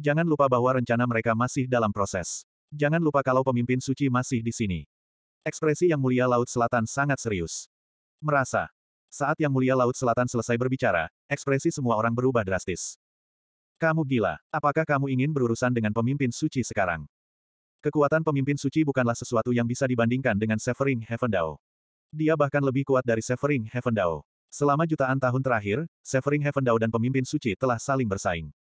Jangan lupa bahwa rencana mereka masih dalam proses. Jangan lupa kalau pemimpin suci masih di sini. Ekspresi Yang Mulia Laut Selatan sangat serius. Merasa. Saat Yang Mulia Laut Selatan selesai berbicara, ekspresi semua orang berubah drastis. Kamu gila, apakah kamu ingin berurusan dengan pemimpin suci sekarang? Kekuatan pemimpin suci bukanlah sesuatu yang bisa dibandingkan dengan Severing Heaven Dao. Dia bahkan lebih kuat dari Severing Dao. Selama jutaan tahun terakhir, Severing Dao dan pemimpin suci telah saling bersaing.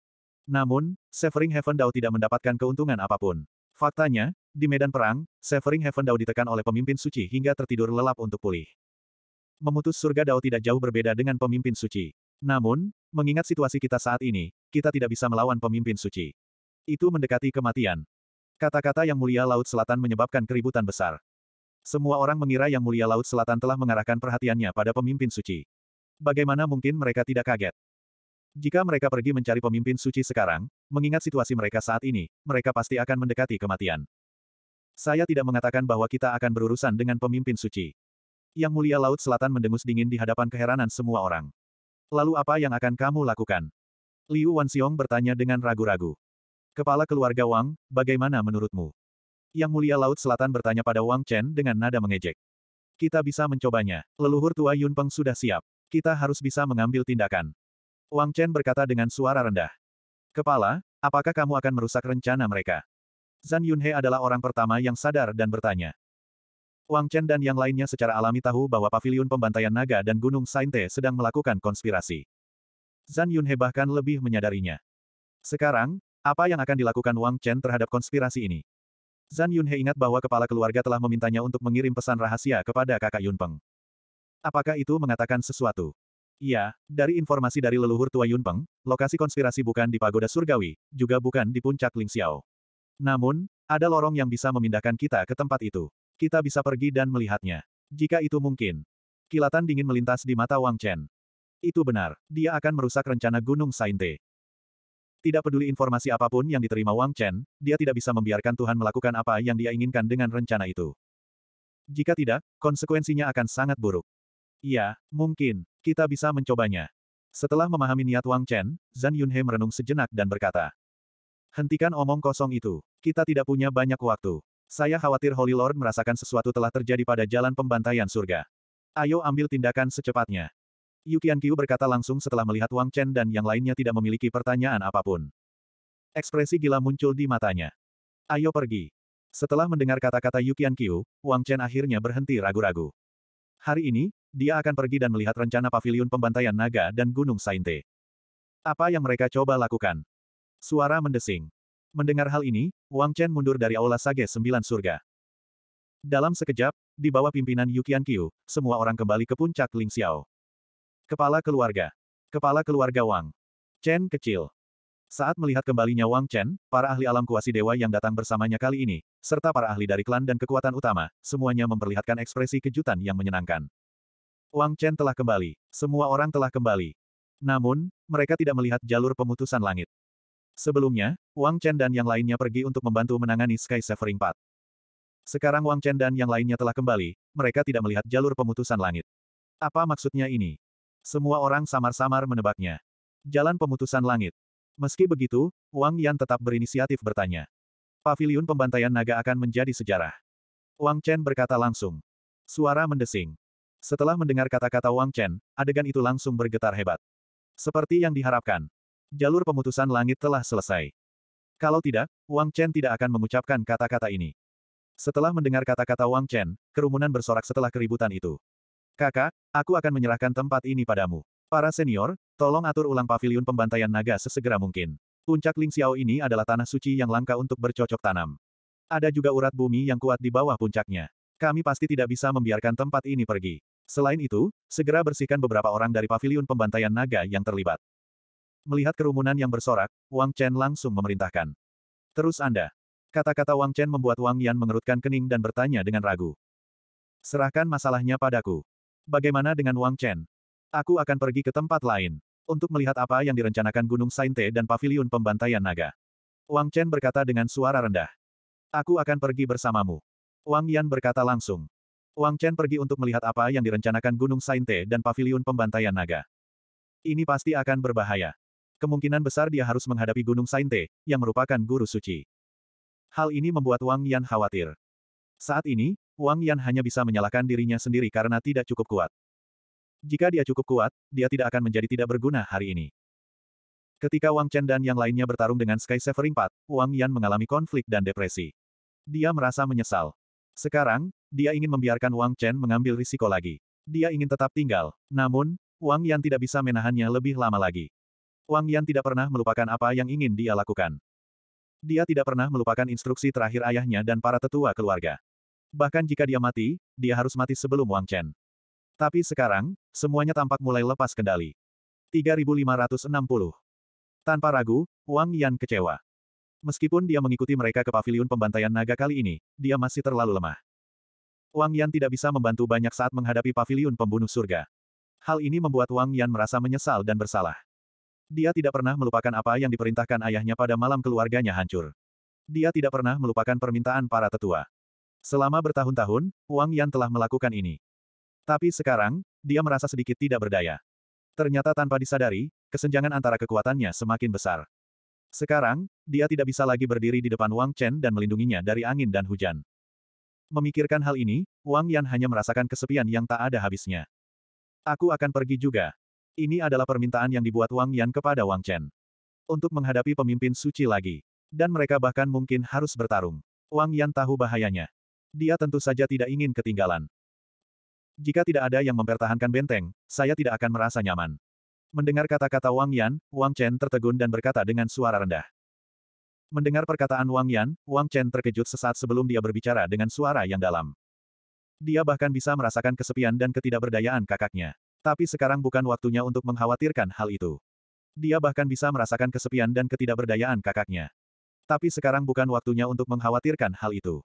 Namun, Severing Dao tidak mendapatkan keuntungan apapun. Faktanya, di medan perang, Severing Dao ditekan oleh pemimpin suci hingga tertidur lelap untuk pulih. Memutus surga Dao tidak jauh berbeda dengan pemimpin suci. Namun, mengingat situasi kita saat ini, kita tidak bisa melawan pemimpin suci. Itu mendekati kematian. Kata-kata yang mulia Laut Selatan menyebabkan keributan besar. Semua orang mengira Yang Mulia Laut Selatan telah mengarahkan perhatiannya pada pemimpin suci. Bagaimana mungkin mereka tidak kaget? Jika mereka pergi mencari pemimpin suci sekarang, mengingat situasi mereka saat ini, mereka pasti akan mendekati kematian. Saya tidak mengatakan bahwa kita akan berurusan dengan pemimpin suci. Yang Mulia Laut Selatan mendengus dingin di hadapan keheranan semua orang. Lalu apa yang akan kamu lakukan? Liu Wanxiong bertanya dengan ragu-ragu. Kepala keluarga Wang, bagaimana menurutmu? Yang Mulia Laut Selatan bertanya pada Wang Chen dengan nada mengejek. Kita bisa mencobanya. Leluhur tua Yun Peng sudah siap. Kita harus bisa mengambil tindakan. Wang Chen berkata dengan suara rendah. Kepala, apakah kamu akan merusak rencana mereka? Zan Yunhe adalah orang pertama yang sadar dan bertanya. Wang Chen dan yang lainnya secara alami tahu bahwa pavilion pembantaian naga dan Gunung Sainte sedang melakukan konspirasi. Zan Yunhe bahkan lebih menyadarinya. Sekarang, apa yang akan dilakukan Wang Chen terhadap konspirasi ini? Zan Yunhe ingat bahwa kepala keluarga telah memintanya untuk mengirim pesan rahasia kepada kakak Yunpeng. Apakah itu mengatakan sesuatu? Iya, dari informasi dari leluhur tua Yunpeng, lokasi konspirasi bukan di Pagoda Surgawi, juga bukan di puncak Lingxiao. Namun, ada lorong yang bisa memindahkan kita ke tempat itu. Kita bisa pergi dan melihatnya. Jika itu mungkin. Kilatan dingin melintas di mata Wang Chen. Itu benar, dia akan merusak rencana Gunung Sainte. Tidak peduli informasi apapun yang diterima Wang Chen, dia tidak bisa membiarkan Tuhan melakukan apa yang dia inginkan dengan rencana itu. Jika tidak, konsekuensinya akan sangat buruk. Ya, mungkin. Kita bisa mencobanya. Setelah memahami niat Wang Chen, Zan Yunhe merenung sejenak dan berkata, Hentikan omong kosong itu. Kita tidak punya banyak waktu. Saya khawatir Holy Lord merasakan sesuatu telah terjadi pada jalan pembantaian surga. Ayo ambil tindakan secepatnya. Yukian Qiu berkata langsung setelah melihat Wang Chen dan yang lainnya tidak memiliki pertanyaan apapun. Ekspresi gila muncul di matanya. Ayo pergi. Setelah mendengar kata-kata Yukian Qiu, Wang Chen akhirnya berhenti ragu-ragu. Hari ini, dia akan pergi dan melihat rencana pavilion pembantaian naga dan Gunung Sainte. Apa yang mereka coba lakukan? Suara mendesing. Mendengar hal ini, Wang Chen mundur dari Aula Sage Sembilan Surga. Dalam sekejap, di bawah pimpinan Yukian Qiu, semua orang kembali ke puncak Ling Xiao. Kepala keluarga. Kepala keluarga Wang. Chen kecil. Saat melihat kembalinya Wang Chen, para ahli alam kuasi dewa yang datang bersamanya kali ini, serta para ahli dari klan dan kekuatan utama, semuanya memperlihatkan ekspresi kejutan yang menyenangkan. Wang Chen telah kembali. Semua orang telah kembali. Namun, mereka tidak melihat jalur pemutusan langit. Sebelumnya, Wang Chen dan yang lainnya pergi untuk membantu menangani Sky Severing 4. Sekarang Wang Chen dan yang lainnya telah kembali, mereka tidak melihat jalur pemutusan langit. Apa maksudnya ini? Semua orang samar-samar menebaknya. Jalan pemutusan langit. Meski begitu, Wang Yan tetap berinisiatif bertanya. Pavilion pembantaian naga akan menjadi sejarah. Wang Chen berkata langsung. Suara mendesing. Setelah mendengar kata-kata Wang Chen, adegan itu langsung bergetar hebat. Seperti yang diharapkan. Jalur pemutusan langit telah selesai. Kalau tidak, Wang Chen tidak akan mengucapkan kata-kata ini. Setelah mendengar kata-kata Wang Chen, kerumunan bersorak setelah keributan itu. Kakak, aku akan menyerahkan tempat ini padamu. Para senior, tolong atur ulang pavilion pembantaian naga sesegera mungkin. Puncak Ling Xiao ini adalah tanah suci yang langka untuk bercocok tanam. Ada juga urat bumi yang kuat di bawah puncaknya. Kami pasti tidak bisa membiarkan tempat ini pergi. Selain itu, segera bersihkan beberapa orang dari pavilion pembantaian naga yang terlibat. Melihat kerumunan yang bersorak, Wang Chen langsung memerintahkan. Terus Anda. Kata-kata Wang Chen membuat Wang Yan mengerutkan kening dan bertanya dengan ragu. Serahkan masalahnya padaku. Bagaimana dengan Wang Chen? Aku akan pergi ke tempat lain. Untuk melihat apa yang direncanakan Gunung Sainte dan Paviliun Pembantaian Naga. Wang Chen berkata dengan suara rendah. Aku akan pergi bersamamu. Wang Yan berkata langsung. Wang Chen pergi untuk melihat apa yang direncanakan Gunung Sainte dan Paviliun Pembantaian Naga. Ini pasti akan berbahaya. Kemungkinan besar dia harus menghadapi Gunung Sainte, yang merupakan guru suci. Hal ini membuat Wang Yan khawatir. Saat ini, Wang Yan hanya bisa menyalahkan dirinya sendiri karena tidak cukup kuat. Jika dia cukup kuat, dia tidak akan menjadi tidak berguna hari ini. Ketika Wang Chen dan yang lainnya bertarung dengan Sky Severing 4, Wang Yan mengalami konflik dan depresi. Dia merasa menyesal. Sekarang, dia ingin membiarkan Wang Chen mengambil risiko lagi. Dia ingin tetap tinggal. Namun, Wang Yan tidak bisa menahannya lebih lama lagi. Wang Yan tidak pernah melupakan apa yang ingin dia lakukan. Dia tidak pernah melupakan instruksi terakhir ayahnya dan para tetua keluarga. Bahkan jika dia mati, dia harus mati sebelum Wang Chen. Tapi sekarang, semuanya tampak mulai lepas kendali. 3560. Tanpa ragu, Wang Yan kecewa. Meskipun dia mengikuti mereka ke pavilion pembantaian naga kali ini, dia masih terlalu lemah. Wang Yan tidak bisa membantu banyak saat menghadapi pavilion pembunuh surga. Hal ini membuat Wang Yan merasa menyesal dan bersalah. Dia tidak pernah melupakan apa yang diperintahkan ayahnya pada malam keluarganya hancur. Dia tidak pernah melupakan permintaan para tetua. Selama bertahun-tahun, Wang Yan telah melakukan ini. Tapi sekarang, dia merasa sedikit tidak berdaya. Ternyata tanpa disadari, kesenjangan antara kekuatannya semakin besar. Sekarang, dia tidak bisa lagi berdiri di depan Wang Chen dan melindunginya dari angin dan hujan. Memikirkan hal ini, Wang Yan hanya merasakan kesepian yang tak ada habisnya. Aku akan pergi juga. Ini adalah permintaan yang dibuat Wang Yan kepada Wang Chen. Untuk menghadapi pemimpin suci lagi. Dan mereka bahkan mungkin harus bertarung. Wang Yan tahu bahayanya. Dia tentu saja tidak ingin ketinggalan. Jika tidak ada yang mempertahankan benteng, saya tidak akan merasa nyaman. Mendengar kata-kata Wang Yan, Wang Chen tertegun dan berkata dengan suara rendah. Mendengar perkataan Wang Yan, Wang Chen terkejut sesaat sebelum dia berbicara dengan suara yang dalam. Dia bahkan bisa merasakan kesepian dan ketidakberdayaan kakaknya. Tapi sekarang bukan waktunya untuk mengkhawatirkan hal itu. Dia bahkan bisa merasakan kesepian dan ketidakberdayaan kakaknya. Tapi sekarang bukan waktunya untuk mengkhawatirkan hal itu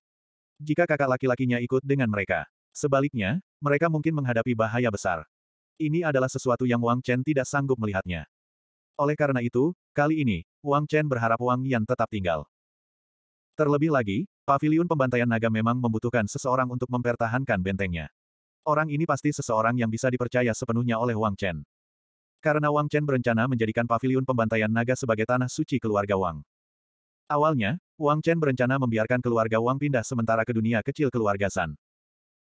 jika kakak laki-lakinya ikut dengan mereka. Sebaliknya, mereka mungkin menghadapi bahaya besar. Ini adalah sesuatu yang Wang Chen tidak sanggup melihatnya. Oleh karena itu, kali ini, Wang Chen berharap Wang Yan tetap tinggal. Terlebih lagi, paviliun pembantaian naga memang membutuhkan seseorang untuk mempertahankan bentengnya. Orang ini pasti seseorang yang bisa dipercaya sepenuhnya oleh Wang Chen. Karena Wang Chen berencana menjadikan paviliun pembantaian naga sebagai tanah suci keluarga Wang. Awalnya, Wang Chen berencana membiarkan keluarga Wang pindah sementara ke dunia kecil keluarga San.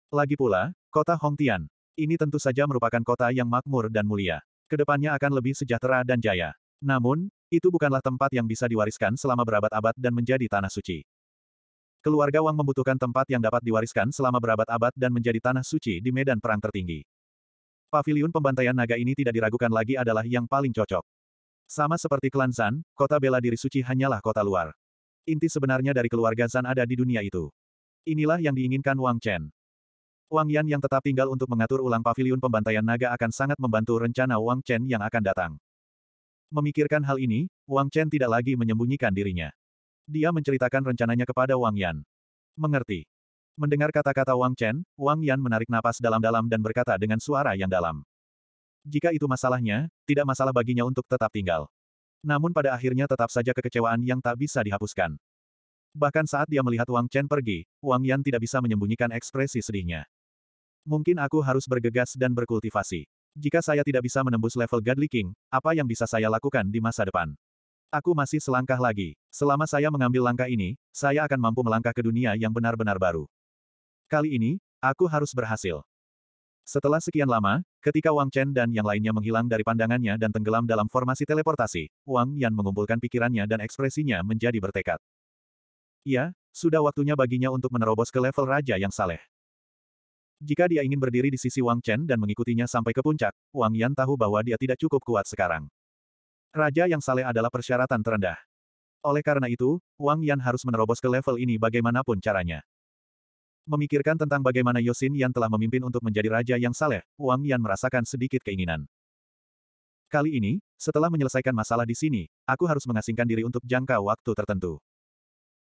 Lagi pula, kota Hongtian. Ini tentu saja merupakan kota yang makmur dan mulia. Kedepannya akan lebih sejahtera dan jaya. Namun, itu bukanlah tempat yang bisa diwariskan selama berabad-abad dan menjadi tanah suci. Keluarga Wang membutuhkan tempat yang dapat diwariskan selama berabad-abad dan menjadi tanah suci di medan perang tertinggi. Pavilion pembantaian naga ini tidak diragukan lagi adalah yang paling cocok. Sama seperti klan San, kota bela diri suci hanyalah kota luar. Inti sebenarnya dari keluarga Zan ada di dunia itu. Inilah yang diinginkan Wang Chen. Wang Yan yang tetap tinggal untuk mengatur ulang pavilion pembantaian naga akan sangat membantu rencana Wang Chen yang akan datang. Memikirkan hal ini, Wang Chen tidak lagi menyembunyikan dirinya. Dia menceritakan rencananya kepada Wang Yan. Mengerti. Mendengar kata-kata Wang Chen, Wang Yan menarik napas dalam-dalam dan berkata dengan suara yang dalam. Jika itu masalahnya, tidak masalah baginya untuk tetap tinggal. Namun pada akhirnya tetap saja kekecewaan yang tak bisa dihapuskan. Bahkan saat dia melihat Wang Chen pergi, Wang Yan tidak bisa menyembunyikan ekspresi sedihnya. Mungkin aku harus bergegas dan berkultivasi. Jika saya tidak bisa menembus level Godly King, apa yang bisa saya lakukan di masa depan? Aku masih selangkah lagi. Selama saya mengambil langkah ini, saya akan mampu melangkah ke dunia yang benar-benar baru. Kali ini, aku harus berhasil. Setelah sekian lama, ketika Wang Chen dan yang lainnya menghilang dari pandangannya dan tenggelam dalam formasi teleportasi, Wang Yan mengumpulkan pikirannya dan ekspresinya menjadi bertekad. Ya, sudah waktunya baginya untuk menerobos ke level raja yang saleh. Jika dia ingin berdiri di sisi Wang Chen dan mengikutinya sampai ke puncak, Wang Yan tahu bahwa dia tidak cukup kuat sekarang. Raja yang saleh adalah persyaratan terendah. Oleh karena itu, Wang Yan harus menerobos ke level ini bagaimanapun caranya. Memikirkan tentang bagaimana Yosin yang telah memimpin untuk menjadi raja yang saleh, Wang Yan merasakan sedikit keinginan. Kali ini, setelah menyelesaikan masalah di sini, aku harus mengasingkan diri untuk jangka waktu tertentu.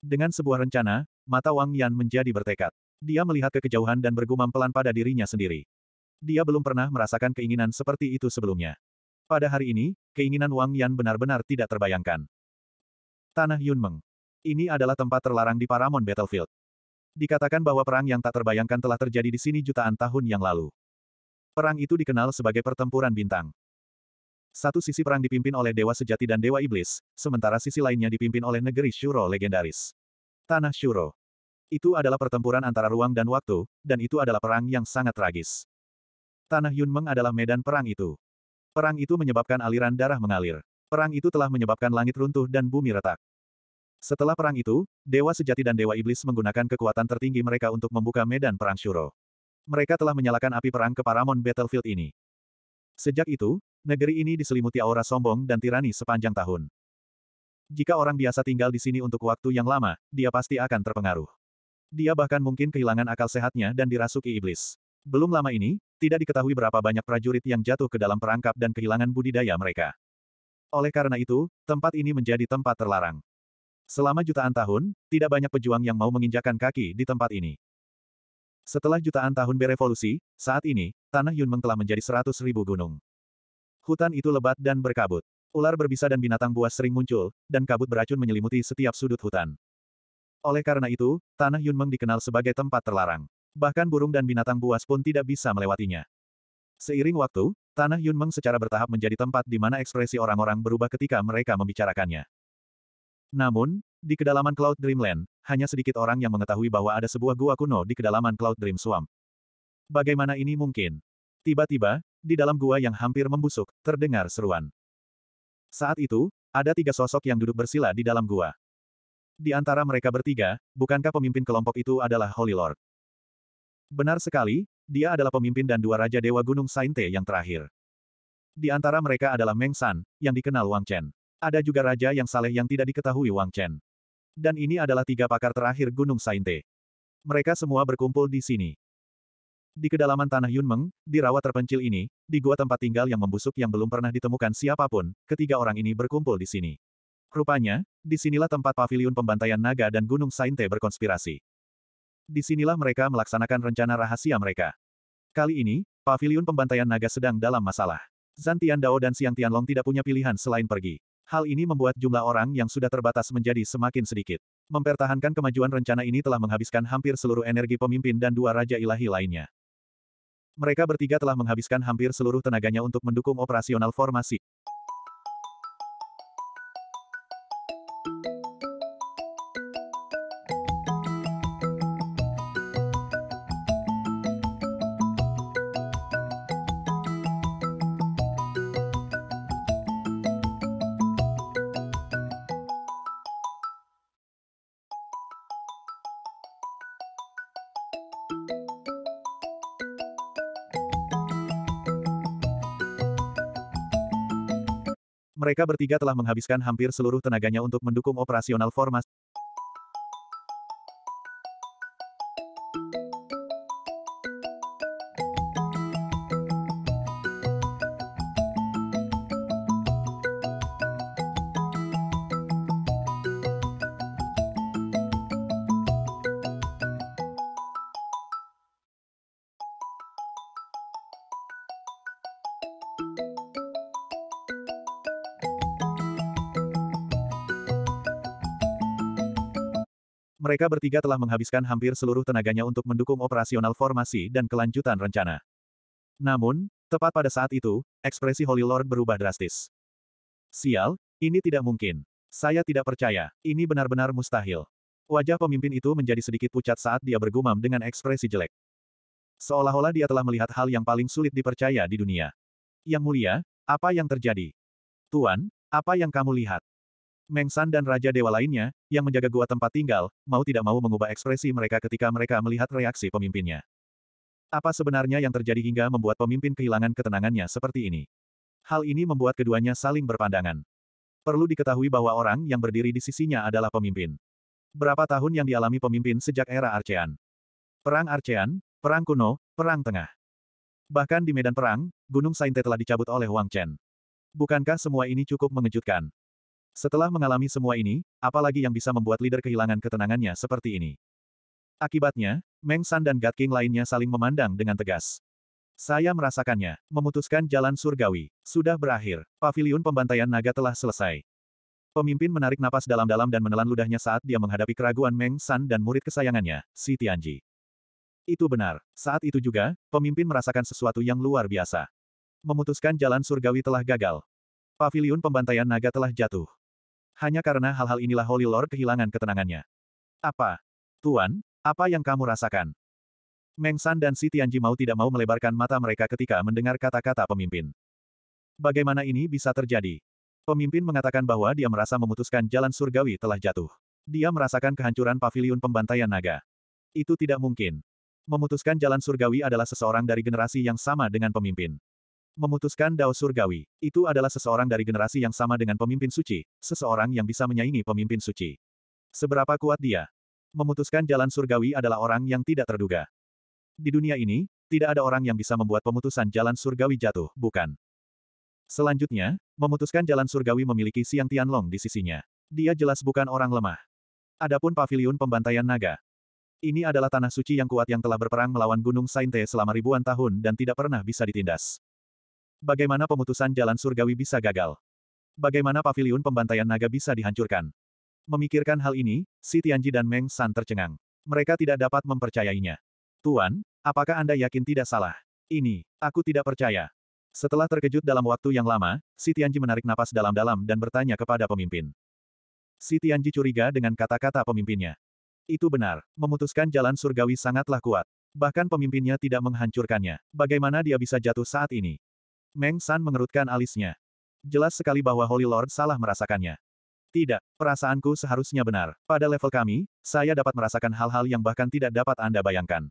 Dengan sebuah rencana, mata Wang Yan menjadi bertekad. Dia melihat ke kejauhan dan bergumam pelan pada dirinya sendiri. Dia belum pernah merasakan keinginan seperti itu sebelumnya. Pada hari ini, keinginan Wang Yan benar-benar tidak terbayangkan. Tanah Yunmeng. Ini adalah tempat terlarang di Paramount Battlefield. Dikatakan bahwa perang yang tak terbayangkan telah terjadi di sini jutaan tahun yang lalu. Perang itu dikenal sebagai pertempuran bintang. Satu sisi perang dipimpin oleh Dewa Sejati dan Dewa Iblis, sementara sisi lainnya dipimpin oleh negeri Shuro legendaris. Tanah Shuro. Itu adalah pertempuran antara ruang dan waktu, dan itu adalah perang yang sangat tragis. Tanah Yunmeng adalah medan perang itu. Perang itu menyebabkan aliran darah mengalir. Perang itu telah menyebabkan langit runtuh dan bumi retak. Setelah perang itu, Dewa Sejati dan Dewa Iblis menggunakan kekuatan tertinggi mereka untuk membuka medan perang Shuro. Mereka telah menyalakan api perang ke Paramon Battlefield ini. Sejak itu, negeri ini diselimuti aura sombong dan tirani sepanjang tahun. Jika orang biasa tinggal di sini untuk waktu yang lama, dia pasti akan terpengaruh. Dia bahkan mungkin kehilangan akal sehatnya dan dirasuki iblis. Belum lama ini, tidak diketahui berapa banyak prajurit yang jatuh ke dalam perangkap dan kehilangan budidaya mereka. Oleh karena itu, tempat ini menjadi tempat terlarang. Selama jutaan tahun, tidak banyak pejuang yang mau menginjakan kaki di tempat ini. Setelah jutaan tahun berevolusi, saat ini, tanah Yunmeng telah menjadi seratus ribu gunung. Hutan itu lebat dan berkabut. Ular berbisa dan binatang buas sering muncul, dan kabut beracun menyelimuti setiap sudut hutan. Oleh karena itu, tanah Yunmeng dikenal sebagai tempat terlarang. Bahkan burung dan binatang buas pun tidak bisa melewatinya. Seiring waktu, tanah Yunmeng secara bertahap menjadi tempat di mana ekspresi orang-orang berubah ketika mereka membicarakannya. Namun, di kedalaman Cloud Dreamland, hanya sedikit orang yang mengetahui bahwa ada sebuah gua kuno di kedalaman Cloud Dream Swamp. Bagaimana ini mungkin? Tiba-tiba, di dalam gua yang hampir membusuk, terdengar seruan. Saat itu, ada tiga sosok yang duduk bersila di dalam gua. Di antara mereka bertiga, bukankah pemimpin kelompok itu adalah Holy Lord? Benar sekali, dia adalah pemimpin dan dua raja dewa Gunung Sainte yang terakhir. Di antara mereka adalah Meng San, yang dikenal Wang Chen. Ada juga raja yang saleh yang tidak diketahui Wang Chen. Dan ini adalah tiga pakar terakhir Gunung Sainte. Mereka semua berkumpul di sini. Di kedalaman tanah Yunmeng, di rawa terpencil ini, di gua tempat tinggal yang membusuk yang belum pernah ditemukan siapapun, ketiga orang ini berkumpul di sini. Rupanya, disinilah tempat pavilion pembantaian naga dan Gunung Sainte berkonspirasi. Disinilah mereka melaksanakan rencana rahasia mereka. Kali ini, pavilion pembantaian naga sedang dalam masalah. Zantian Dao dan Siang Tianlong tidak punya pilihan selain pergi. Hal ini membuat jumlah orang yang sudah terbatas menjadi semakin sedikit. Mempertahankan kemajuan rencana ini telah menghabiskan hampir seluruh energi pemimpin dan dua raja ilahi lainnya. Mereka bertiga telah menghabiskan hampir seluruh tenaganya untuk mendukung operasional formasi, Mereka bertiga telah menghabiskan hampir seluruh tenaganya untuk mendukung operasional formasi Mereka bertiga telah menghabiskan hampir seluruh tenaganya untuk mendukung operasional formasi dan kelanjutan rencana. Namun, tepat pada saat itu, ekspresi Holy Lord berubah drastis. Sial, ini tidak mungkin. Saya tidak percaya, ini benar-benar mustahil. Wajah pemimpin itu menjadi sedikit pucat saat dia bergumam dengan ekspresi jelek. Seolah-olah dia telah melihat hal yang paling sulit dipercaya di dunia. Yang mulia, apa yang terjadi? Tuan, apa yang kamu lihat? Meng San dan Raja Dewa lainnya, yang menjaga gua tempat tinggal, mau tidak mau mengubah ekspresi mereka ketika mereka melihat reaksi pemimpinnya. Apa sebenarnya yang terjadi hingga membuat pemimpin kehilangan ketenangannya seperti ini? Hal ini membuat keduanya saling berpandangan. Perlu diketahui bahwa orang yang berdiri di sisinya adalah pemimpin. Berapa tahun yang dialami pemimpin sejak era Archean? Perang Archean, Perang Kuno, Perang Tengah. Bahkan di medan perang, Gunung Sainte telah dicabut oleh Wang Chen. Bukankah semua ini cukup mengejutkan? Setelah mengalami semua ini, apalagi yang bisa membuat leader kehilangan ketenangannya seperti ini. Akibatnya, Meng San dan God King lainnya saling memandang dengan tegas. Saya merasakannya, memutuskan jalan surgawi. Sudah berakhir, Pavilion pembantaian naga telah selesai. Pemimpin menarik napas dalam-dalam dan menelan ludahnya saat dia menghadapi keraguan Meng San dan murid kesayangannya, si Tianji. Itu benar. Saat itu juga, pemimpin merasakan sesuatu yang luar biasa. Memutuskan jalan surgawi telah gagal. Pavilion pembantaian naga telah jatuh. Hanya karena hal-hal inilah Holy Lord kehilangan ketenangannya. Apa? Tuan, apa yang kamu rasakan? Meng San dan Si Tianji mau tidak mau melebarkan mata mereka ketika mendengar kata-kata pemimpin. Bagaimana ini bisa terjadi? Pemimpin mengatakan bahwa dia merasa memutuskan jalan surgawi telah jatuh. Dia merasakan kehancuran paviliun pembantaian naga. Itu tidak mungkin. Memutuskan jalan surgawi adalah seseorang dari generasi yang sama dengan pemimpin. Memutuskan Dao Surgawi, itu adalah seseorang dari generasi yang sama dengan pemimpin suci, seseorang yang bisa menyaingi pemimpin suci. Seberapa kuat dia? Memutuskan jalan surgawi adalah orang yang tidak terduga. Di dunia ini, tidak ada orang yang bisa membuat pemutusan jalan surgawi jatuh, bukan? Selanjutnya, memutuskan jalan surgawi memiliki Siang Tianlong di sisinya. Dia jelas bukan orang lemah. Adapun pavilion pembantaian naga. Ini adalah tanah suci yang kuat yang telah berperang melawan Gunung Sainte selama ribuan tahun dan tidak pernah bisa ditindas. Bagaimana pemutusan jalan surgawi bisa gagal? Bagaimana pavilion pembantaian naga bisa dihancurkan? Memikirkan hal ini, si Tianji dan Meng San tercengang. Mereka tidak dapat mempercayainya. Tuan, apakah Anda yakin tidak salah? Ini, aku tidak percaya. Setelah terkejut dalam waktu yang lama, si Tianji menarik napas dalam-dalam dan bertanya kepada pemimpin. Si Tianji curiga dengan kata-kata pemimpinnya. Itu benar, memutuskan jalan surgawi sangatlah kuat. Bahkan pemimpinnya tidak menghancurkannya. Bagaimana dia bisa jatuh saat ini? Meng San mengerutkan alisnya. Jelas sekali bahwa Holy Lord salah merasakannya. Tidak, perasaanku seharusnya benar. Pada level kami, saya dapat merasakan hal-hal yang bahkan tidak dapat Anda bayangkan.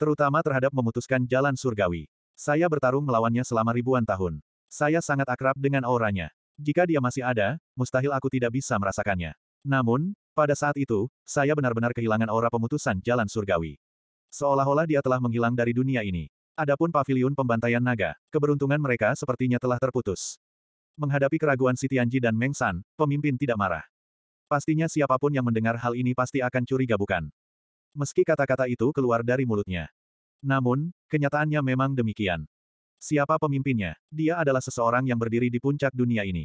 Terutama terhadap memutuskan jalan surgawi. Saya bertarung melawannya selama ribuan tahun. Saya sangat akrab dengan auranya. Jika dia masih ada, mustahil aku tidak bisa merasakannya. Namun, pada saat itu, saya benar-benar kehilangan aura pemutusan jalan surgawi. Seolah-olah dia telah menghilang dari dunia ini. Adapun pavilion pembantaian naga, keberuntungan mereka sepertinya telah terputus. Menghadapi keraguan si Tianji dan Meng San, pemimpin tidak marah. Pastinya siapapun yang mendengar hal ini pasti akan curiga bukan? Meski kata-kata itu keluar dari mulutnya. Namun, kenyataannya memang demikian. Siapa pemimpinnya? Dia adalah seseorang yang berdiri di puncak dunia ini.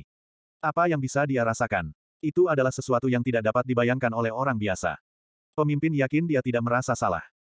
Apa yang bisa dia rasakan? Itu adalah sesuatu yang tidak dapat dibayangkan oleh orang biasa. Pemimpin yakin dia tidak merasa salah.